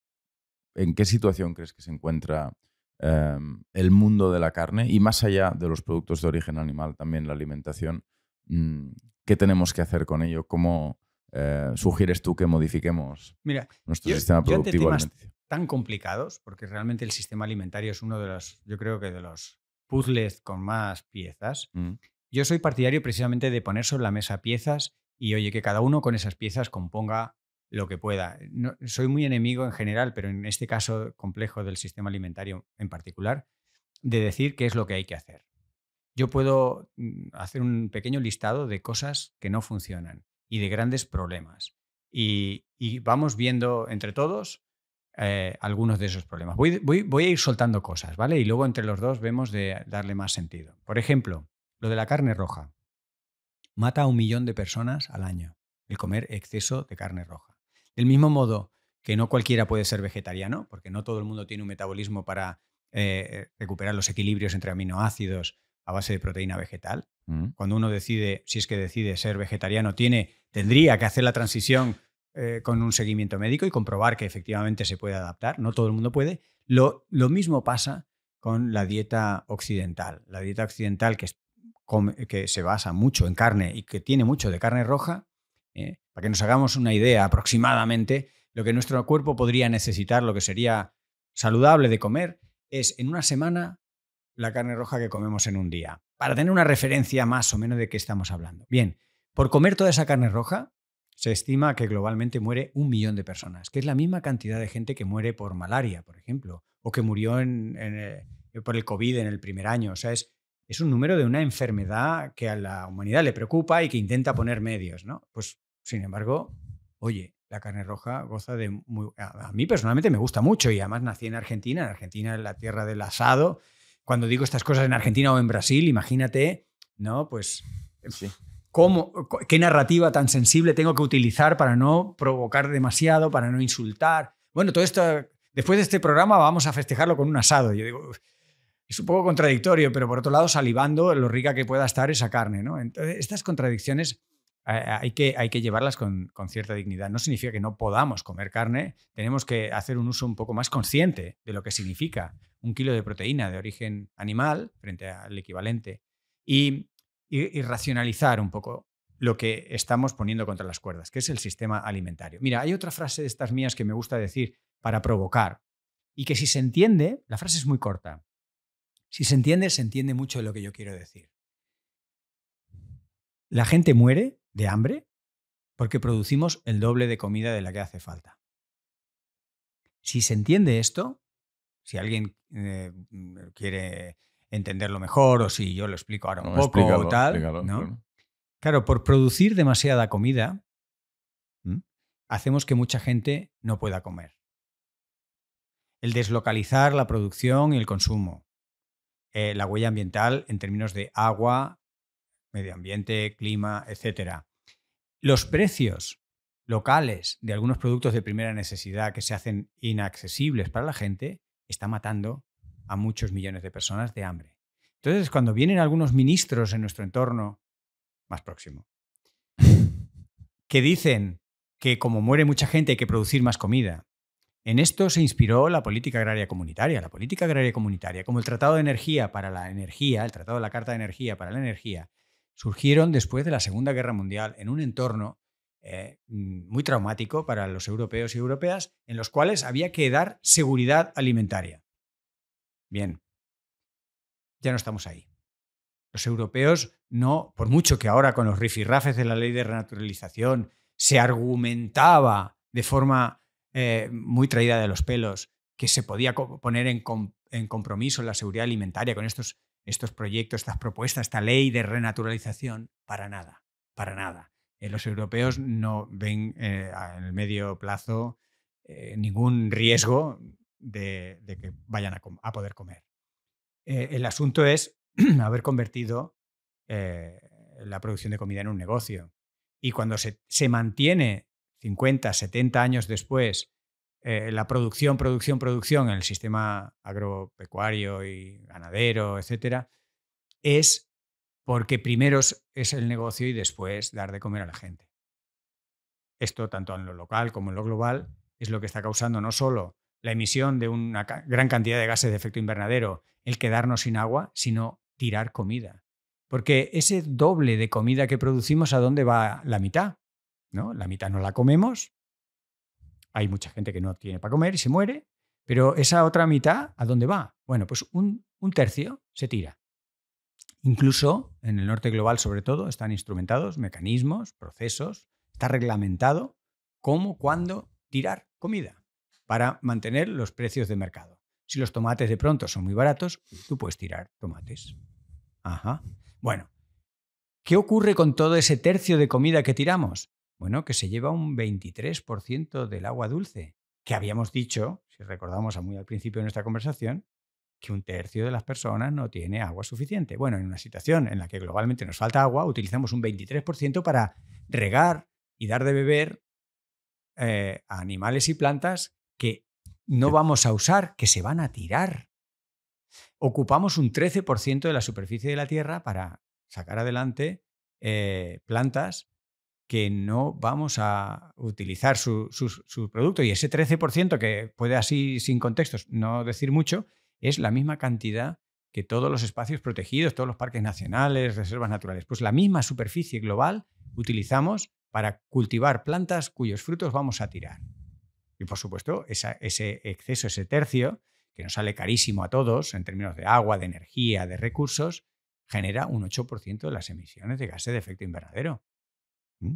¿En qué situación crees que se encuentra em, el mundo de la carne y más allá de los productos de origen animal, también la alimentación? Mm, ¿Qué tenemos que hacer con ello? ¿Cómo, eh, sugieres tú que modifiquemos nuestro sistema productivo tan complicados, porque realmente el sistema alimentario es uno de los, yo creo que de los puzzles con más piezas. Mm. Yo soy partidario precisamente de poner sobre la mesa piezas y oye, que cada uno con esas piezas componga lo que pueda. soy muy enemigo en general, pero en este caso complejo del sistema alimentario en particular, de decir qué es lo que hay que hacer. Yo puedo mm, hacer un pequeño listado de cosas que no funcionan y de grandes problemas. Y, vamos viendo entre todos eh, algunos de esos problemas. Voy, voy, a ir soltando cosas, ¿vale? Y luego entre los dos vemos de darle más sentido. Por ejemplo, lo de la carne roja. Mata a un millón de personas al año el comer exceso de carne roja. Del mismo modo que no cualquiera puede ser vegetariano, porque no todo el mundo tiene un metabolismo para eh, recuperar los equilibrios entre aminoácidos a base de proteína vegetal. Mm. Cuando uno decide, si es que decide ser vegetariano, tiene, tendría que hacer la transición eh, con un seguimiento médico y comprobar que efectivamente se puede adaptar. No todo el mundo puede. Lo, mismo pasa con la dieta occidental. La dieta occidental que, se basa mucho en carne y que tiene mucho de carne roja, eh, para que nos hagamos una idea aproximadamente, lo que nuestro cuerpo podría necesitar, lo que sería saludable de comer, es en una semana la carne roja que comemos en un día para tener una referencia más o menos de qué estamos hablando. Bien, por comer toda esa carne roja, se estima que globalmente muere un millón de personas, que es la misma cantidad de gente que muere por malaria, por ejemplo, o que murió eh, por el COVID en el primer año. O sea, es, un número de una enfermedad que a la humanidad le preocupa y que intenta poner medios, ¿no? Pues, sin embargo, oye, la carne roja goza de... Muy, a, a, mí personalmente me gusta mucho y además nací en Argentina, en Argentina es la tierra del asado cuando digo estas cosas en Argentina o en Brasil, imagínate, ¿no? Pues... ¿Qué narrativa tan sensible tengo que utilizar para no provocar demasiado, para no insultar? Bueno, todo esto, después de este programa vamos a festejarlo con un asado. Yo digo, es un poco contradictorio, pero por otro lado salivando lo rica que pueda estar esa carne, ¿no? Entonces, estas contradicciones hay que, llevarlas con, cierta dignidad. No significa que no podamos comer carne, tenemos que hacer un uso un poco más consciente de lo que significa un kilo de proteína de origen animal frente al equivalente y, racionalizar un poco lo que estamos poniendo contra las cuerdas, que es el sistema alimentario. Mira, hay otra frase de estas mías que me gusta decir para provocar y que si se entiende, la frase es muy corta, si se entiende, se entiende mucho lo que yo quiero decir. La gente muere de hambre porque producimos el doble de comida de la que hace falta. Si se entiende esto, si alguien eh, quiere entenderlo mejor o si yo lo explico ahora un poco o tal, Claro. por producir demasiada comida, hacemos que mucha gente no pueda comer. El deslocalizar la producción y el consumo, eh, la huella ambiental en términos de agua, medio ambiente, clima, etcétera. Los precios locales de algunos productos de primera necesidad que se hacen inaccesibles para la gente está matando a muchos millones de personas de hambre. Entonces, cuando vienen algunos ministros en nuestro entorno más próximo, que dicen que como muere mucha gente hay que producir más comida, en esto se inspiró la política agraria comunitaria. La política agraria comunitaria, como el Tratado de Energía para la Energía, el Tratado de la Carta de Energía para la Energía, surgieron después de la Segunda Guerra Mundial en un entorno eh, mm, muy traumático para los europeos y europeas, en los cuales había que dar seguridad alimentaria. Bien, ya no estamos ahí. Los europeos no, por mucho que ahora con los rifirrafes de la ley de renaturalización se argumentaba de forma eh, muy traída de los pelos que se podía poner en compromiso la seguridad alimentaria con estos estos proyectos, estas propuestas, esta ley de renaturalización, para nada, para nada. Eh, los europeos no ven eh, en el medio plazo eh, ningún riesgo de, que vayan a, poder comer. el asunto es haber convertido la producción de comida en un negocio. Y cuando se, se mantiene 50, 70 años después eh, la producción, producción, producción en el sistema agropecuario y ganadero, etcétera, es porque primero es el negocio y después dar de comer a la gente. Esto, tanto en lo local como en lo global, es lo que está causando no solo la emisión de una gran cantidad de gases de efecto invernadero, el quedarnos sin agua, sino tirar comida. Porque ese doble de comida que producimos, ¿a dónde va la mitad? ¿No? La mitad no la comemos hay mucha gente que no tiene para comer y se muere, pero esa otra mitad, ¿a dónde va? Bueno, pues un, tercio se tira. Incluso en el norte global, sobre todo, están instrumentados mecanismos, procesos, está reglamentado cómo, cuándo tirar comida para mantener los precios de mercado. Si los tomates de pronto son muy baratos, tú puedes tirar tomates. Ajá. Bueno, ¿qué ocurre con todo ese tercio de comida que tiramos? bueno, que se lleva un 23% del agua dulce, que habíamos dicho, si recordamos muy al principio de nuestra conversación, que un tercio de las personas no tiene agua suficiente. Bueno, en una situación en la que globalmente nos falta agua, utilizamos un 23% para regar y dar de beber eh, a animales y plantas que no vamos a usar, que se van a tirar. Ocupamos un 13% de la superficie de la Tierra para sacar adelante eh, plantas que no vamos a utilizar su, producto. Y ese 13%, que puede así sin contextos no decir mucho, es la misma cantidad que todos los espacios protegidos, todos los parques nacionales, reservas naturales. Pues la misma superficie global utilizamos para cultivar plantas cuyos frutos vamos a tirar. Y por supuesto, ese exceso, ese tercio, que nos sale carísimo a todos en términos de agua, de energía, de recursos, genera un 8% de las emisiones de gases de efecto invernadero. ¿Mm?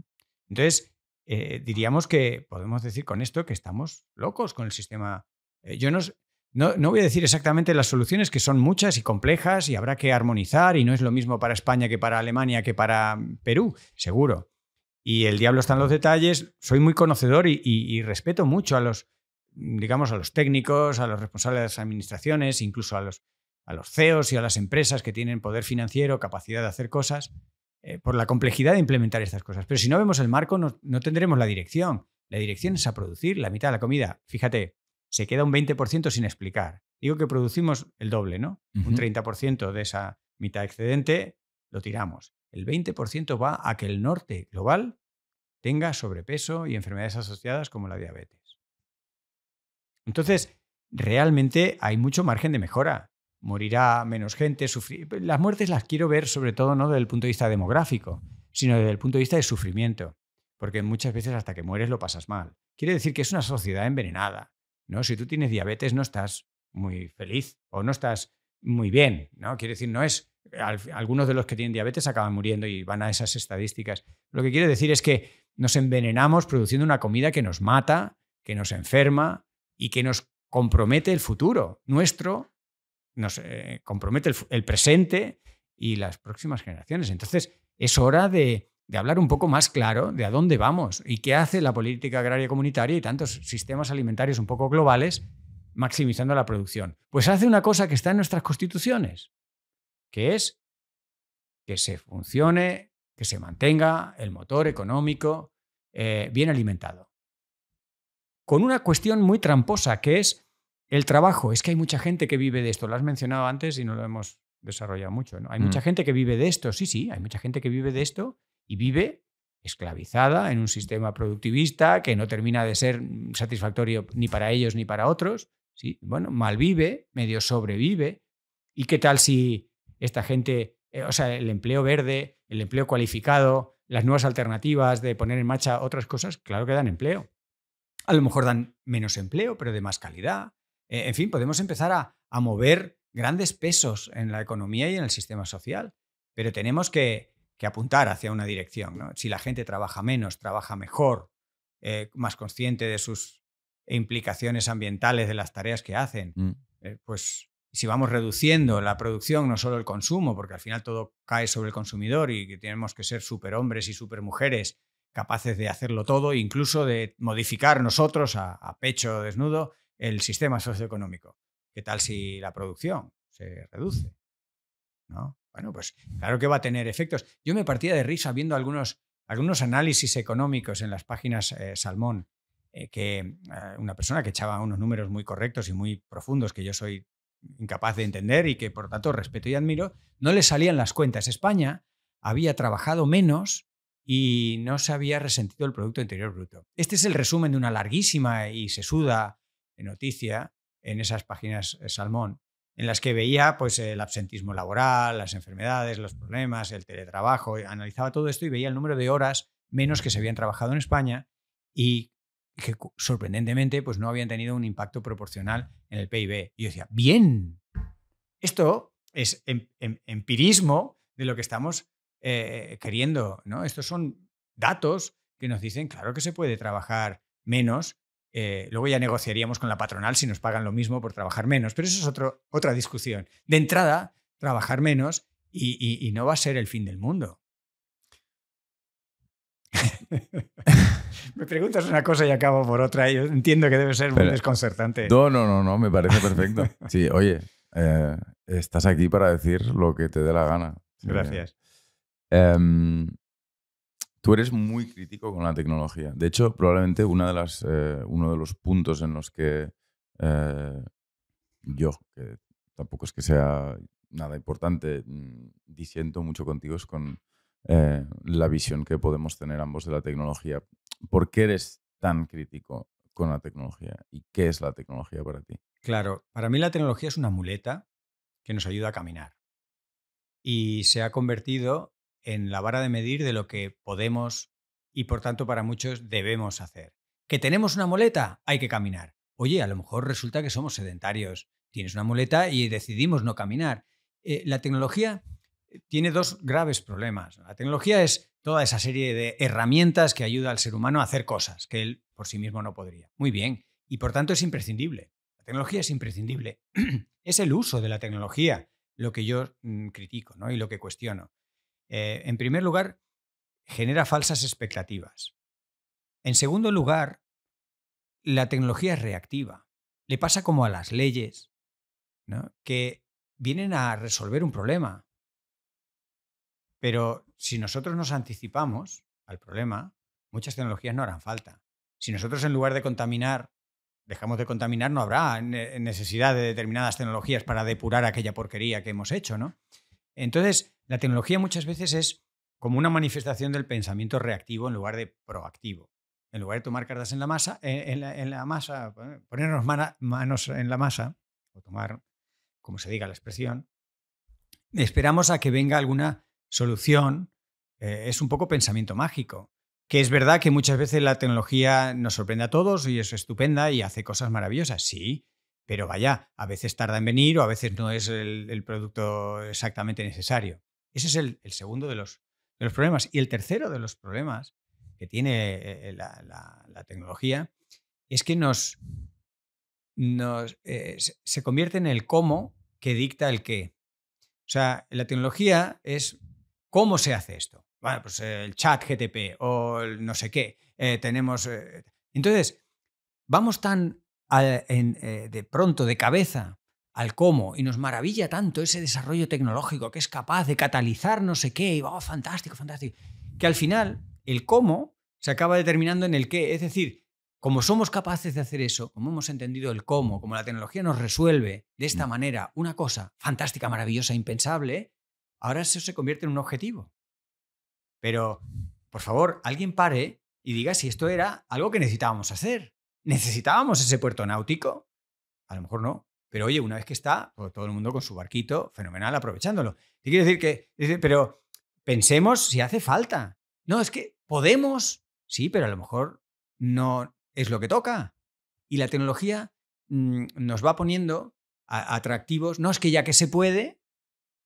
Entonces, eh, diríamos que podemos decir con esto que estamos locos con el sistema. Eh, yo no, no, voy a decir exactamente las soluciones, que son muchas y complejas y habrá que armonizar y no es lo mismo para España que para Alemania, que para mm, Perú, seguro. Y el diablo está en los detalles. Soy muy conocedor y, respeto mucho a los, mm, digamos, a los técnicos, a los responsables de las administraciones, incluso a los, a los CEOs y a las empresas que tienen poder financiero, capacidad de hacer cosas. Eh, por la complejidad de implementar estas cosas. Pero si no vemos el marco, no, tendremos la dirección. La dirección es a producir la mitad de la comida. Fíjate, se queda un 20% sin explicar. Digo que producimos el doble, ¿no? Un 30% de esa mitad excedente lo tiramos. El 20% va a que el norte global tenga sobrepeso y enfermedades asociadas como la diabetes. Entonces, realmente hay mucho margen de mejora morirá menos gente. Sufrir... Las muertes las quiero ver sobre todo no desde el punto de vista demográfico, sino desde el punto de vista de sufrimiento, porque muchas veces hasta que mueres lo pasas mal. Quiere decir que es una sociedad envenenada. ¿no? Si tú tienes diabetes no estás muy feliz o no estás muy bien. ¿no? Quiere decir, no es... Algunos de los que tienen diabetes acaban muriendo y van a esas estadísticas. Lo que quiere decir es que nos envenenamos produciendo una comida que nos mata, que nos enferma y que nos compromete el futuro nuestro nos eh, compromete el, presente y las próximas generaciones. Entonces, es hora de, hablar un poco más claro de a dónde vamos y qué hace la política agraria comunitaria y tantos sistemas alimentarios un poco globales maximizando la producción. Pues hace una cosa que está en nuestras constituciones, que es que se funcione, que se mantenga el motor económico eh, bien alimentado. Con una cuestión muy tramposa, que es el trabajo, es que hay mucha gente que vive de esto, lo has mencionado antes y no lo hemos desarrollado mucho. ¿no? Hay mm. mucha gente que vive de esto, sí, sí, hay mucha gente que vive de esto y vive esclavizada en un sistema productivista que no termina de ser satisfactorio ni para ellos ni para otros. ¿sí? Bueno, malvive, medio sobrevive. ¿Y qué tal si esta gente, eh, o sea, el empleo verde, el empleo cualificado, las nuevas alternativas de poner en marcha otras cosas, claro que dan empleo. A lo mejor dan menos empleo, pero de más calidad. Eh, en fin, podemos empezar a, mover grandes pesos en la economía y en el sistema social, pero tenemos que, apuntar hacia una dirección. Si la gente trabaja menos, trabaja mejor, eh, más consciente de sus implicaciones ambientales de las tareas que hacen, mm. eh, pues si vamos reduciendo la producción, no solo el consumo, porque al final todo cae sobre el consumidor y que tenemos que ser superhombres y supermujeres capaces de hacerlo todo, incluso de modificar nosotros a pecho desnudo, el sistema socioeconómico. ¿Qué tal si la producción se reduce? ¿No? Bueno, pues claro que va a tener efectos. Yo me partía de risa viendo algunos, algunos análisis económicos en las páginas eh, Salmón, eh, que eh, una persona que echaba unos números muy correctos y muy profundos que yo soy incapaz de entender y que por tanto respeto y admiro, no le salían las cuentas. España había trabajado menos y no se había resentido el Producto Interior Bruto. Este es el resumen de una larguísima y sesuda noticia en esas páginas eh, Salmón, en las que veía pues, el absentismo laboral, las enfermedades, los mm. problemas, el teletrabajo, analizaba todo esto y veía el número de horas menos que se habían trabajado en España y que sorprendentemente pues, no habían tenido un impacto proporcional en el PIB. Y yo decía, bien, esto es em, em, empirismo de lo que estamos eh, queriendo. ¿no? Estos son datos que nos dicen, claro que se puede trabajar menos eh, luego ya negociaríamos con la patronal si nos pagan lo mismo por trabajar menos, pero eso es otra discusión. De entrada, trabajar menos y, no va a ser el fin del mundo. me preguntas una cosa y acabo por otra. Yo entiendo que debe ser muy desconcertante. No, no, no, no, me parece perfecto. Sí, oye, eh, estás aquí para decir lo que te dé la gana. Gracias. Tú eres muy crítico con la tecnología. De hecho, probablemente una de las, eh, uno de los puntos en los que eh, yo, que tampoco es que sea nada importante, mm, disiento mucho contigo es con eh, la visión que podemos tener ambos de la tecnología. ¿Por qué eres tan crítico con la tecnología? ¿Y qué es la tecnología para ti? Claro, para mí la tecnología es una muleta que nos ayuda a caminar. Y se ha convertido en la vara de medir de lo que podemos y por tanto para muchos debemos hacer. ¿Que tenemos una muleta? Hay que caminar. Oye, a lo mejor resulta que somos sedentarios. Tienes una muleta y decidimos no caminar. Eh, la tecnología tiene dos graves problemas. La tecnología es toda esa serie de herramientas que ayuda al ser humano a hacer cosas que él por sí mismo no podría. Muy bien. Y por tanto es imprescindible. La tecnología es imprescindible. es el uso de la tecnología lo que yo mm, critico ¿no? y lo que cuestiono. Eh, en primer lugar, genera falsas expectativas. En segundo lugar, la tecnología es reactiva. Le pasa como a las leyes, ¿no? que vienen a resolver un problema. Pero si nosotros nos anticipamos al problema, muchas tecnologías no harán falta. Si nosotros en lugar de contaminar, dejamos de contaminar, no habrá necesidad de determinadas tecnologías para depurar aquella porquería que hemos hecho, ¿no? Entonces, la tecnología muchas veces es como una manifestación del pensamiento reactivo en lugar de proactivo. En lugar de tomar cartas en la masa, eh, en la, masa, eh, ponernos manos en la masa, o tomar, como se diga la expresión, esperamos a que venga alguna solución. Eh, es un poco pensamiento mágico. Que es verdad que muchas veces la tecnología nos sorprende a todos y es estupenda y hace cosas maravillosas, sí, pero vaya, a veces tarda en venir o a veces no es el, producto exactamente necesario. Ese es el, segundo de los, problemas. Y el tercero de los problemas que tiene eh, eh, la, tecnología es que nos, nos eh, se convierte en el cómo que dicta el qué. O sea, la tecnología es cómo se hace esto. Bueno, pues el chat GTP o no sé qué. tenemos. entonces, vamos tan eh, de pronto, de cabeza, al cómo, y nos maravilla tanto ese desarrollo tecnológico que es capaz de catalizar no sé qué, y va, oh, fantástico, fantástico, que al final el cómo se acaba determinando en el qué. Es decir, como somos capaces de hacer eso, como hemos entendido el cómo, como la tecnología nos resuelve de esta mm. manera una cosa fantástica, maravillosa, impensable, ahora eso se convierte en un objetivo. Pero, por favor, alguien pare y diga si esto era algo que necesitábamos hacer. ¿Necesitábamos ese puerto náutico? A lo mejor no. Pero oye, una vez que está, pues, todo el mundo con su barquito, fenomenal, aprovechándolo. y quiero decir que, pero pensemos si hace falta. No, es que podemos, sí, pero a lo mejor no es lo que toca. Y la tecnología mm, nos va poniendo atractivos. No es que ya que se puede,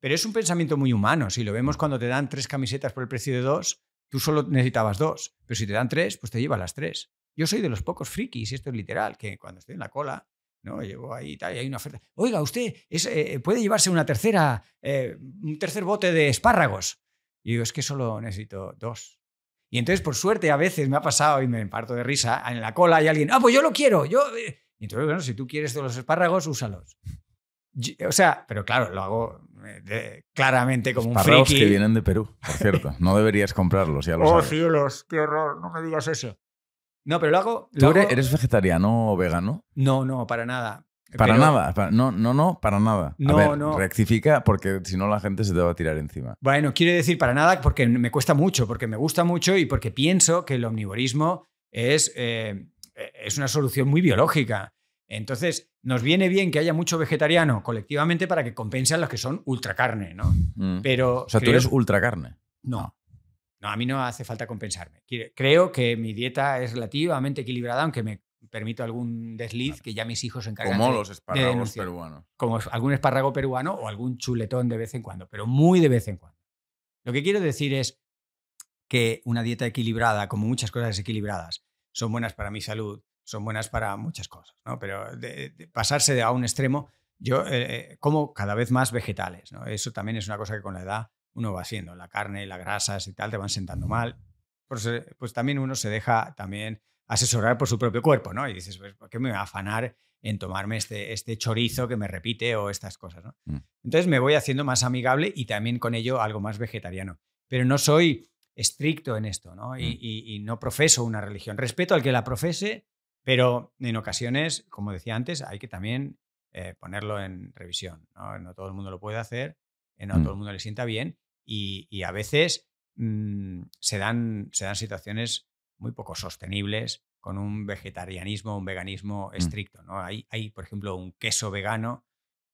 pero es un pensamiento muy humano. Si lo vemos cuando te dan tres camisetas por el precio de dos, tú solo necesitabas dos. Pero si te dan tres, pues te llevas las tres. Yo soy de los pocos frikis, esto es literal, que cuando estoy en la cola, ¿no? Llevo ahí y hay una oferta. Oiga, usted eh, eh, puede llevarse una tercera, eh, un tercer bote de espárragos. Y digo, es que solo necesito dos. Y entonces, por suerte, a veces me ha pasado y me parto de risa, en la cola hay alguien, ah, pues yo lo quiero, yo... Y entonces, bueno, si tú quieres de los espárragos, úsalos. o sea, pero claro, lo hago claramente como un friki. que vienen de Perú, por cierto. No deberías comprarlos, ya lo oh, cielos, qué horror, no me digas eso. No, pero lo hago. eres vegetariano o vegano? No, no, para nada. Para nada, no, no, no, para nada. No, a ver, no. Rectifica porque si no la gente se te va a tirar encima. Bueno, quiere decir para nada porque me cuesta mucho, porque me gusta mucho y porque pienso que el omnivorismo es, eh, es una solución muy biológica. Entonces, nos viene bien que haya mucho vegetariano colectivamente para que compensen los que son ultracarne, ¿no? Mm. Pero. O sea, tú eres ultracarne. No. Ah. No, a mí no hace falta compensarme. Creo que mi dieta es relativamente equilibrada, aunque me permito algún desliz que ya mis hijos encargan. Como los espárragos peruanos. Como algún espárrago peruano o algún chuletón de vez en cuando, pero muy de vez en cuando. Lo que quiero decir es que una dieta equilibrada, como muchas cosas equilibradas, son buenas para mi salud, son buenas para muchas cosas, ¿no? Pero de pasarse a un extremo, yo eh, eh, como cada vez más vegetales, ¿no? Eso también es una cosa que con la edad uno va haciendo. La carne, y las grasas y tal te van sentando mal. Pues, eh, pues también uno se deja también asesorar por su propio cuerpo, ¿no? Y dices, pues, ¿por qué me voy a afanar en tomarme este, este chorizo que me repite o estas cosas, ¿no? Mm. Entonces me voy haciendo más amigable y también con ello algo más vegetariano. Pero no soy estricto en esto, ¿no? Y, mm. no profeso una religión. Respeto al que la profese, pero en ocasiones, como decía antes, hay que también eh, ponerlo en revisión, ¿no? todo el mundo lo puede hacer, eh, no todo mm. el mundo le sienta bien y, a veces mm, se, dan, se dan situaciones muy poco sostenibles con un vegetarianismo, un veganismo mm. estricto. ¿no? Hay, hay, por ejemplo, un queso vegano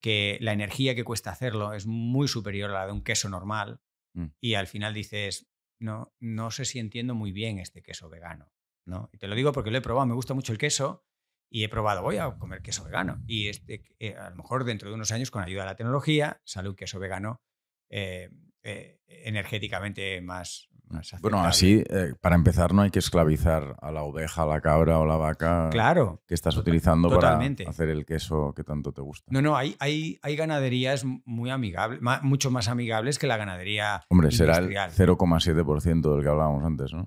que la energía que cuesta hacerlo es muy superior a la de un queso normal mm. y al final dices, no, no sé si entiendo muy bien este queso vegano. ¿no? Y te lo digo porque lo he probado, me gusta mucho el queso y he probado, voy a comer queso vegano. Y este, eh, a lo mejor dentro de unos años, con ayuda de la tecnología, sale un queso vegano eh, eh, energéticamente más, Bueno, así, eh, para empezar, no hay que esclavizar a la oveja, a la cabra o la vaca claro, que estás utilizando para hacer el queso que tanto te gusta. No, no, hay, hay, ganaderías muy amigables, mucho más amigables que la ganadería. Hombre, será el 0,7% del que hablábamos antes, ¿no?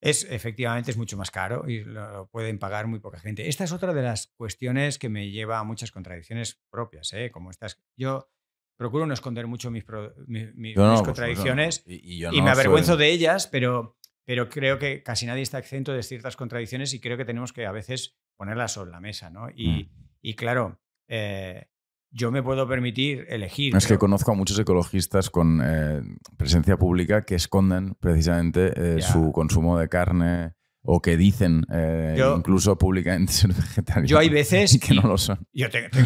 Es, efectivamente, es mucho más caro y lo, pueden pagar muy poca gente. Esta es otra de las cuestiones que me lleva a muchas contradicciones propias, ¿eh? como estas. Yo procuro no esconder mucho mis, contradicciones y, me avergüenzo de ellas, pero, pero creo que casi nadie está exento de ciertas contradicciones y creo que tenemos que a veces ponerlas sobre la mesa, mm. Y, claro, eh, yo me puedo permitir elegir. Es que conozco a muchos ecologistas con eh, presencia pública que esconden precisamente eh, su consumo de carne, o que dicen eh, incluso públicamente ser vegetarianos. Yo hay veces que no lo son.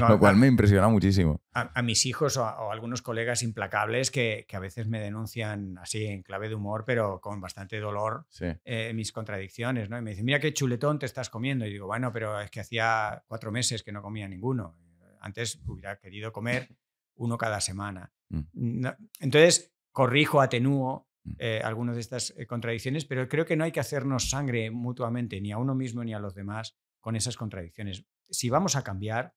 lo cual me impresiona muchísimo. A, mis hijos o a, algunos colegas implacables que, que, a veces me denuncian así en clave de humor, pero con bastante dolor eh, mis contradicciones, ¿no? Y me dicen, mira qué chuletón te estás comiendo. Y digo, bueno, pero es que hacía cuatro meses que no comía ninguno. Antes hubiera querido comer uno cada semana. Mm. Entonces, corrijo, atenúo, Mm. Eh, algunas de estas eh, contradicciones, pero creo que no hay que hacernos sangre mutuamente, ni a uno mismo ni a los demás, con esas contradicciones. Si vamos a cambiar,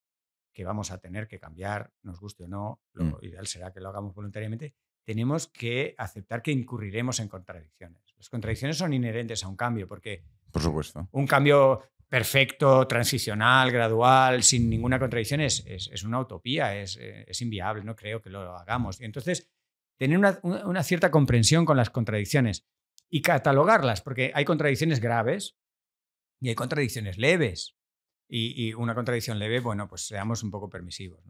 que vamos a tener que cambiar, nos guste o no, mm. lo ideal será que lo hagamos voluntariamente, tenemos que aceptar que incurriremos en contradicciones. Las contradicciones son inherentes a un cambio, porque... Por supuesto. Un cambio perfecto, transicional, gradual, sin ninguna contradicción, es, es, es una utopía, es, eh, es, inviable, no creo que lo hagamos. Entonces, tener una, una cierta comprensión con las contradicciones y catalogarlas, porque hay contradicciones graves y hay contradicciones leves. Y, una contradicción leve, bueno, pues seamos un poco permisivos.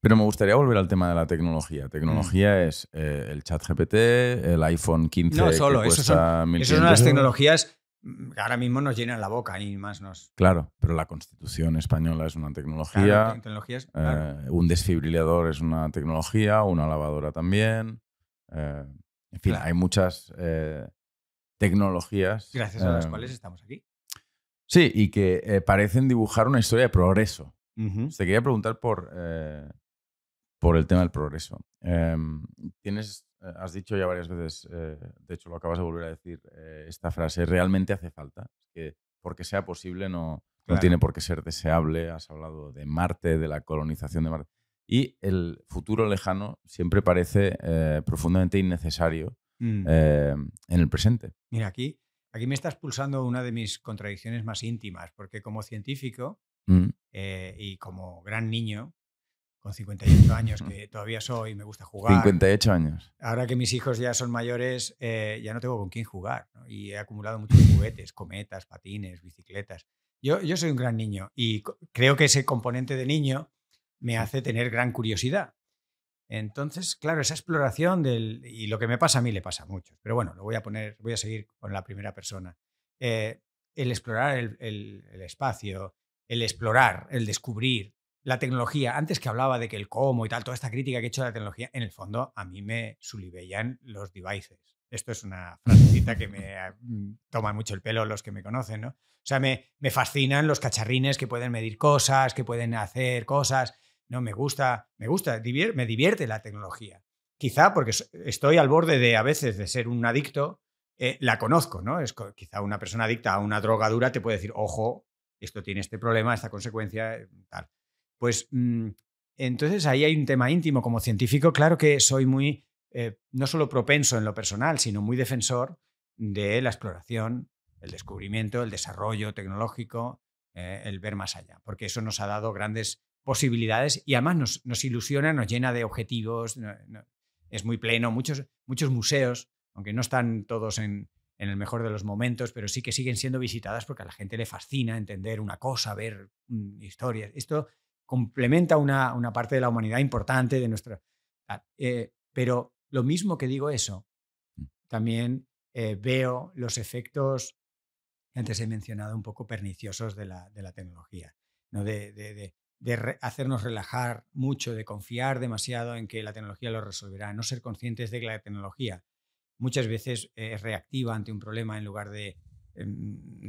Pero me gustaría volver al tema de la tecnología. Tecnología mm. es eh, el chat GPT, el iPhone 15. No, solo, que eso esas son las tecnologías Mm, ahora mismo nos llenan la boca y más nos. Claro, pero la Constitución española es una tecnología. Claro, eh, Un desfibrilador es una tecnología, una lavadora también. Eh, en fin, hay muchas eh, tecnologías. Gracias a las cuales em, estamos aquí. Sí, y que parecen dibujar una historia de progreso. Se Te quería preguntar por por el tema del progreso. Em, tienes, eh, has dicho ya varias veces, eh, de hecho lo acabas de volver a decir, eh, esta frase, realmente hace falta, que porque sea posible no, no tiene por qué ser deseable, has hablado de Marte, de la colonización de Marte, y el futuro lejano siempre parece profundamente innecesario mm. em, en el presente. Mira, aquí, aquí me estás pulsando una de mis contradicciones más íntimas, porque como científico mm. y como gran niño, con 58 años, que todavía soy, me gusta jugar. 58 años. Ahora que mis hijos ya son mayores, eh, ya no tengo con quién jugar. Y he acumulado muchos juguetes, cometas, patines, bicicletas. Yo, yo soy un gran niño y creo que ese componente de niño me hace tener gran curiosidad. Entonces, claro, esa exploración del, y lo que me pasa a mí le pasa mucho. Pero bueno, lo voy a poner, voy a seguir con la primera persona. Eh, el explorar el, el, el espacio, el explorar, el descubrir, la tecnología, antes que hablaba de que el cómo y tal, toda esta crítica que he hecho de la tecnología, en el fondo a mí me sulibellan los devices. Esto es una frasecita que me ah, mm, toma mucho el pelo los que me conocen, ¿no? O sea, me, me fascinan los cacharrines que pueden medir cosas, que pueden hacer cosas. No, me gusta, me gusta, me divierte la tecnología. Quizá porque estoy al borde de a veces de ser un adicto, eh, la conozco, ¿no? Es, quizá una persona adicta a una droga dura te puede decir, ojo, esto tiene este problema, esta consecuencia, eh, tal. Pues mm, entonces ahí hay un tema íntimo. Como científico, claro que soy muy, eh, no solo propenso en lo personal, sino muy defensor de la exploración, el descubrimiento, el desarrollo tecnológico, eh, el ver más allá, porque eso nos ha dado grandes posibilidades y además nos, ilusiona, nos llena de objetivos, es muy pleno, muchos, muchos museos, aunque no están todos en, el mejor de los momentos, pero sí que siguen siendo visitadas porque a la gente le fascina entender una cosa, ver mm, historias. Esto complementa una, parte de la humanidad importante de nuestra... Eh, pero lo mismo que digo eso, mm. también eh, veo los efectos antes he mencionado un poco perniciosos de la, tecnología, ¿no? de, hacernos relajar mucho, de confiar demasiado en que la tecnología lo resolverá, no ser conscientes de que la tecnología muchas veces eh, es reactiva ante un problema en lugar de em,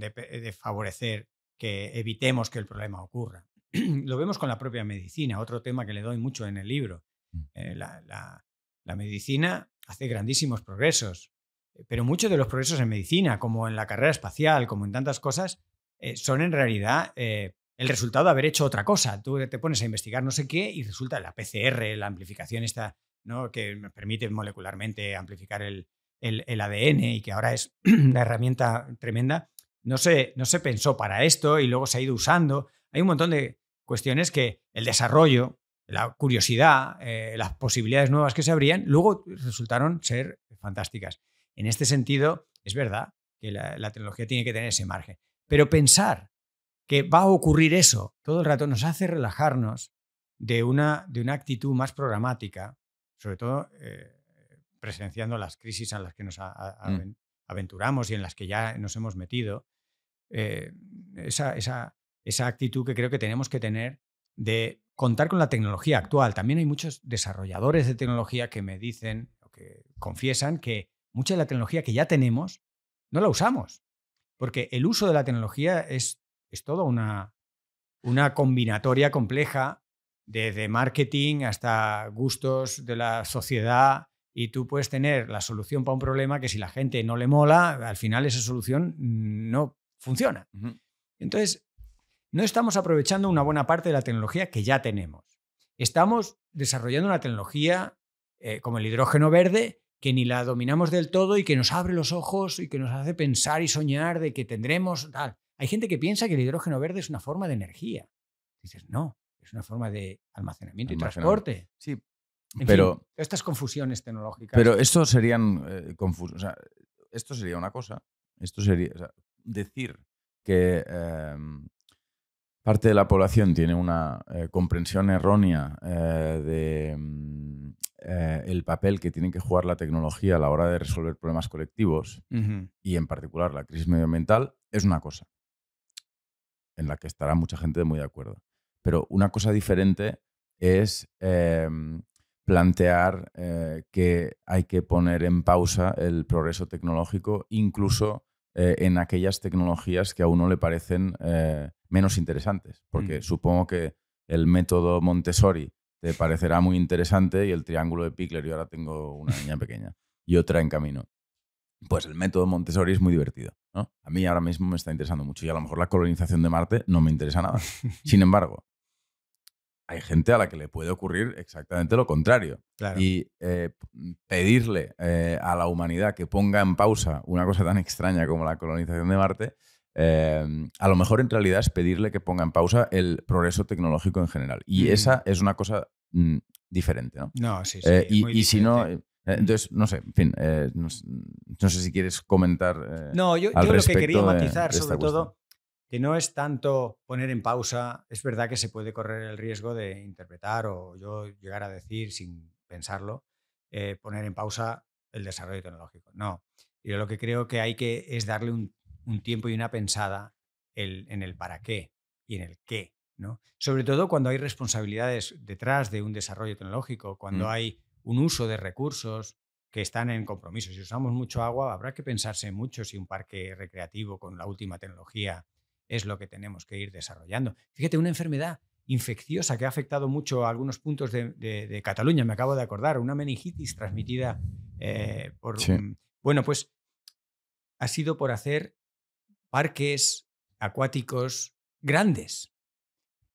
favorecer que evitemos que el problema ocurra. lo vemos con la propia medicina, otro tema que le doy mucho en el libro. Mm. Eh, la, la, medicina hace grandísimos progresos, eh, pero muchos de los progresos en medicina, como en la carrera espacial, como en tantas cosas, eh, son en realidad el resultado de haber hecho otra cosa. Tú te pones a investigar no sé qué y resulta la PCR, la amplificación esta, ¿no? que permite molecularmente amplificar el, el, el ADN y que ahora es una herramienta tremenda. No se, no se pensó para esto y luego se ha ido usando. Hay un montón de, cuestiones que el desarrollo, la curiosidad, eh, las posibilidades nuevas que se abrían, luego resultaron ser fantásticas. En este sentido, es verdad que la, tecnología tiene que tener ese margen. Pero pensar que va a ocurrir eso todo el rato nos hace relajarnos de una, de una actitud más programática, sobre todo eh, presenciando las crisis en las que nos mm. aventuramos y en las que ya nos hemos metido. Eh, esa, esa, esa actitud que creo que tenemos que tener de contar con la tecnología actual. También hay muchos desarrolladores de tecnología que me dicen o que confiesan que mucha de la tecnología que ya tenemos no la usamos, porque el uso de la tecnología es, es toda una, una combinatoria compleja desde marketing hasta gustos de la sociedad y tú puedes tener la solución para un problema que si la gente no le mola, al final esa solución no funciona. Entonces, no estamos aprovechando una buena parte de la tecnología que ya tenemos. Estamos desarrollando una tecnología eh, como el hidrógeno verde que ni la dominamos del todo y que nos abre los ojos y que nos hace pensar y soñar de que tendremos tal. Hay gente que piensa que el hidrógeno verde es una forma de energía. Dices, no, es una forma de almacenamiento, y transporte. Sí, pero estas confusiones tecnológicas. Pero esto serían eh, esto sería una cosa. Esto sería decir que em, parte de la población tiene una eh, comprensión errónea eh, de mm, eh, el papel que tiene que jugar la tecnología a la hora de resolver problemas colectivos y en particular la crisis medioambiental es una cosa en la que estará mucha gente muy de acuerdo. Pero una cosa diferente es em, plantear que hay que poner en pausa el progreso tecnológico, incluso en aquellas tecnologías que a uno le parecen menos interesantes, porque mm. supongo que el método Montessori te parecerá muy interesante y el triángulo de Pickler, yo ahora tengo una niña pequeña y otra en camino. Pues el método Montessori es muy divertido, ¿no? A mí ahora mismo me está interesando mucho y a lo mejor la colonización de Marte no me interesa nada. Sin embargo, hay gente a la que le puede ocurrir exactamente lo contrario. Y eh, pedirle eh, a la humanidad que ponga en pausa una cosa tan extraña como la colonización de Marte, Em, a lo mejor en realidad es pedirle que ponga en pausa el progreso tecnológico en general. Y esa es una cosa mm, diferente, ¿no? No, sí, sí. Eh, y, si no... Eh, entonces, no sé, en fin, eh, no, sé si quieres comentar. no, yo, lo que quería matizar, sobre todo, que no es tanto poner en pausa, es verdad que se puede correr el riesgo de interpretar o yo llegar a decir sin pensarlo, poner en pausa el desarrollo tecnológico. No, yo lo que creo que hay que es darle un un tiempo y una pensada en el para qué y en el qué. ¿no? Sobre todo cuando hay responsabilidades detrás de un desarrollo tecnológico, cuando mm. hay un uso de recursos que están en compromiso. Si usamos mucho agua, habrá que pensarse mucho si un parque recreativo con la última tecnología es lo que tenemos que ir desarrollando. Fíjate, una enfermedad infecciosa que ha afectado mucho a algunos puntos de, Cataluña, me acabo de acordar, una meningitis transmitida eh, por... Mm, bueno, pues ha sido por hacer parques acuáticos grandes.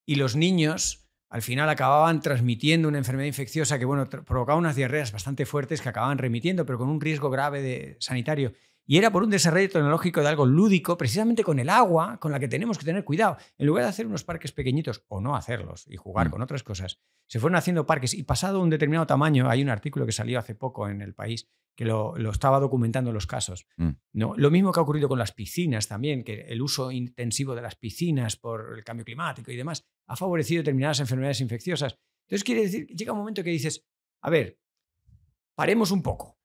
Y los niños al final acababan transmitiendo una enfermedad infecciosa que, bueno, provocaba unas diarreas bastante fuertes que acababan remitiendo, pero con un riesgo grave de sanitario y era por un desarrollo tecnológico de algo lúdico, precisamente con el agua, con la que tenemos que tener cuidado. En lugar de hacer unos parques pequeñitos o no hacerlos y jugar mm. con otras cosas, se fueron haciendo parques y pasado un determinado tamaño, hay un artículo que salió hace poco en el país que lo, estaba documentando los casos. Mm. ¿no? Lo mismo que ha ocurrido con las piscinas también, que el uso intensivo de las piscinas por el cambio climático y demás ha favorecido determinadas enfermedades infecciosas. Entonces quiere decir, llega un momento que dices, a ver, paremos un poco.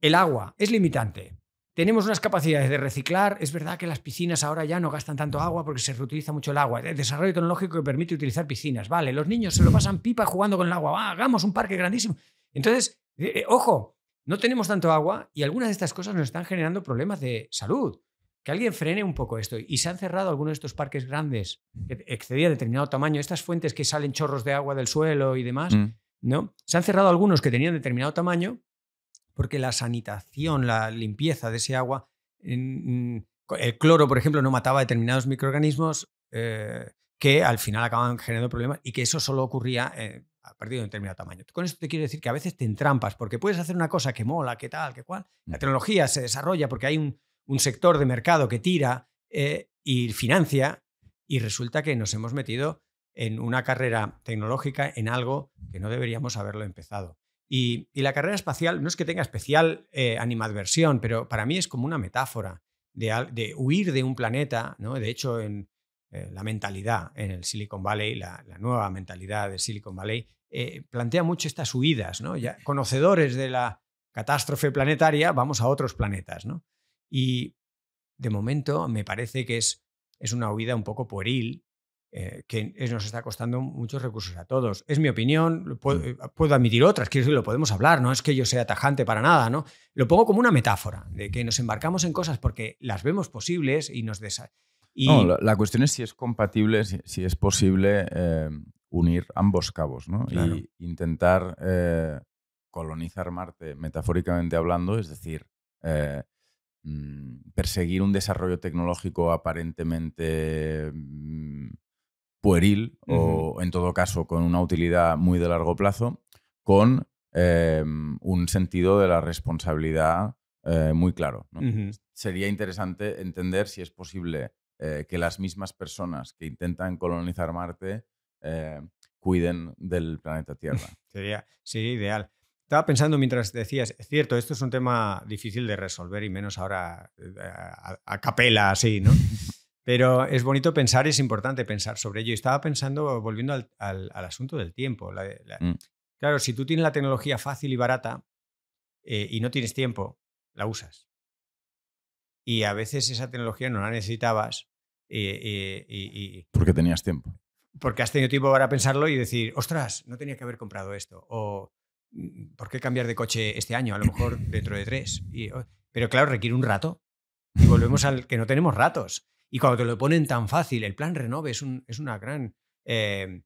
El agua es limitante, tenemos unas capacidades de reciclar. Es verdad que las piscinas ahora ya no gastan tanto agua porque se reutiliza mucho el agua. El desarrollo tecnológico que permite utilizar piscinas. Vale, los niños se lo pasan pipa jugando con el agua. Ah, hagamos un parque grandísimo. Entonces, eh, eh, ojo, no tenemos tanto agua y algunas de estas cosas nos están generando problemas de salud. Que alguien frene un poco esto. Y se han cerrado algunos de estos parques grandes que excedían determinado tamaño. Estas fuentes que salen chorros de agua del suelo y demás, mm. ¿no? Se han cerrado algunos que tenían determinado tamaño porque la sanitación, la limpieza de ese agua, mm, el cloro, por ejemplo, no mataba determinados microorganismos eh, que al final acababan generando problemas y que eso solo ocurría eh, a partir de un determinado tamaño. Con esto te quiero decir que a veces te entrampas porque puedes hacer una cosa que mola, que tal, que cual. La mm. tecnología se desarrolla porque hay un, sector de mercado que tira eh, y financia y resulta que nos hemos metido en una carrera tecnológica en algo que no deberíamos haberlo empezado. Y, la carrera espacial no es que tenga especial eh, animadversión, pero para mí es como una metáfora de, huir de un planeta. ¿no? De hecho, en eh, la mentalidad en el Silicon Valley, la, la nueva mentalidad de Silicon Valley, eh, plantea mucho estas huidas. ¿no? Ya, conocedores de la catástrofe planetaria, vamos a otros planetas. ¿no? Y de momento me parece que es, es una huida un poco pueril eh, que nos está costando muchos recursos a todos. Es mi opinión, mm. eh, puedo, admitir otras, quiero decir, lo podemos hablar, no es que yo sea tajante para nada, ¿no? Lo pongo como una metáfora, de que nos embarcamos en cosas porque las vemos posibles y nos desa y... la, cuestión es si es compatible, si, es posible eh, unir ambos cabos, ¿no? intentar colonizar Marte, metafóricamente hablando, es decir, mm, perseguir un desarrollo tecnológico aparentemente mm, pueril o en todo caso con una utilidad muy de largo plazo, con em, un sentido de la responsabilidad eh, muy claro. Sería interesante entender si es posible eh, que las mismas personas que intentan colonizar Marte eh, cuiden del planeta Tierra. Sería, sí, ideal. Estaba pensando mientras decías, es cierto, esto es un tema difícil de resolver y menos ahora a, capela así, ¿no? Pero es bonito pensar es importante pensar sobre ello. Y estaba pensando, volviendo al, asunto del tiempo. Mm. Claro, si tú tienes la tecnología fácil y barata eh, y no tienes tiempo, la usas. Y a veces esa tecnología no la necesitabas. Eh, eh y, porque tenías tiempo. Porque has tenido tiempo para pensarlo y decir, ostras, no tenía que haber comprado esto. O, mm, ¿por qué cambiar de coche este año? A lo mejor dentro de tres. pero claro, requiere un rato. Y volvemos al que no tenemos ratos. Y cuando te lo ponen tan fácil, el plan Renove es, un, es una gran... Eh,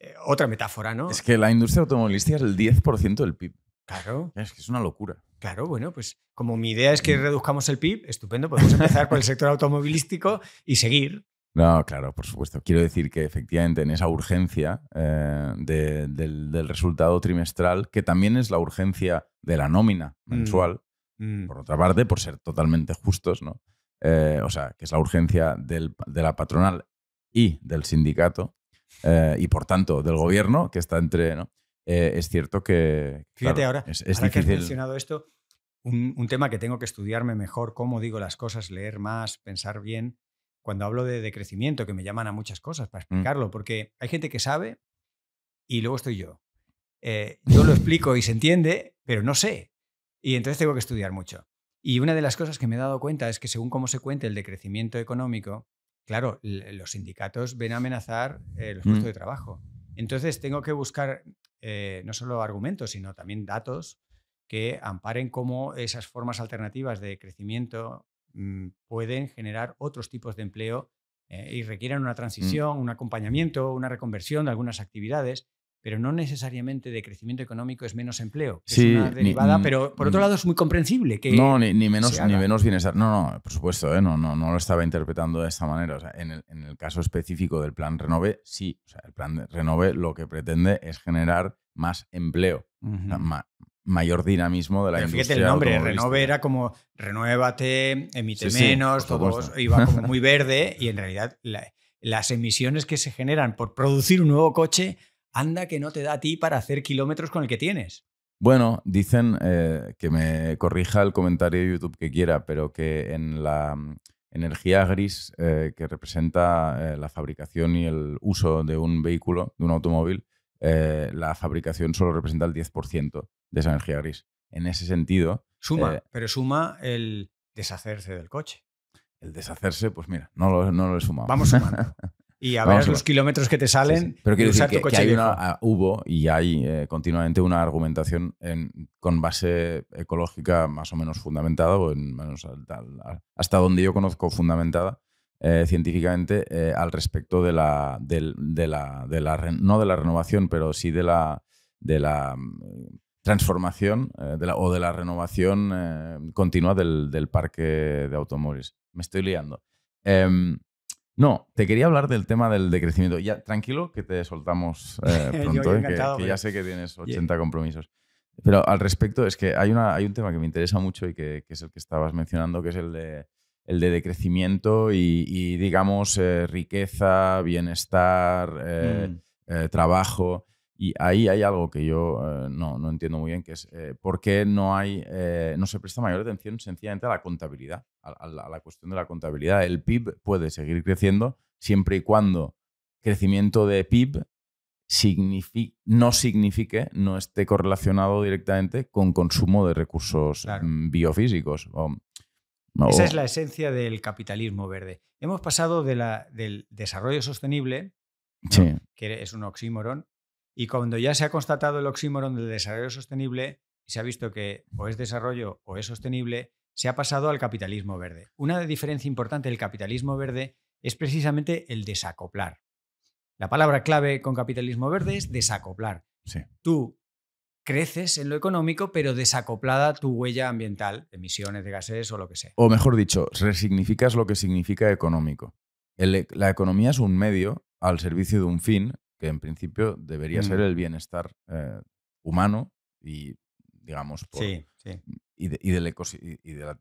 eh, otra metáfora, ¿no? Es que la industria automovilística es el 10% del PIB. Claro. Es que es una locura. Claro, bueno, pues como mi idea es que mm. reduzcamos el PIB, estupendo, podemos empezar con el sector automovilístico y seguir. No, claro, por supuesto. Quiero decir que efectivamente en esa urgencia eh, del, resultado trimestral, que también es la urgencia de la nómina mm. mensual, mm. por otra parte, por ser totalmente justos, ¿no? Eh, o sea, que es la urgencia de la patronal y del sindicato, eh, y por tanto del gobierno, que está entre. ¿no? Eh, es cierto que. Fíjate ahora, es, que mencionado esto, un, tema que tengo que estudiarme mejor, cómo digo las cosas, leer más, pensar bien. Cuando hablo de crecimiento que me llaman a muchas cosas para mm. explicarlo, porque hay gente que sabe y luego estoy yo. yo lo explico y se entiende, pero no sé. Y entonces tengo que estudiar mucho. Y una de las cosas que me he dado cuenta es que según cómo se cuente el decrecimiento económico, claro, los sindicatos ven a amenazar el los mm. puestos de trabajo. Entonces tengo que buscar eh, no solo argumentos, sino también datos que amparen cómo esas formas alternativas de crecimiento mm, pueden generar otros tipos de empleo eh, y requieran una mm. transición, un acompañamiento, una reconversión de algunas actividades pero no necesariamente de crecimiento económico es menos empleo. una derivada, pero por otro mm. lado es muy comprensible que. No, ni, menos, ni menos bienestar. No, no, por supuesto, ¿eh? no, no, no lo estaba interpretando de esta manera. en, el, caso específico del plan Renove, sí. sea, el plan Renove lo que pretende es generar más empleo, mayor dinamismo de la industria Fíjate el nombre, Renove era como renuévate, emite menos, todo iba como muy verde y en realidad las emisiones que se generan por producir un nuevo coche anda que no te da a ti para hacer kilómetros con el que tienes. Bueno, dicen eh, que me corrija el comentario de YouTube que quiera, pero que en la mm, energía gris eh, que representa eh, la fabricación y el uso de un vehículo, de un automóvil, la fabricación solo representa el 10% de esa energía gris. En ese sentido... Suma, pero suma el deshacerse del coche. El deshacerse, pues mira, no lo, no lo he sumado. Vamos sumando. y a ver los kilómetros que te salen. Pero que, hay una, hubo y hay eh, continuamente una argumentación con base ecológica más o menos fundamentada, o en, hasta donde yo conozco fundamentada eh, científicamente eh, al respecto de la, de, de la, de no de la renovación, pero sí de la, de la mm, transformación o de la renovación continua del, del, parque de automóviles. Me estoy liando. Em, no, te quería hablar del tema del decrecimiento. Ya, tranquilo, que te soltamos eh, pronto, eh, que, ya sé que tienes 80 compromisos. Pero al respecto, es que hay, una, un tema que me interesa mucho y que, es el que estabas mencionando, que es el de, el de decrecimiento y, digamos, eh, riqueza, bienestar, mm. trabajo. Y ahí hay algo que yo eh, no, entiendo muy bien, que es eh, por qué no, hay, eh, no se presta mayor atención sencillamente a la contabilidad, a, la, cuestión de la contabilidad. El PIB puede seguir creciendo siempre y cuando crecimiento de PIB no signifique, no esté correlacionado directamente con consumo de recursos mm, biofísicos. Esa es la esencia del capitalismo verde. Hemos pasado de la, del desarrollo sostenible, que es un oxímoron, y cuando ya se ha constatado el oxímoron del desarrollo sostenible y se ha visto que o es desarrollo o es sostenible, se ha pasado al capitalismo verde. Una diferencia importante del capitalismo verde es precisamente el desacoplar. La palabra clave con capitalismo verde es desacoplar. Sí. Tú creces en lo económico, pero desacoplada tu huella ambiental, emisiones de gases o lo que sea. O mejor dicho, resignificas lo que significa económico. E, la economía es un medio al servicio de un fin que en principio debería ser mm. el bienestar eh, humano y, digamos, por, Y, del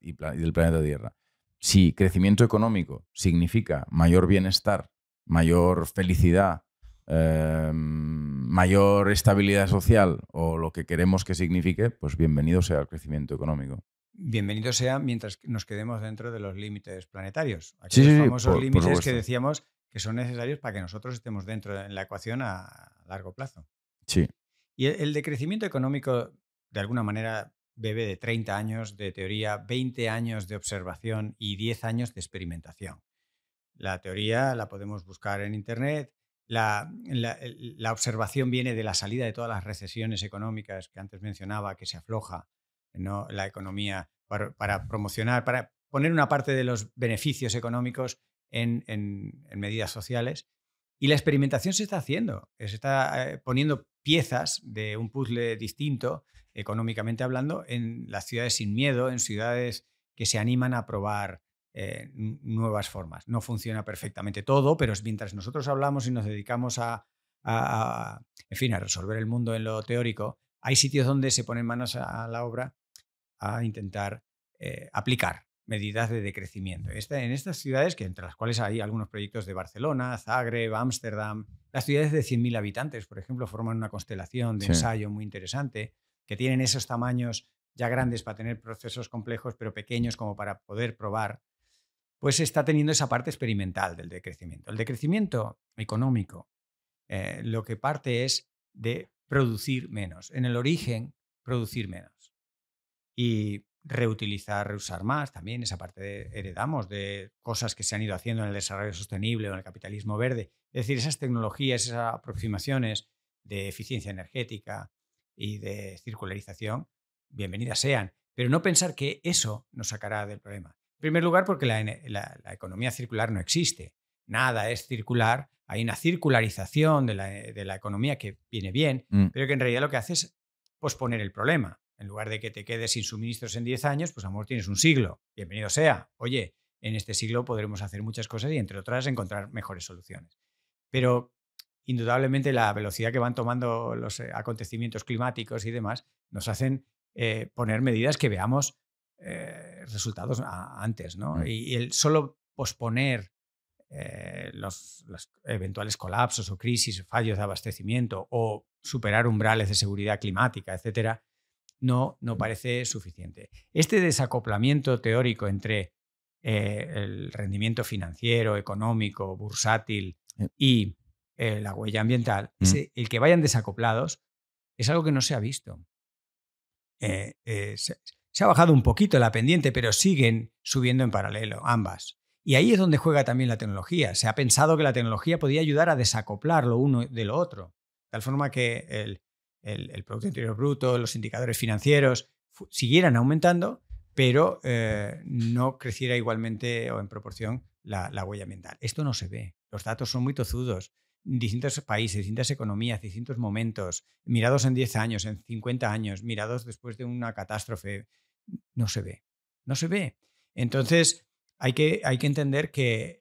del planeta Tierra. Si crecimiento económico significa mayor bienestar, mayor felicidad, eh, mayor estabilidad social o lo que queremos que signifique, pues bienvenido sea el crecimiento económico. Bienvenido sea mientras nos quedemos dentro de los límites planetarios. Aquellos famosos límites que decíamos que son necesarios para que nosotros estemos dentro de la ecuación a largo plazo. Sí. Y el, decrecimiento económico, de alguna manera, bebe de 30 años de teoría, 20 años de observación y 10 años de experimentación. La teoría la podemos buscar en Internet. La, observación viene de la salida de todas las recesiones económicas que antes mencionaba, que se afloja la economía para, para promocionar, para poner una parte de los beneficios económicos en, medidas sociales. Y la experimentación se está haciendo, se está eh, poniendo piezas de un puzzle distinto, económicamente hablando, en las ciudades sin miedo, en ciudades que se animan a probar eh, nuevas formas. No funciona perfectamente todo, pero mientras nosotros hablamos y nos dedicamos a, fin, a resolver el mundo en lo teórico, hay sitios donde se ponen manos a, la obra a intentar eh, aplicar medidas de decrecimiento. en estas ciudades, que entre las cuales hay algunos proyectos de Barcelona, Zagreb, Ámsterdam, las ciudades de 100.000 habitantes, por ejemplo, forman una constelación de ensayo muy interesante, que tienen esos tamaños ya grandes para tener procesos complejos, pero pequeños como para poder probar, pues está teniendo esa parte experimental del decrecimiento. El decrecimiento económico eh, lo que parte es de producir menos. En el origen, producir menos. Y reutilizar, reusar más, también esa parte de, heredamos de cosas que se han ido haciendo en el desarrollo sostenible o en el capitalismo verde. Es decir, esas tecnologías, esas aproximaciones de eficiencia energética y de circularización, bienvenidas sean, pero no pensar que eso nos sacará del problema. En primer lugar, porque la, economía circular no existe. Nada es circular. Hay una circularización de la, economía que viene bien, mm. pero que en realidad lo que hace es posponer el problema. En lugar de que te quedes sin suministros en 10 años, pues amor, tienes un siglo. Bienvenido sea. Oye, en este siglo podremos hacer muchas cosas y entre otras encontrar mejores soluciones. Pero indudablemente la velocidad que van tomando los eh, acontecimientos climáticos y demás nos hacen eh, poner medidas que veamos eh, resultados antes, ¿no? Mm. Y, el solo posponer los, los, eventuales colapsos o crisis, fallos de abastecimiento o superar umbrales de seguridad climática, etcétera, no, parece suficiente. Este desacoplamiento teórico entre eh, el rendimiento financiero, económico, bursátil eh. y eh, la huella ambiental, mm. e, el que vayan desacoplados, es algo que no se ha visto. se, se ha bajado un poquito la pendiente, pero siguen subiendo en paralelo, ambas. Y ahí es donde juega también la tecnología. Se ha pensado que la tecnología podía ayudar a desacoplar lo uno de lo otro. De tal forma que el, el, Producto Interior Bruto, los indicadores financieros, siguieran aumentando, pero eh, no creciera igualmente o en proporción la, huella ambiental. Esto no se ve. Los datos son muy tozudos. Distintos países, distintas economías, distintos momentos, mirados en 10 años, en 50 años, mirados después de una catástrofe, no se ve. No se ve. Entonces, hay que, hay que entender que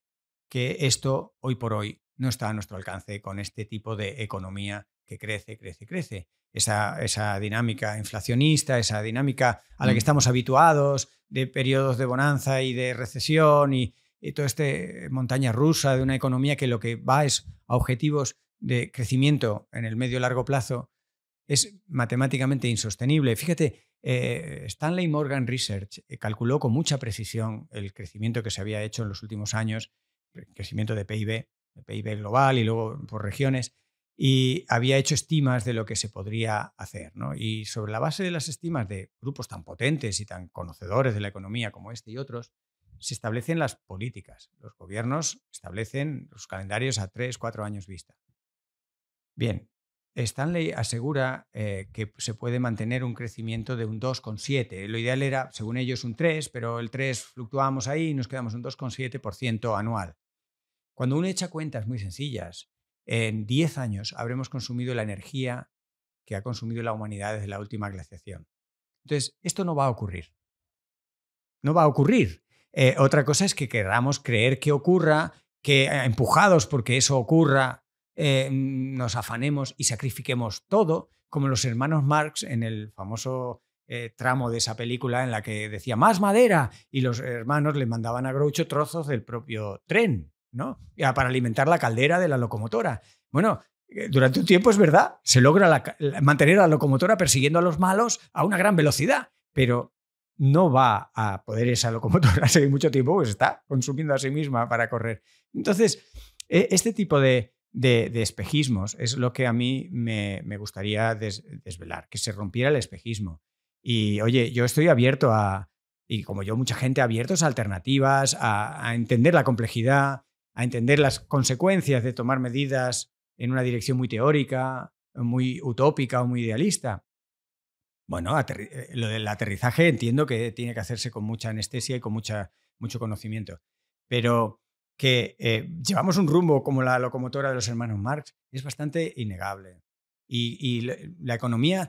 esto hoy por hoy no está a nuestro alcance con este tipo de economía que crece, crece, crece. Esa, esa dinámica inflacionista, esa dinámica a la que mm. estamos habituados de periodos de bonanza y de recesión y, toda esta montaña rusa de una economía que lo que va es a objetivos de crecimiento en el medio largo plazo es matemáticamente insostenible. Fíjate, eh, Stanley Morgan Research eh, calculó con mucha precisión el crecimiento que se había hecho en los últimos años, el crecimiento de PIB, de PIB global y luego por regiones, y había hecho estimas de lo que se podría hacer. ¿no? Y sobre la base de las estimas de grupos tan potentes y tan conocedores de la economía como este y otros, se establecen las políticas. Los gobiernos establecen los calendarios a tres, cuatro años vista. Bien, Stanley asegura eh, que se puede mantener un crecimiento de un 2,7. Lo ideal era, según ellos, un 3, pero el 3 fluctuamos ahí y nos quedamos un 2,7% anual. Cuando uno echa cuentas muy sencillas, en 10 años habremos consumido la energía que ha consumido la humanidad desde la última glaciación. Entonces, esto no va a ocurrir. No va a ocurrir. Eh, otra cosa es que queramos creer que ocurra, que eh, empujados porque eso ocurra, eh, nos afanemos y sacrifiquemos todo, como los hermanos Marx en el famoso tramo de esa película en la que decía más madera y los hermanos le mandaban a Groucho trozos del propio tren. ¿no? Para alimentar la caldera de la locomotora. Bueno, eh, durante un tiempo es verdad, se logra mantener la locomotora persiguiendo a los malos a una gran velocidad, pero no va a poder esa locomotora seguir mucho tiempo, pues está consumiendo a sí misma para correr. Entonces, e, este tipo de, espejismos es lo que a mí me, gustaría desvelar, que se rompiera el espejismo. Y oye, yo estoy abierto a, y como yo, mucha gente abiertos a alternativas, a entender la complejidad, a entender las consecuencias de tomar medidas en una dirección muy teórica, muy utópica o muy idealista. Bueno, eh, eh, lo del aterrizaje entiendo que tiene que hacerse con mucha anestesia y con mucha, mucho conocimiento, pero que eh, llevamos un rumbo como la locomotora de los hermanos Marx es bastante innegable. Y, y, la economía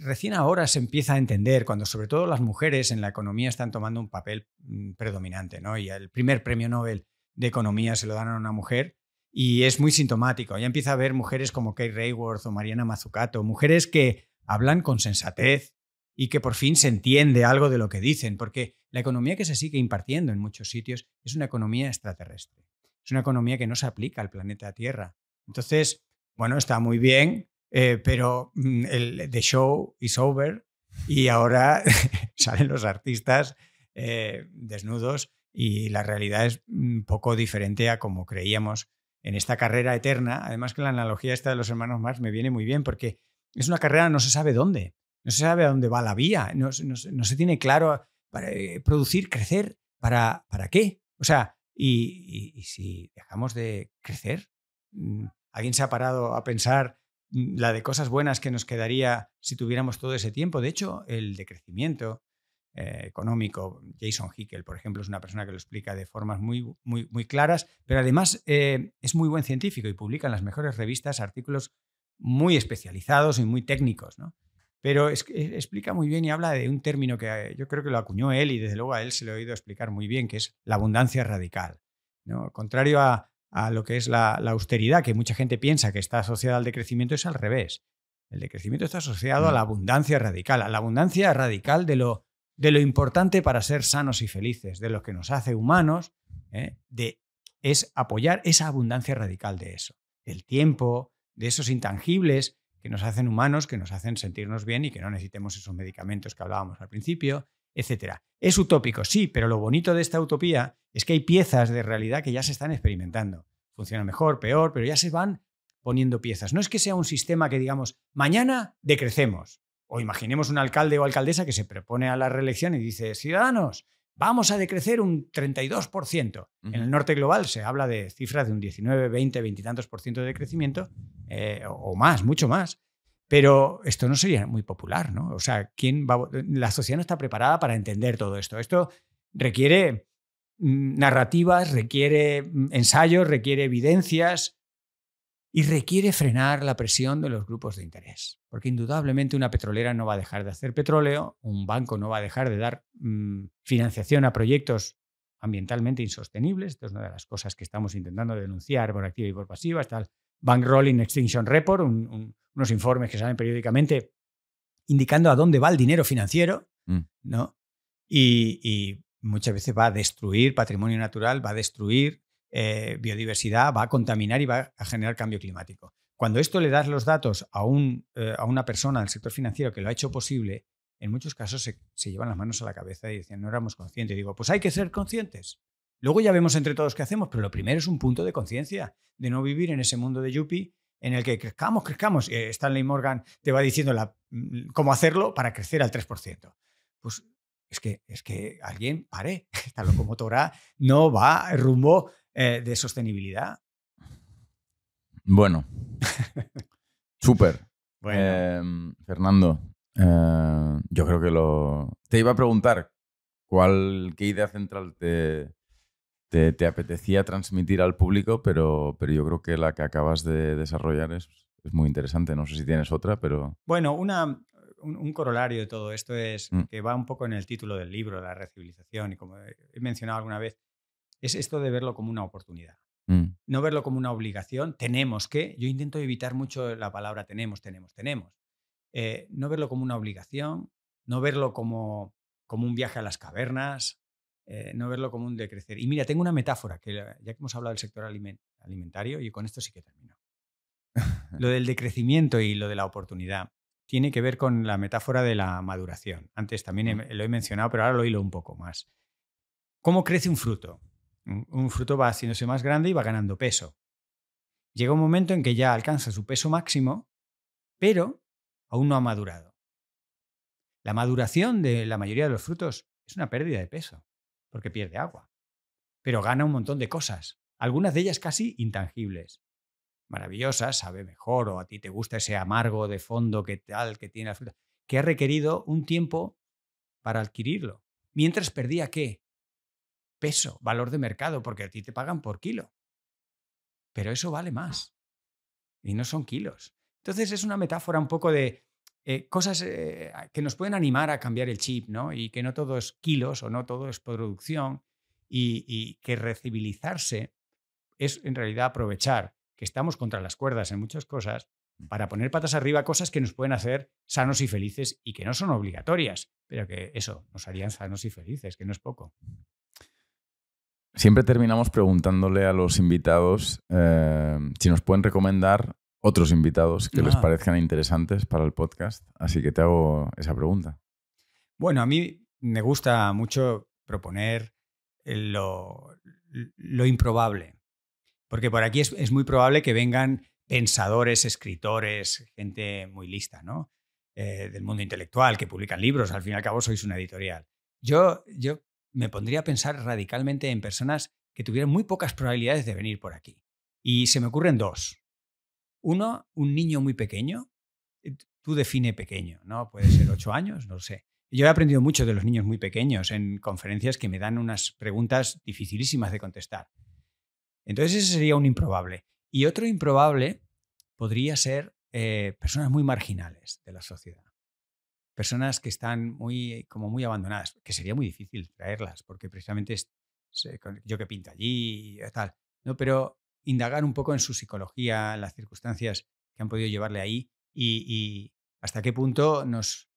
recién ahora se empieza a entender, cuando sobre todo las mujeres en la economía están tomando un papel mm, predominante, ¿no? Y el primer premio Nobel de economía se lo dan a una mujer y es muy sintomático. Ya empieza a ver mujeres como Kate Rayworth o Mariana Mazzucato, mujeres que hablan con sensatez y que por fin se entiende algo de lo que dicen, porque la economía que se sigue impartiendo en muchos sitios es una economía extraterrestre, es una economía que no se aplica al planeta Tierra. Entonces, bueno, está muy bien, eh, pero mm, el, the show is over y ahora salen los artistas eh, desnudos y la realidad es un poco diferente a como creíamos en esta carrera eterna. Además que la analogía esta de los hermanos Marx me viene muy bien porque es una carrera no se sabe dónde, no se sabe a dónde va la vía, no, se tiene claro para eh, producir, crecer, para, para qué. O sea, y, si dejamos de crecer, mm, alguien se ha parado a pensar mm, la de cosas buenas que nos quedaría si tuviéramos todo ese tiempo. De hecho, el de crecimiento... Eh, económico. Jason Hickel, por ejemplo, es una persona que lo explica de formas muy, muy, muy claras, pero además eh, es muy buen científico y publica en las mejores revistas artículos muy especializados y muy técnicos, ¿no? Pero eh, explica muy bien y habla de un término que yo creo que lo acuñó él y desde luego a él se lo ha oído explicar muy bien, que es la abundancia radical. ¿no? Contrario a, lo que es la, austeridad, que mucha gente piensa que está asociada al decrecimiento, es al revés. El decrecimiento está asociado a mm. la abundancia radical, a la abundancia radical de lo, de lo importante para ser sanos y felices, de lo que nos hace humanos, ¿eh? es apoyar esa abundancia radical de eso, El tiempo, de esos intangibles que nos hacen humanos, que nos hacen sentirnos bien y que no necesitemos esos medicamentos que hablábamos al principio, etc. Es utópico, sí, pero lo bonito de esta utopía es que hay piezas de realidad que ya se están experimentando. Funciona mejor, peor, pero ya se van poniendo piezas. No es que sea un sistema que digamos, mañana decrecemos, o imaginemos un alcalde o alcaldesa que se propone a la reelección y dice, ciudadanos, vamos a decrecer un 32%. En el norte global se habla de cifras de un 19, 20, 20 y tantos por ciento de crecimiento, eh, o más, mucho más. Pero esto no sería muy popular, ¿no? O sea, ¿quién la sociedad no está preparada para entender todo esto. Esto requiere mm, narrativas, requiere mm, ensayos, requiere evidencias y requiere frenar la presión de los grupos de interés porque indudablemente una petrolera no va a dejar de hacer petróleo, un banco no va a dejar de dar mm, financiación a proyectos ambientalmente insostenibles. Esto es una de las cosas que estamos intentando denunciar por activa y por pasiva. Está el Bankrolling Extinction Report, unos informes que salen periódicamente indicando a dónde va el dinero financiero, mm. ¿no? Y, muchas veces va a destruir patrimonio natural, va a destruir eh, biodiversidad, va a contaminar y va a generar cambio climático. Cuando esto le das los datos eh, a, una persona del sector financiero que lo ha hecho posible, en muchos casos se, llevan las manos a la cabeza y dicen, no éramos conscientes. Y digo, pues hay que ser conscientes. Luego ya vemos entre todos qué hacemos, pero lo primero es un punto de conciencia, de no vivir en ese mundo de yuppie en el que crezcamos, crezcamos. Eh, Stanley Morgan te va diciendo mm, cómo hacerlo para crecer al 3%. Pues es que, es que alguien pare, esta locomotora no va rumbo eh, de sostenibilidad. Bueno. Súper. Em, Fernando, eh, yo creo que lo... Te iba a preguntar, ¿cuál, ¿qué idea central te, te, apetecía transmitir al público? Pero, pero yo creo que la que acabas de desarrollar es, muy interesante. No sé si tienes otra, pero... Bueno, una, un, corolario de todo esto es mm. que va un poco en el título del libro, la recivilización, y como he mencionado alguna vez, es esto de verlo como una oportunidad. Mm. No verlo como una obligación, tenemos que, yo intento evitar mucho la palabra tenemos, tenemos, tenemos. Eh, no verlo como una obligación, no verlo como, como un viaje a las cavernas, eh, no verlo como un decrecer. Y mira, tengo una metáfora, que ya que hemos hablado del sector alimentario, y con esto sí que termino. lo del decrecimiento y lo de la oportunidad tiene que ver con la metáfora de la maduración. Antes también mm. lo he mencionado, pero ahora lo hilo un poco más. ¿Cómo crece un fruto? Un fruto va haciéndose más grande y va ganando peso. Llega un momento en que ya alcanza su peso máximo, pero aún no ha madurado. La maduración de la mayoría de los frutos es una pérdida de peso, porque pierde agua, pero gana un montón de cosas, algunas de ellas casi intangibles. Maravillosas, sabe mejor, o a ti te gusta ese amargo de fondo que tal que tiene la fruta, que ha requerido un tiempo para adquirirlo. Mientras perdía qué? Eso, valor de mercado, porque a ti te pagan por kilo. Pero eso vale más. Y no son kilos. Entonces es una metáfora un poco de eh, cosas eh, que nos pueden animar a cambiar el chip, ¿no? Y que no todo es kilos o no todo es producción y, y que recibilizarse es en realidad aprovechar que estamos contra las cuerdas en muchas cosas para poner patas arriba cosas que nos pueden hacer sanos y felices y que no son obligatorias, pero que eso, nos harían sanos y felices, que no es poco. Siempre terminamos preguntándole a los invitados eh, si nos pueden recomendar otros invitados que les parezcan interesantes para el podcast. Así que te hago esa pregunta. Bueno, a mí me gusta mucho proponer eh, lo, improbable, porque por aquí es, muy probable que vengan pensadores, escritores, gente muy lista, ¿no? Eh, del mundo intelectual, que publican libros, al fin y al cabo sois una editorial. Yo, yo me pondría a pensar radicalmente en personas que tuvieran muy pocas probabilidades de venir por aquí. Y se me ocurren dos. Uno, un niño muy pequeño. Eh, tú define pequeño, ¿no? Puede ser ocho años, no lo sé. Yo he aprendido mucho de los niños muy pequeños en conferencias que me dan unas preguntas dificilísimas de contestar. Entonces ese sería un improbable. Y otro improbable podría ser eh, personas muy marginales de la sociedad personas que están muy, eh, como muy abandonadas, que sería muy difícil traerlas, porque precisamente es, yo que pinto allí y eh, tal, ¿no? Pero indagar un poco en su psicología, las circunstancias que han podido llevarle ahí y, hasta qué punto nos,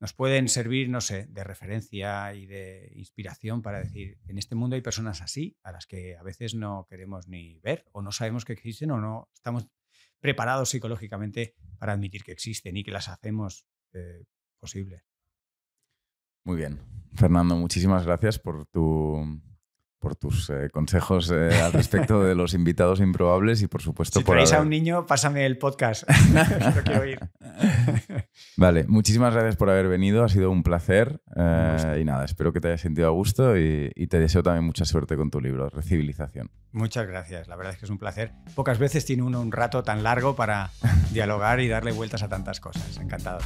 nos pueden servir, no sé, de referencia y de inspiración para decir, en este mundo hay personas así, a las que a veces no queremos ni ver o no sabemos que existen o no estamos preparados psicológicamente para admitir que existen y que las hacemos eh, posible. Muy bien. Fernando, muchísimas gracias por, tu, por tus eh, consejos eh, al respecto de los invitados improbables y por supuesto si por... Si a un niño, pásame el podcast. Vale, muchísimas gracias por haber venido, ha sido un placer eh, y nada, espero que te hayas sentido a gusto y, y, te deseo también mucha suerte con tu libro, Recivilización. Muchas gracias, la verdad es que es un placer. Pocas veces tiene uno un rato tan largo para dialogar y darle vueltas a tantas cosas, encantado.